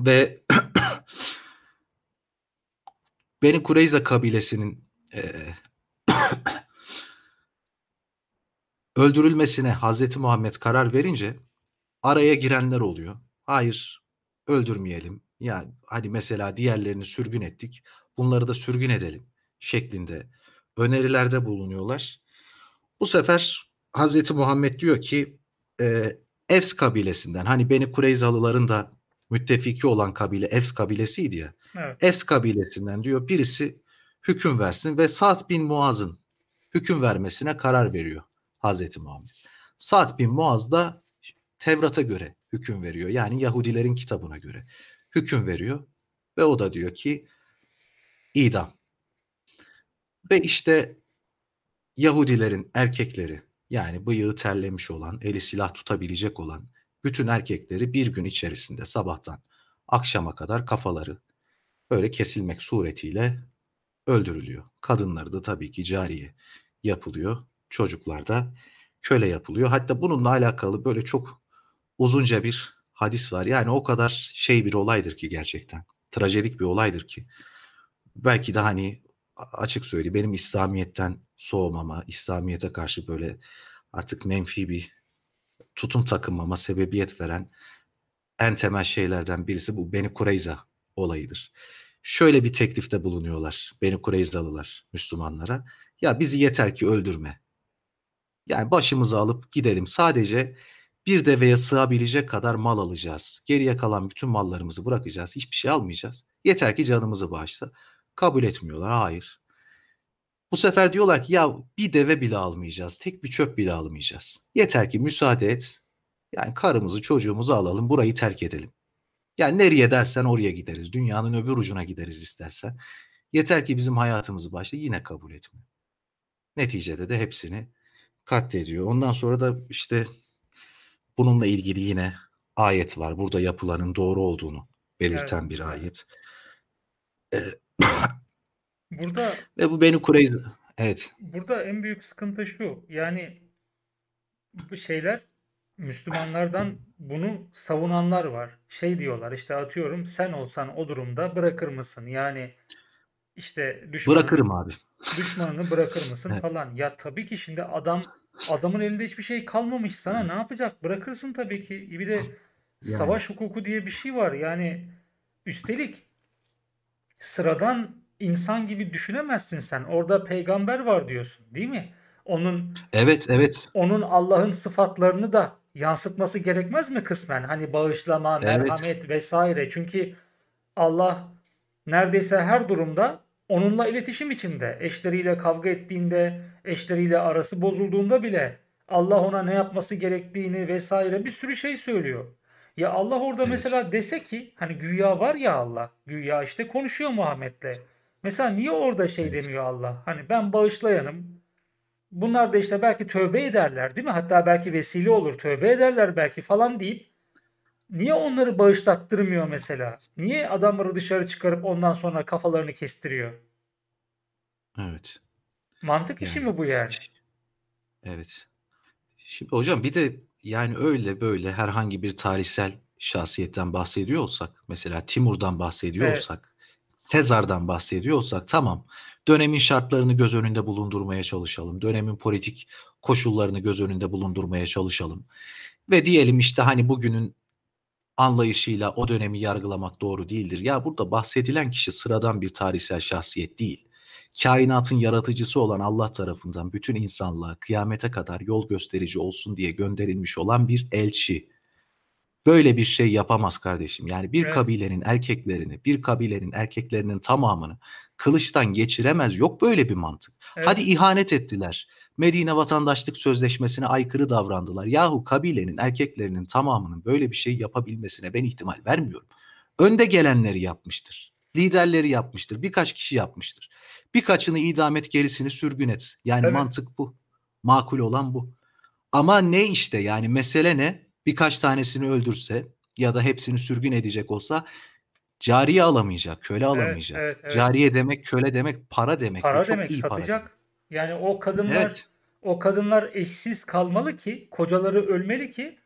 ve *clears throat* Beni Kureyza kabilesinin e, *coughs* öldürülmesine Hazreti Muhammed karar verince araya girenler oluyor. Hayır öldürmeyelim. Yani hani mesela diğerlerini sürgün ettik. Bunları da sürgün edelim şeklinde önerilerde bulunuyorlar. Bu sefer Hazreti Muhammed diyor ki e, Evs kabilesinden hani Beni Kureyzalıların da müttefiki olan kabile Evs kabilesiydi ya. Evet. Es kabilesinden diyor birisi hüküm versin ve Sa'd bin Muaz'ın hüküm vermesine karar veriyor Hazreti Muhammed. Sa'd bin Muaz da Tevrat'a göre hüküm veriyor. Yani Yahudilerin kitabına göre hüküm veriyor. Ve o da diyor ki idam. Ve işte Yahudilerin erkekleri yani bıyığı terlemiş olan, eli silah tutabilecek olan bütün erkekleri bir gün içerisinde sabahtan akşama kadar kafaları öyle kesilmek suretiyle öldürülüyor. Kadınları da tabii ki cariye yapılıyor. Çocuklar da köle yapılıyor. Hatta bununla alakalı böyle çok uzunca bir hadis var. Yani o kadar şey bir olaydır ki gerçekten. Trajedik bir olaydır ki. Belki de hani açık söyleyeyim benim İslamiyet'ten soğumama, İslamiyet'e karşı böyle artık menfi bir tutum takınmama sebebiyet veren en temel şeylerden birisi bu Beni Kureyza olayıdır şöyle bir teklifte bulunuyorlar Beni Kureyzalılar Müslümanlara. Ya bizi yeter ki öldürme. Yani başımızı alıp gidelim. Sadece bir deveye sığabilecek kadar mal alacağız. Geriye kalan bütün mallarımızı bırakacağız. Hiçbir şey almayacağız. Yeter ki canımızı bağışla. Kabul etmiyorlar. Hayır. Bu sefer diyorlar ki ya bir deve bile almayacağız. Tek bir çöp bile almayacağız. Yeter ki müsaade et. Yani karımızı çocuğumuzu alalım burayı terk edelim. Yani nereye dersen oraya gideriz. Dünyanın öbür ucuna gideriz istersen. Yeter ki bizim hayatımızı başta yine kabul etmiyor. Neticede de hepsini katlediyor. Ondan sonra da işte bununla ilgili yine ayet var. Burada yapılanın doğru olduğunu belirten evet. bir ayet. Ee, *laughs* burada *laughs* ve bu beni Kureyiz. Evet. Burada en büyük sıkıntı şu. Yani bu şeyler Müslümanlardan bunu savunanlar var. Şey diyorlar işte atıyorum sen olsan o durumda bırakır mısın? Yani işte düşmanını, bırakırım abi. Düşmanını bırakır mısın *laughs* falan. Ya tabii ki şimdi adam adamın elinde hiçbir şey kalmamış sana ne yapacak? Bırakırsın tabii ki. Bir de *laughs* yani. savaş hukuku diye bir şey var. Yani üstelik sıradan insan gibi düşünemezsin sen. Orada peygamber var diyorsun, değil mi? Onun Evet, evet. Onun Allah'ın sıfatlarını da yansıtması gerekmez mi kısmen? Hani bağışlama, merhamet evet. vesaire. Çünkü Allah neredeyse her durumda onunla iletişim içinde. Eşleriyle kavga ettiğinde, eşleriyle arası bozulduğunda bile Allah ona ne yapması gerektiğini vesaire bir sürü şey söylüyor. Ya Allah orada evet. mesela dese ki hani güya var ya Allah, güya işte konuşuyor Muhammed'le. Mesela niye orada şey evet. demiyor Allah? Hani ben bağışlayanım, bunlar da işte belki tövbe ederler değil mi? Hatta belki vesile olur tövbe ederler belki falan deyip niye onları bağışlattırmıyor mesela? Niye adamları dışarı çıkarıp ondan sonra kafalarını kestiriyor? Evet. Mantık yani, işi mi bu yani? Evet. Şimdi hocam bir de yani öyle böyle herhangi bir tarihsel şahsiyetten bahsediyor olsak mesela Timur'dan bahsediyor evet. olsak Sezar'dan bahsediyor olsak tamam dönemin şartlarını göz önünde bulundurmaya çalışalım. Dönemin politik koşullarını göz önünde bulundurmaya çalışalım. Ve diyelim işte hani bugünün anlayışıyla o dönemi yargılamak doğru değildir. Ya burada bahsedilen kişi sıradan bir tarihsel şahsiyet değil. Kainatın yaratıcısı olan Allah tarafından bütün insanlığa kıyamete kadar yol gösterici olsun diye gönderilmiş olan bir elçi. Böyle bir şey yapamaz kardeşim. Yani bir evet. kabilenin erkeklerini, bir kabilenin erkeklerinin tamamını kılıçtan geçiremez. Yok böyle bir mantık. Evet. Hadi ihanet ettiler. Medine vatandaşlık sözleşmesine aykırı davrandılar. Yahu kabilenin erkeklerinin tamamının böyle bir şey yapabilmesine ben ihtimal vermiyorum. Önde gelenleri yapmıştır. Liderleri yapmıştır. Birkaç kişi yapmıştır. Birkaçını idam et gerisini sürgün et. Yani evet. mantık bu. Makul olan bu. Ama ne işte yani mesele ne? Birkaç tanesini öldürse ya da hepsini sürgün edecek olsa Cariye alamayacak, köle alamayacak. Evet, evet, evet. Cariye demek, köle demek, para demek. Para çok demek, iyi satacak. Para demek. Yani o kadınlar evet. o kadınlar eşsiz kalmalı ki, kocaları ölmeli ki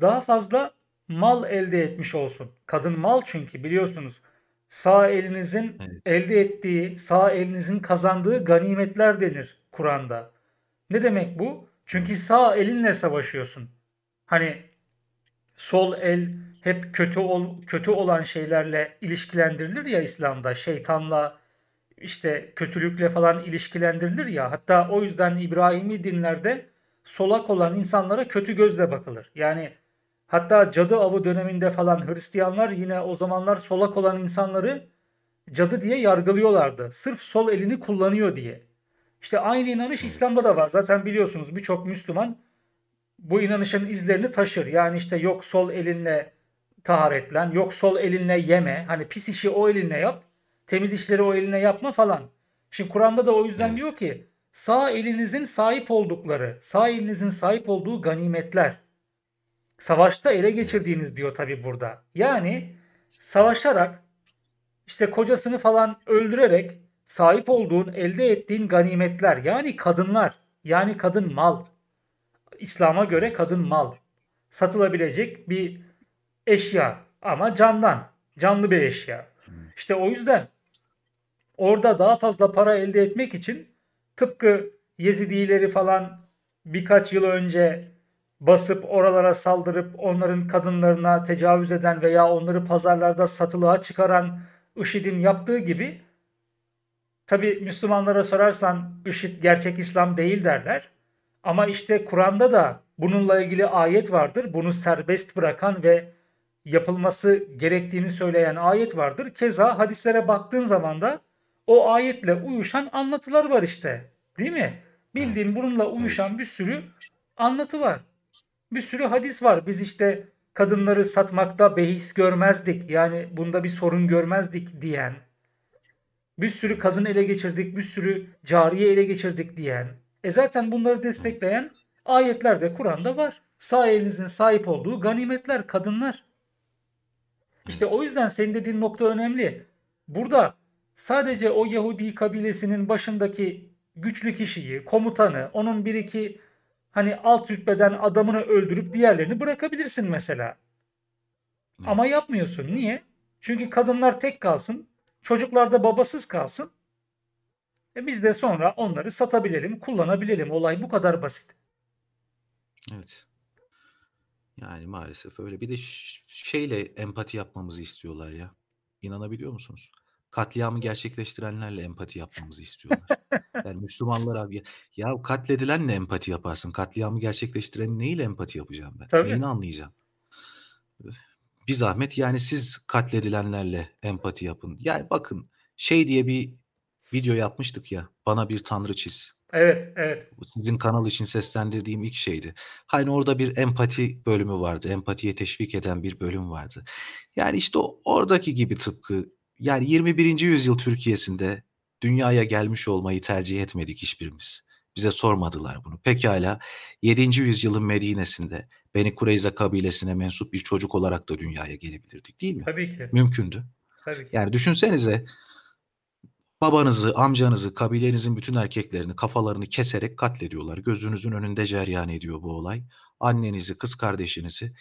daha fazla mal elde etmiş olsun. Kadın mal çünkü biliyorsunuz. Sağ elinizin evet. elde ettiği, sağ elinizin kazandığı ganimetler denir Kur'an'da. Ne demek bu? Çünkü sağ elinle savaşıyorsun. Hani sol el hep kötü ol, kötü olan şeylerle ilişkilendirilir ya İslam'da. Şeytanla işte kötülükle falan ilişkilendirilir ya. Hatta o yüzden İbrahimi dinlerde solak olan insanlara kötü gözle bakılır. Yani hatta cadı avı döneminde falan Hristiyanlar yine o zamanlar solak olan insanları cadı diye yargılıyorlardı. Sırf sol elini kullanıyor diye. İşte aynı inanış İslam'da da var. Zaten biliyorsunuz birçok Müslüman bu inanışın izlerini taşır. Yani işte yok sol elinle taharetlen, yok sol elinle yeme. Hani pis işi o elinle yap, temiz işleri o eline yapma falan. Şimdi Kur'an'da da o yüzden diyor ki sağ elinizin sahip oldukları, sağ elinizin sahip olduğu ganimetler. Savaşta ele geçirdiğiniz diyor tabi burada. Yani savaşarak işte kocasını falan öldürerek sahip olduğun, elde ettiğin ganimetler yani kadınlar, yani kadın mal. İslam'a göre kadın mal satılabilecek bir eşya ama candan, canlı bir eşya. Hmm. İşte o yüzden orada daha fazla para elde etmek için tıpkı Yezidileri falan birkaç yıl önce basıp oralara saldırıp onların kadınlarına tecavüz eden veya onları pazarlarda satılığa çıkaran IŞİD'in yaptığı gibi tabi Müslümanlara sorarsan IŞİD gerçek İslam değil derler. Ama işte Kur'an'da da bununla ilgili ayet vardır. Bunu serbest bırakan ve yapılması gerektiğini söyleyen ayet vardır. Keza hadislere baktığın zaman da o ayetle uyuşan anlatılar var işte. Değil mi? Bildiğin bununla uyuşan bir sürü anlatı var. Bir sürü hadis var. Biz işte kadınları satmakta behis görmezdik. Yani bunda bir sorun görmezdik diyen. Bir sürü kadın ele geçirdik, bir sürü cariye ele geçirdik diyen. E zaten bunları destekleyen ayetler de Kur'an'da var. Sağ elinizin sahip olduğu ganimetler, kadınlar. İşte o yüzden senin dediğin nokta önemli. Burada sadece o Yahudi kabilesinin başındaki güçlü kişiyi, komutanı, onun bir iki hani alt rütbeden adamını öldürüp diğerlerini bırakabilirsin mesela. Ama yapmıyorsun. Niye? Çünkü kadınlar tek kalsın, çocuklar da babasız kalsın. E biz de sonra onları satabilelim, kullanabilelim. Olay bu kadar basit. Evet. Yani maalesef öyle. Bir de şeyle empati yapmamızı istiyorlar ya. İnanabiliyor musunuz? Katliamı gerçekleştirenlerle empati yapmamızı istiyorlar. *laughs* yani Müslümanlar abi ya katledilenle empati yaparsın. Katliamı gerçekleştiren neyle empati yapacağım ben? Tabii. Neyini anlayacağım? Bir zahmet yani siz katledilenlerle empati yapın. Yani bakın şey diye bir video yapmıştık ya. Bana bir tanrı çiz. Evet, evet. sizin kanal için seslendirdiğim ilk şeydi. Hani orada bir empati bölümü vardı. Empatiye teşvik eden bir bölüm vardı. Yani işte oradaki gibi tıpkı yani 21. yüzyıl Türkiye'sinde dünyaya gelmiş olmayı tercih etmedik hiçbirimiz. Bize sormadılar bunu. Pekala 7. yüzyılın Medine'sinde Beni Kureyza kabilesine mensup bir çocuk olarak da dünyaya gelebilirdik değil mi? Tabii ki. Mümkündü. Tabii ki. Yani düşünsenize Babanızı, amcanızı, kabilenizin bütün erkeklerini kafalarını keserek katlediyorlar. Gözünüzün önünde ceryan ediyor bu olay. Annenizi, kız kardeşinizi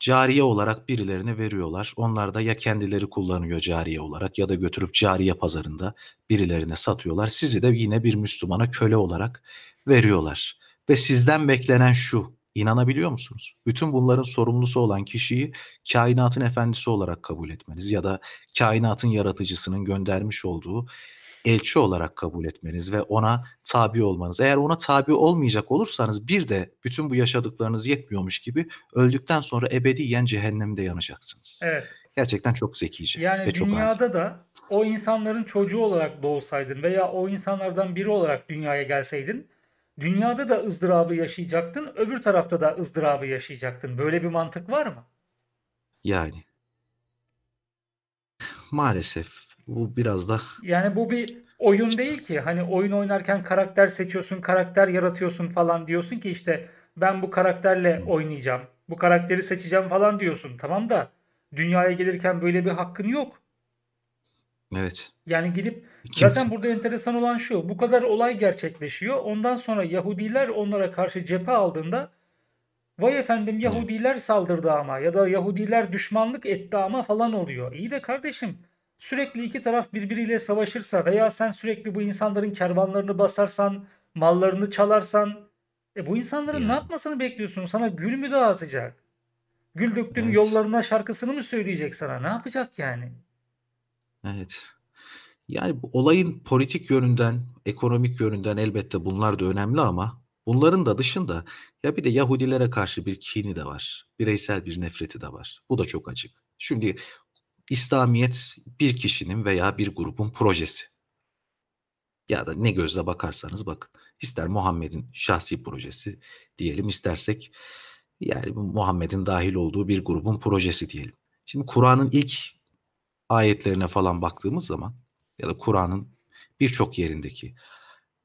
cariye olarak birilerine veriyorlar. Onlar da ya kendileri kullanıyor cariye olarak ya da götürüp cariye pazarında birilerine satıyorlar. Sizi de yine bir Müslümana köle olarak veriyorlar. Ve sizden beklenen şu. İnanabiliyor musunuz? Bütün bunların sorumlusu olan kişiyi kainatın efendisi olarak kabul etmeniz ya da kainatın yaratıcısının göndermiş olduğu elçi olarak kabul etmeniz ve ona tabi olmanız. Eğer ona tabi olmayacak olursanız bir de bütün bu yaşadıklarınız yetmiyormuş gibi öldükten sonra ebediyen cehennemde yanacaksınız. Evet. Gerçekten çok zekice. Yani ve dünyada çok da o insanların çocuğu olarak doğsaydın veya o insanlardan biri olarak dünyaya gelseydin dünyada da ızdırabı yaşayacaktın, öbür tarafta da ızdırabı yaşayacaktın. Böyle bir mantık var mı? Yani maalesef bu biraz da Yani bu bir oyun değil ki. Hani oyun oynarken karakter seçiyorsun, karakter yaratıyorsun falan diyorsun ki işte ben bu karakterle oynayacağım. Bu karakteri seçeceğim falan diyorsun. Tamam da dünyaya gelirken böyle bir hakkın yok. Evet. Yani gidip Kimse. zaten burada enteresan olan şu. Bu kadar olay gerçekleşiyor. Ondan sonra Yahudiler onlara karşı cephe aldığında vay efendim Yahudiler evet. saldırdı ama ya da Yahudiler düşmanlık etti ama falan oluyor. İyi de kardeşim sürekli iki taraf birbiriyle savaşırsa veya sen sürekli bu insanların kervanlarını basarsan, mallarını çalarsan e bu insanların yani. ne yapmasını bekliyorsun? Sana gül mü dağıtacak? Gül döktün evet. yollarına şarkısını mı söyleyecek sana? Ne yapacak yani? Evet. Yani bu olayın politik yönünden, ekonomik yönünden elbette bunlar da önemli ama bunların da dışında ya bir de Yahudilere karşı bir kini de var. Bireysel bir nefreti de var. Bu da çok açık. Şimdi İslamiyet bir kişinin veya bir grubun projesi. Ya da ne gözle bakarsanız bakın. İster Muhammed'in şahsi projesi diyelim istersek yani Muhammed'in dahil olduğu bir grubun projesi diyelim. Şimdi Kur'an'ın ilk ayetlerine falan baktığımız zaman ya da Kur'an'ın birçok yerindeki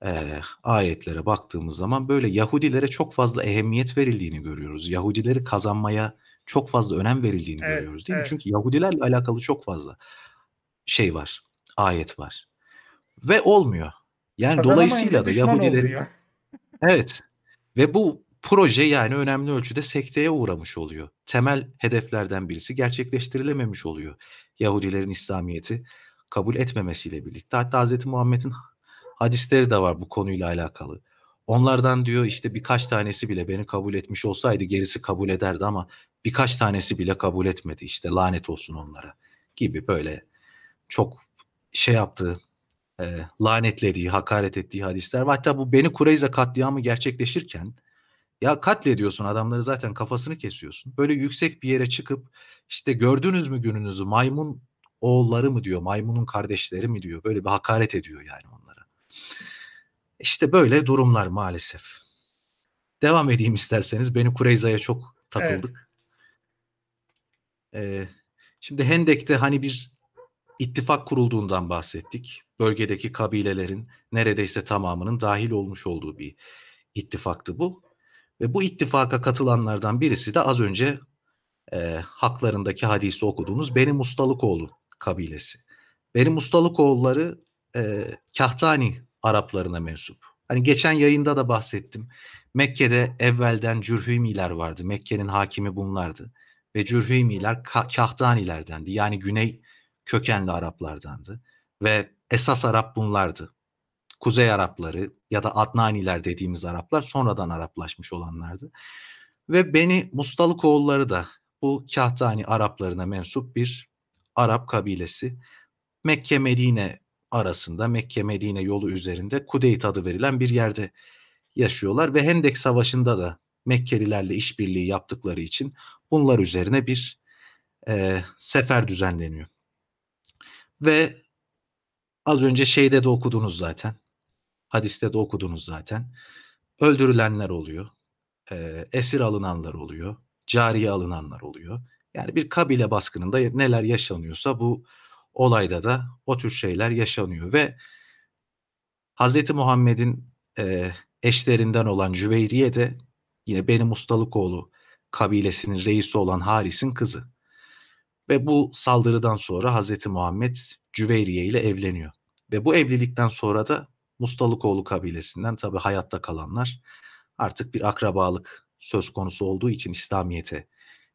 e, ayetlere baktığımız zaman böyle Yahudilere çok fazla ehemmiyet verildiğini görüyoruz. Yahudileri kazanmaya çok fazla önem verildiğini evet, görüyoruz değil evet. mi? Çünkü Yahudilerle alakalı çok fazla şey var, ayet var. Ve olmuyor. Yani dolayısıyla da Yahudilerin... *laughs* evet. Ve bu proje yani önemli ölçüde sekteye uğramış oluyor. Temel hedeflerden birisi gerçekleştirilememiş oluyor. Yahudilerin İslamiyet'i kabul etmemesiyle birlikte. Hatta Hz. Muhammed'in hadisleri de var bu konuyla alakalı. Onlardan diyor işte birkaç tanesi bile beni kabul etmiş olsaydı gerisi kabul ederdi ama birkaç tanesi bile kabul etmedi işte lanet olsun onlara gibi böyle çok şey yaptığı, e, lanetlediği, hakaret ettiği hadisler var. Hatta bu Beni Kureyza katliamı gerçekleşirken ya katlediyorsun adamları zaten kafasını kesiyorsun. Böyle yüksek bir yere çıkıp işte gördünüz mü gününüzü maymun oğulları mı diyor, maymunun kardeşleri mi diyor. Böyle bir hakaret ediyor yani onlara. İşte böyle durumlar maalesef. Devam edeyim isterseniz. Benim Kureyza'ya çok takıldık. Evet. Ee, şimdi Hendek'te hani bir ittifak kurulduğundan bahsettik. Bölgedeki kabilelerin neredeyse tamamının dahil olmuş olduğu bir ittifaktı bu. Ve bu ittifaka katılanlardan birisi de az önce e, haklarındaki hadisi okuduğumuz Benim Ustalıkoğlu kabilesi. Benim Ustalıkoğulları e, Kahtani Araplarına mensup. Hani geçen yayında da bahsettim. Mekke'de evvelden Cürhümiler vardı. Mekke'nin hakimi bunlardı. Ve Cürhümiler Kahtanilerdendi. Yani güney kökenli Araplardandı. Ve esas Arap bunlardı. Kuzey Arapları ya da Adnaniler dediğimiz Araplar sonradan Araplaşmış olanlardı. Ve beni Mustalıkoğulları da bu Kahtani Araplarına mensup bir Arap kabilesi. Mekke Medine arasında Mekke Medine yolu üzerinde Kudeyt adı verilen bir yerde yaşıyorlar ve Hendek Savaşı'nda da Mekkelilerle işbirliği yaptıkları için bunlar üzerine bir e, sefer düzenleniyor. Ve az önce şeyde de okudunuz zaten. Hadiste de okudunuz zaten. Öldürülenler oluyor. E, esir alınanlar oluyor cariye alınanlar oluyor. Yani bir kabile baskınında neler yaşanıyorsa bu olayda da o tür şeyler yaşanıyor ve Hz. Muhammed'in e, eşlerinden olan Cüveyriye de yine benim ustalıkoğlu kabilesinin reisi olan Haris'in kızı. Ve bu saldırıdan sonra Hz. Muhammed Cüveyriye ile evleniyor. Ve bu evlilikten sonra da Mustalıkoğlu kabilesinden tabi hayatta kalanlar artık bir akrabalık söz konusu olduğu için İslamiyet'e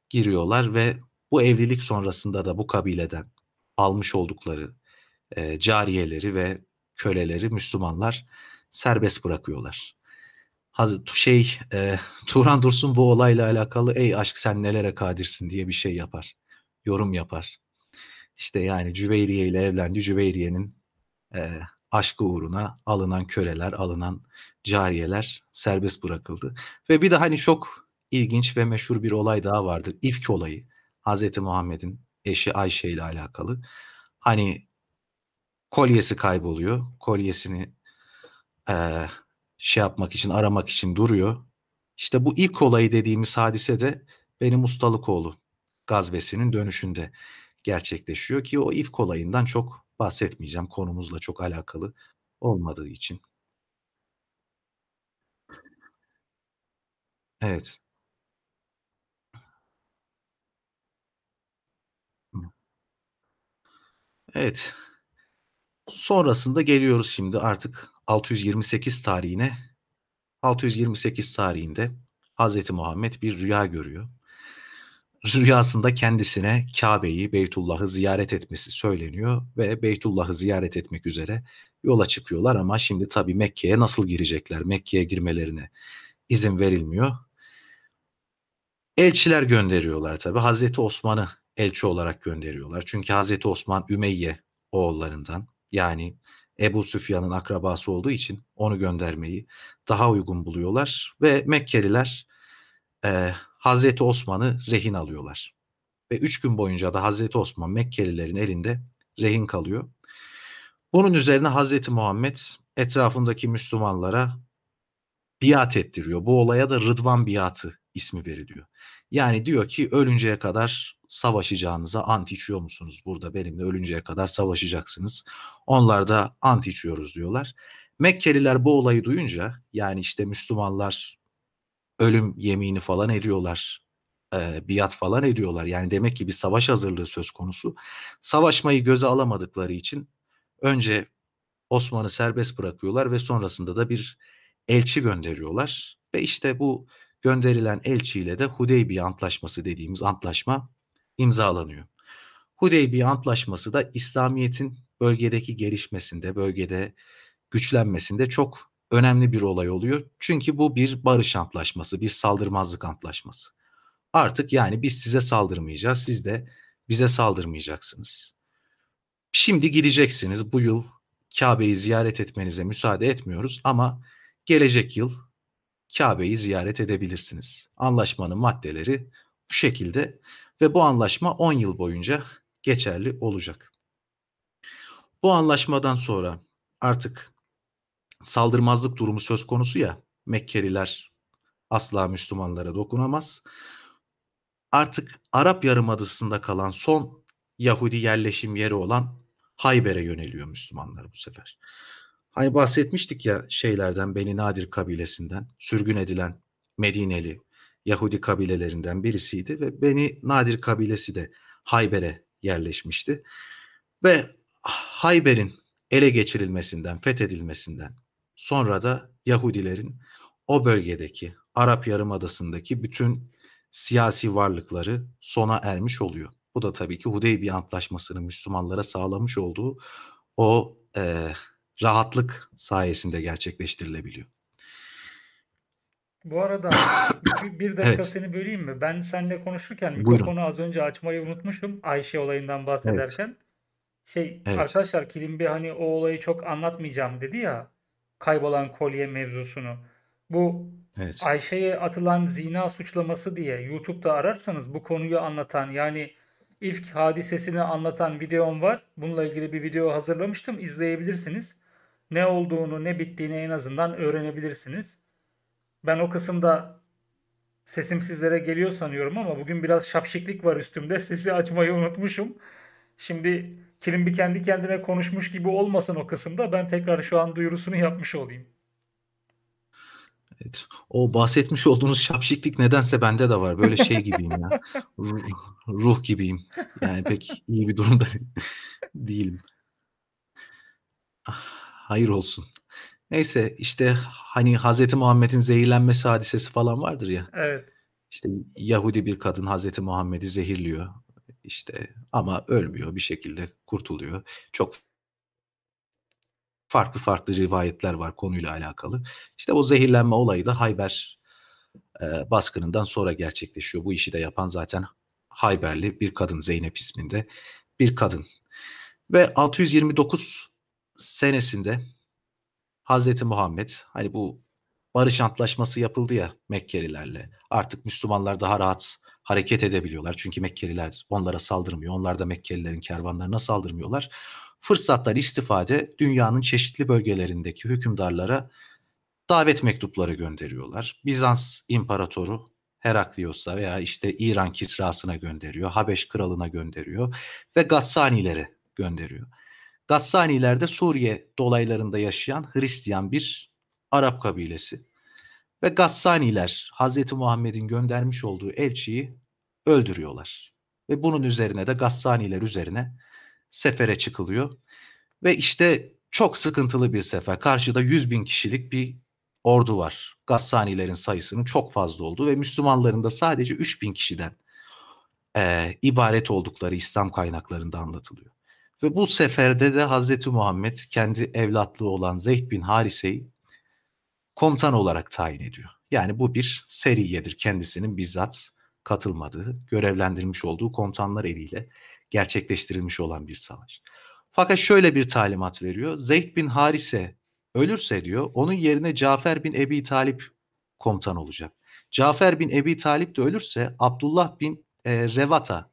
giriyorlar ve bu evlilik sonrasında da bu kabileden almış oldukları e, cariyeleri ve köleleri Müslümanlar serbest bırakıyorlar. Hazır, şey e, *laughs* Turan Dursun bu olayla alakalı ey aşk sen nelere kadirsin diye bir şey yapar. Yorum yapar. İşte yani Cüveyriye ile evlendi. Cüveyriye'nin e, aşkı uğruna alınan köleler, alınan cariyeler serbest bırakıldı. Ve bir de hani çok ilginç ve meşhur bir olay daha vardır. İfk olayı. Hazreti Muhammed'in eşi Ayşe ile alakalı. Hani kolyesi kayboluyor. Kolyesini e, şey yapmak için, aramak için duruyor. İşte bu ilk olayı dediğimiz hadise de benim Ustalıkoğlu gazvesinin dönüşünde gerçekleşiyor ki o ifk olayından çok bahsetmeyeceğim konumuzla çok alakalı olmadığı için. Evet. Evet. Sonrasında geliyoruz şimdi artık 628 tarihine. 628 tarihinde Hazreti Muhammed bir rüya görüyor. Rüyasında kendisine Kabe'yi, Beytullah'ı ziyaret etmesi söyleniyor ve Beytullah'ı ziyaret etmek üzere yola çıkıyorlar ama şimdi tabii Mekke'ye nasıl girecekler? Mekke'ye girmelerine izin verilmiyor elçiler gönderiyorlar tabi. Hazreti Osman'ı elçi olarak gönderiyorlar. Çünkü Hazreti Osman Ümeyye oğullarından yani Ebu Süfyan'ın akrabası olduğu için onu göndermeyi daha uygun buluyorlar ve Mekkeliler e, Hazreti Osman'ı rehin alıyorlar. Ve üç gün boyunca da Hazreti Osman Mekkelilerin elinde rehin kalıyor. Bunun üzerine Hazreti Muhammed etrafındaki Müslümanlara biat ettiriyor. Bu olaya da Rıdvan biatı ismi veriliyor. Yani diyor ki ölünceye kadar savaşacağınıza ant içiyor musunuz? Burada benimle ölünceye kadar savaşacaksınız. Onlar da ant içiyoruz diyorlar. Mekkeliler bu olayı duyunca yani işte Müslümanlar ölüm yemini falan ediyorlar. E, biat falan ediyorlar. Yani demek ki bir savaş hazırlığı söz konusu. Savaşmayı göze alamadıkları için önce Osman'ı serbest bırakıyorlar ve sonrasında da bir elçi gönderiyorlar. Ve işte bu gönderilen elçiyle de Hudeybiye Antlaşması dediğimiz antlaşma imzalanıyor. Hudeybiye Antlaşması da İslamiyet'in bölgedeki gelişmesinde, bölgede güçlenmesinde çok önemli bir olay oluyor. Çünkü bu bir barış antlaşması, bir saldırmazlık antlaşması. Artık yani biz size saldırmayacağız, siz de bize saldırmayacaksınız. Şimdi gideceksiniz bu yıl Kabe'yi ziyaret etmenize müsaade etmiyoruz ama gelecek yıl Kabe'yi ziyaret edebilirsiniz. Anlaşmanın maddeleri bu şekilde ve bu anlaşma 10 yıl boyunca geçerli olacak. Bu anlaşmadan sonra artık saldırmazlık durumu söz konusu ya Mekkeliler asla Müslümanlara dokunamaz. Artık Arap Yarımadası'nda kalan son Yahudi yerleşim yeri olan Hayber'e yöneliyor Müslümanlar bu sefer. Hani bahsetmiştik ya şeylerden Beni Nadir kabilesinden sürgün edilen Medineli Yahudi kabilelerinden birisiydi ve Beni Nadir kabilesi de Hayber'e yerleşmişti. Ve Hayber'in ele geçirilmesinden, fethedilmesinden sonra da Yahudilerin o bölgedeki Arap Yarımadası'ndaki bütün siyasi varlıkları sona ermiş oluyor. Bu da tabii ki Hudeybiye antlaşmasını Müslümanlara sağlamış olduğu o e, rahatlık sayesinde gerçekleştirilebiliyor. Bu arada bir dakika evet. seni böleyim mi? Ben seninle konuşurken mikrofonu az önce açmayı unutmuşum Ayşe olayından bahsederken. Evet. Şey evet. arkadaşlar Kilimbi hani o olayı çok anlatmayacağım dedi ya kaybolan kolye mevzusunu. Bu evet. Ayşe'ye atılan zina suçlaması diye YouTube'da ararsanız bu konuyu anlatan yani ilk hadisesini anlatan videom var. Bununla ilgili bir video hazırlamıştım izleyebilirsiniz ne olduğunu ne bittiğini en azından öğrenebilirsiniz. Ben o kısımda sesim sizlere geliyor sanıyorum ama bugün biraz şapşiklik var üstümde. *laughs* Sesi açmayı unutmuşum. Şimdi kilim bir kendi kendine konuşmuş gibi olmasın o kısımda. Ben tekrar şu an duyurusunu yapmış olayım. Evet. O bahsetmiş olduğunuz şapşiklik nedense bende de var. Böyle şey gibiyim ya. *laughs* ruh, gibiyim. Yani pek iyi bir durumda *laughs* değilim. Ah hayır olsun. Neyse işte hani Hazreti Muhammed'in zehirlenmesi hadisesi falan vardır ya. Evet. İşte Yahudi bir kadın Hazreti Muhammed'i zehirliyor. İşte ama ölmüyor bir şekilde kurtuluyor. Çok farklı farklı rivayetler var konuyla alakalı. İşte o zehirlenme olayı da Hayber e, baskınından sonra gerçekleşiyor. Bu işi de yapan zaten Hayberli bir kadın Zeynep isminde bir kadın. Ve 629 senesinde Hazreti Muhammed hani bu barış antlaşması yapıldı ya Mekkelilerle. Artık Müslümanlar daha rahat hareket edebiliyorlar. Çünkü Mekkeliler onlara saldırmıyor. Onlar da Mekkelilerin kervanlarına saldırmıyorlar. Fırsattan istifade dünyanın çeşitli bölgelerindeki hükümdarlara davet mektupları gönderiyorlar. Bizans imparatoru Heraklios'a veya işte İran Kisra'sına gönderiyor, Habeş kralına gönderiyor ve Gassanilere gönderiyor. Gassanilerde Suriye dolaylarında yaşayan Hristiyan bir Arap kabilesi. Ve Gassaniler Hz. Muhammed'in göndermiş olduğu elçiyi öldürüyorlar. Ve bunun üzerine de Gassaniler üzerine sefere çıkılıyor. Ve işte çok sıkıntılı bir sefer. Karşıda 100 bin kişilik bir ordu var. Gassanilerin sayısının çok fazla olduğu ve Müslümanların da sadece 3 bin kişiden e, ibaret oldukları İslam kaynaklarında anlatılıyor. Ve bu seferde de Hazreti Muhammed kendi evlatlığı olan Zeyd bin Harise'yi komutan olarak tayin ediyor. Yani bu bir seriyedir kendisinin bizzat katılmadığı, görevlendirilmiş olduğu komutanlar eliyle gerçekleştirilmiş olan bir savaş. Fakat şöyle bir talimat veriyor. Zeyd bin Harise ölürse diyor onun yerine Cafer bin Ebi Talip komutan olacak. Cafer bin Ebi Talip de ölürse Abdullah bin e, Revata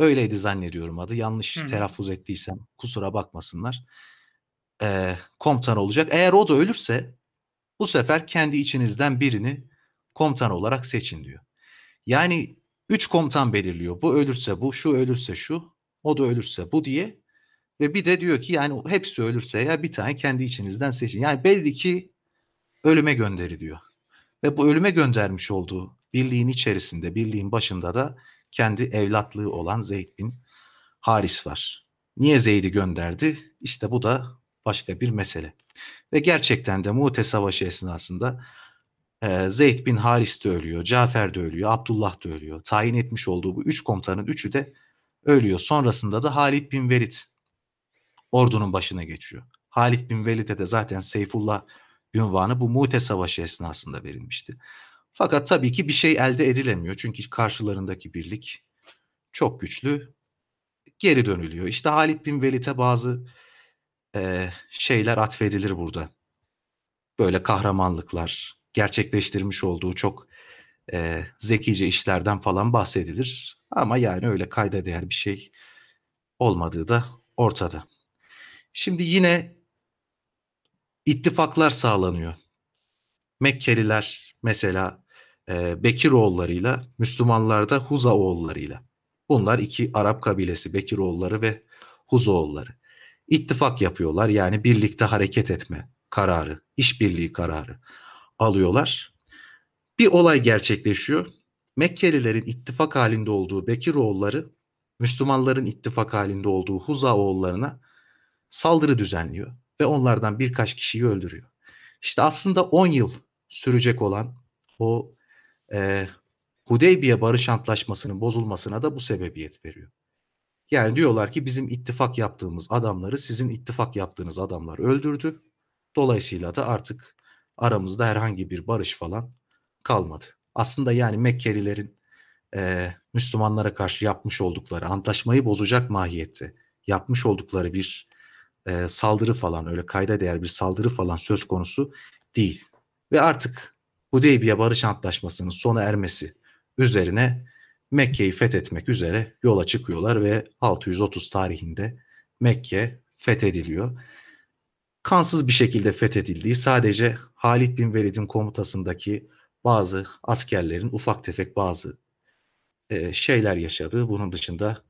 Öyleydi zannediyorum adı. Yanlış Hı. telaffuz ettiysem kusura bakmasınlar. Ee, komutan olacak. Eğer o da ölürse bu sefer kendi içinizden birini komutan olarak seçin diyor. Yani üç komutan belirliyor. Bu ölürse bu, şu ölürse şu, o da ölürse bu diye. Ve bir de diyor ki yani hepsi ölürse ya bir tane kendi içinizden seçin. Yani belli ki ölüme gönderi diyor. Ve bu ölüme göndermiş olduğu birliğin içerisinde, birliğin başında da kendi evlatlığı olan Zeyd bin Haris var. Niye Zeyd'i gönderdi? İşte bu da başka bir mesele. Ve gerçekten de Mu'te Savaşı esnasında e, Zeyd bin Haris de ölüyor, Cafer de ölüyor, Abdullah da ölüyor. Tayin etmiş olduğu bu üç komutanın üçü de ölüyor. Sonrasında da Halid bin Velid ordunun başına geçiyor. Halid bin Velid'e de zaten Seyfullah ünvanı bu Mu'te Savaşı esnasında verilmişti. Fakat tabii ki bir şey elde edilemiyor. Çünkü karşılarındaki birlik çok güçlü. Geri dönülüyor. İşte Halit bin Velid'e bazı e, şeyler atfedilir burada. Böyle kahramanlıklar, gerçekleştirmiş olduğu çok e, zekice işlerden falan bahsedilir. Ama yani öyle kayda değer bir şey olmadığı da ortada. Şimdi yine ittifaklar sağlanıyor. Mekkeliler mesela e, oğullarıyla Müslümanlarda da oğullarıyla. Bunlar iki Arap kabilesi oğulları ve oğulları. İttifak yapıyorlar yani birlikte hareket etme kararı, işbirliği kararı alıyorlar. Bir olay gerçekleşiyor. Mekkelilerin ittifak halinde olduğu oğulları Müslümanların ittifak halinde olduğu oğullarına saldırı düzenliyor ve onlardan birkaç kişiyi öldürüyor. İşte aslında 10 yıl sürecek olan o e, Hudeybiye Barış Antlaşması'nın bozulmasına da bu sebebiyet veriyor. Yani diyorlar ki bizim ittifak yaptığımız adamları sizin ittifak yaptığınız adamlar öldürdü. Dolayısıyla da artık aramızda herhangi bir barış falan kalmadı. Aslında yani Mekkelilerin e, Müslümanlara karşı yapmış oldukları antlaşmayı bozacak mahiyette yapmış oldukları bir e, saldırı falan öyle kayda değer bir saldırı falan söz konusu değil. Ve artık Hudeybiye Barış Antlaşması'nın sona ermesi üzerine Mekke'yi fethetmek üzere yola çıkıyorlar ve 630 tarihinde Mekke fethediliyor. Kansız bir şekilde fethedildiği sadece Halid bin Velid'in komutasındaki bazı askerlerin ufak tefek bazı e, şeyler yaşadığı bunun dışında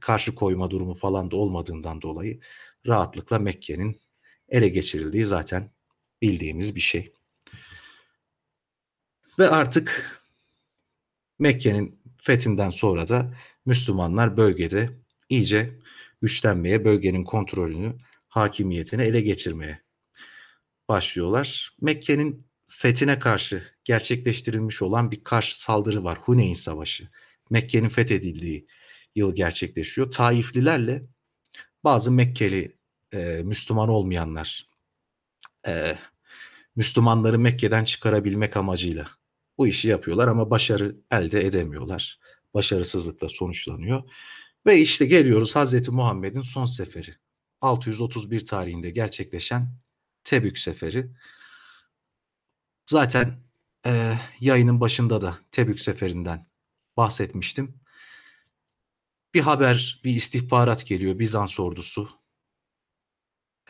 karşı koyma durumu falan da olmadığından dolayı rahatlıkla Mekke'nin ele geçirildiği zaten bildiğimiz bir şey. Ve artık Mekke'nin fethinden sonra da Müslümanlar bölgede iyice güçlenmeye, bölgenin kontrolünü, hakimiyetini ele geçirmeye başlıyorlar. Mekke'nin fethine karşı gerçekleştirilmiş olan bir karşı saldırı var. Huneyn Savaşı. Mekke'nin fethedildiği yıl gerçekleşiyor. Taiflilerle bazı Mekkeli e, Müslüman olmayanlar e, Müslümanları Mekke'den çıkarabilmek amacıyla bu işi yapıyorlar ama başarı elde edemiyorlar. Başarısızlıkla sonuçlanıyor. Ve işte geliyoruz Hazreti Muhammed'in son seferi. 631 tarihinde gerçekleşen Tebük seferi. Zaten e, yayının başında da Tebük seferinden bahsetmiştim. Bir haber, bir istihbarat geliyor Bizans ordusu.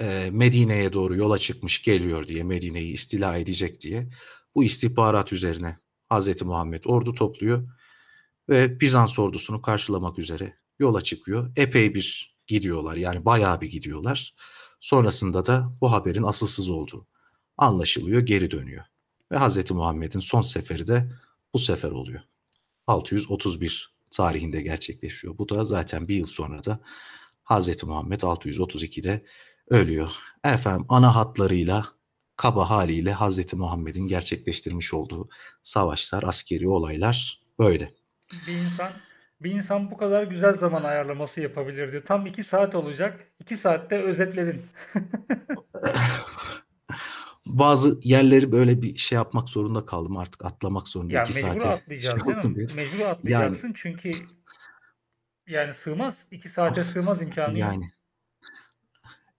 E, Medine'ye doğru yola çıkmış geliyor diye Medine'yi istila edecek diye. Bu istihbarat üzerine Hz. Muhammed ordu topluyor ve Bizans ordusunu karşılamak üzere yola çıkıyor. Epey bir gidiyorlar yani bayağı bir gidiyorlar. Sonrasında da bu haberin asılsız olduğu anlaşılıyor geri dönüyor. Ve Hz. Muhammed'in son seferi de bu sefer oluyor. 631 tarihinde gerçekleşiyor. Bu da zaten bir yıl sonra da Hz. Muhammed 632'de ölüyor. Efendim ana hatlarıyla kaba haliyle Hz. Muhammed'in gerçekleştirmiş olduğu savaşlar, askeri olaylar böyle. Bir insan bir insan bu kadar güzel zaman ayarlaması yapabilirdi. Tam iki saat olacak. İki saatte özetledin. *laughs* Bazı yerleri böyle bir şey yapmak zorunda kaldım artık atlamak zorunda. Ya şey yani mecbur atlayacağız şey değil mi? Mecbur atlayacaksın yani, çünkü yani sığmaz. iki saate sığmaz imkanı yani. yok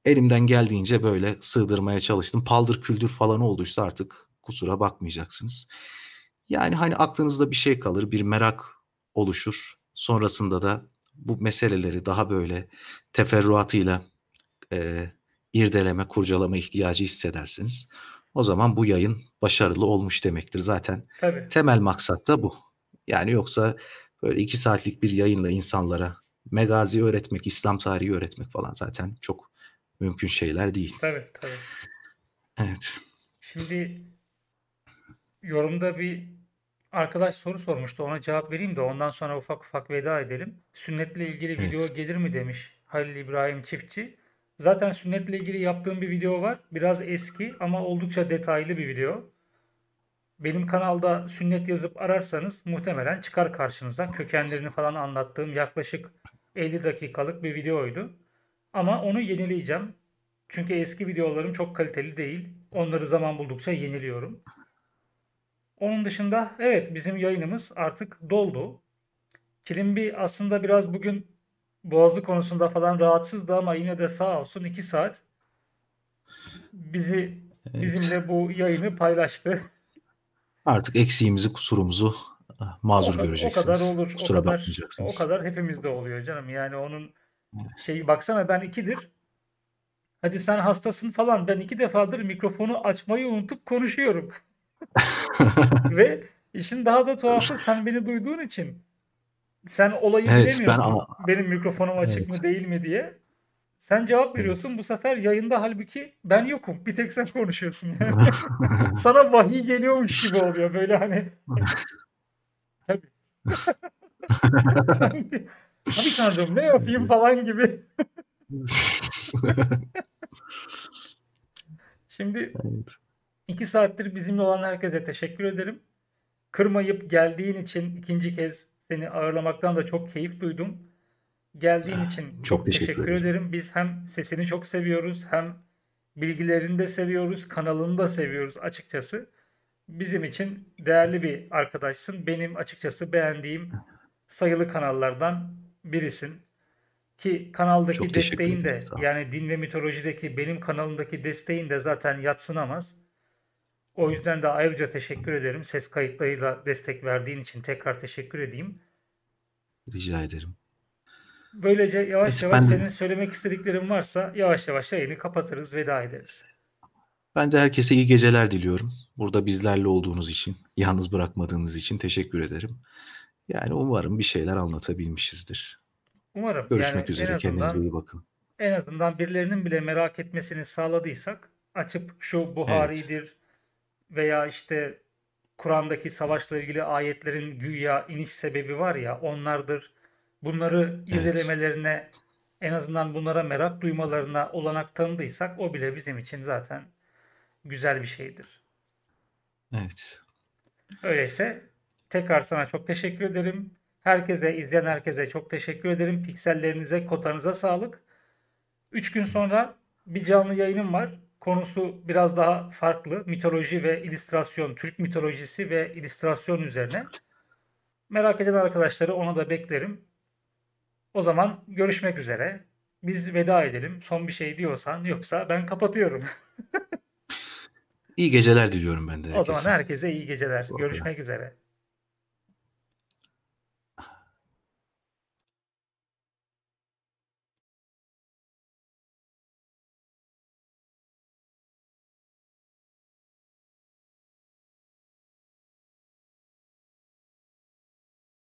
elimden geldiğince böyle sığdırmaya çalıştım. Paldır küldür falan olduysa artık kusura bakmayacaksınız. Yani hani aklınızda bir şey kalır, bir merak oluşur. Sonrasında da bu meseleleri daha böyle teferruatıyla e, irdeleme, kurcalama ihtiyacı hissedersiniz. O zaman bu yayın başarılı olmuş demektir zaten. Tabii. Temel maksat da bu. Yani yoksa böyle iki saatlik bir yayınla insanlara megazi öğretmek, İslam tarihi öğretmek falan zaten çok mümkün şeyler değil. Tabii tabii. Evet. Şimdi yorumda bir arkadaş soru sormuştu. Ona cevap vereyim de ondan sonra ufak ufak veda edelim. Sünnetle ilgili evet. video gelir mi demiş Halil İbrahim Çiftçi. Zaten sünnetle ilgili yaptığım bir video var. Biraz eski ama oldukça detaylı bir video. Benim kanalda sünnet yazıp ararsanız muhtemelen çıkar karşınıza. Kökenlerini falan anlattığım yaklaşık 50 dakikalık bir videoydu. Ama onu yenileyeceğim. Çünkü eski videolarım çok kaliteli değil. Onları zaman buldukça yeniliyorum. Onun dışında evet bizim yayınımız artık doldu. Kilimbi aslında biraz bugün boğazı konusunda falan rahatsızdı ama yine de sağ olsun 2 saat bizi bizimle bu yayını paylaştı. Artık eksiğimizi, kusurumuzu ah, mazur o, göreceksiniz. O kadar olur. Kusura o kadar, bakmayacaksınız. O kadar hepimizde oluyor canım. Yani onun şeyi baksana ben ikidir. Hadi sen hastasın falan. Ben iki defadır mikrofonu açmayı unutup konuşuyorum. *laughs* Ve işin daha da tuhafı sen beni duyduğun için sen olayı evet, bilemiyorsun. Ben... Benim mikrofonum açık evet. mı değil mi diye. Sen cevap veriyorsun. Evet. Bu sefer yayında halbuki ben yokum. Bir tek sen konuşuyorsun. *laughs* *laughs* Sana vahiy geliyormuş gibi oluyor. Böyle hani. Tabii. Abi tanrım ne yapayım falan gibi. *laughs* Şimdi evet. iki saattir bizimle olan herkese teşekkür ederim. Kırmayıp geldiğin için ikinci kez seni ağırlamaktan da çok keyif duydum. Geldiğin ha, ah, için çok teşekkür, teşekkür ederim. Biz hem sesini çok seviyoruz hem bilgilerini de seviyoruz, kanalını da seviyoruz açıkçası. Bizim için değerli bir arkadaşsın. Benim açıkçası beğendiğim sayılı kanallardan birisin. Ki kanaldaki Çok desteğin de yani din ve mitolojideki benim kanalımdaki desteğin de zaten yatsınamaz. O yüzden de ayrıca teşekkür ederim. Ses kayıtlarıyla destek verdiğin için tekrar teşekkür edeyim. Rica ederim. Böylece yavaş evet, yavaş ben... senin söylemek istediklerin varsa yavaş yavaş yayını kapatırız, veda ederiz. Ben de herkese iyi geceler diliyorum. Burada bizlerle olduğunuz için, yalnız bırakmadığınız için teşekkür ederim. Yani umarım bir şeyler anlatabilmişizdir. Umarım. Görüşmek yani üzere. Kendinize iyi bakın. En azından birilerinin bile merak etmesini sağladıysak açıp şu Buhari'dir evet. veya işte Kur'an'daki savaşla ilgili ayetlerin güya iniş sebebi var ya onlardır. Bunları evet. en azından bunlara merak duymalarına olanak tanıdıysak o bile bizim için zaten güzel bir şeydir. Evet. Öyleyse Tekrar sana çok teşekkür ederim. Herkese, izleyen herkese çok teşekkür ederim. Piksellerinize, kotanıza sağlık. 3 gün sonra bir canlı yayınım var. Konusu biraz daha farklı. Mitoloji ve illüstrasyon, Türk mitolojisi ve illüstrasyon üzerine. Merak eden arkadaşları ona da beklerim. O zaman görüşmek üzere. Biz veda edelim. Son bir şey diyorsan yoksa ben kapatıyorum. İyi geceler diliyorum ben de. Herkese. *laughs* O zaman herkese iyi geceler. Görüşmek üzere.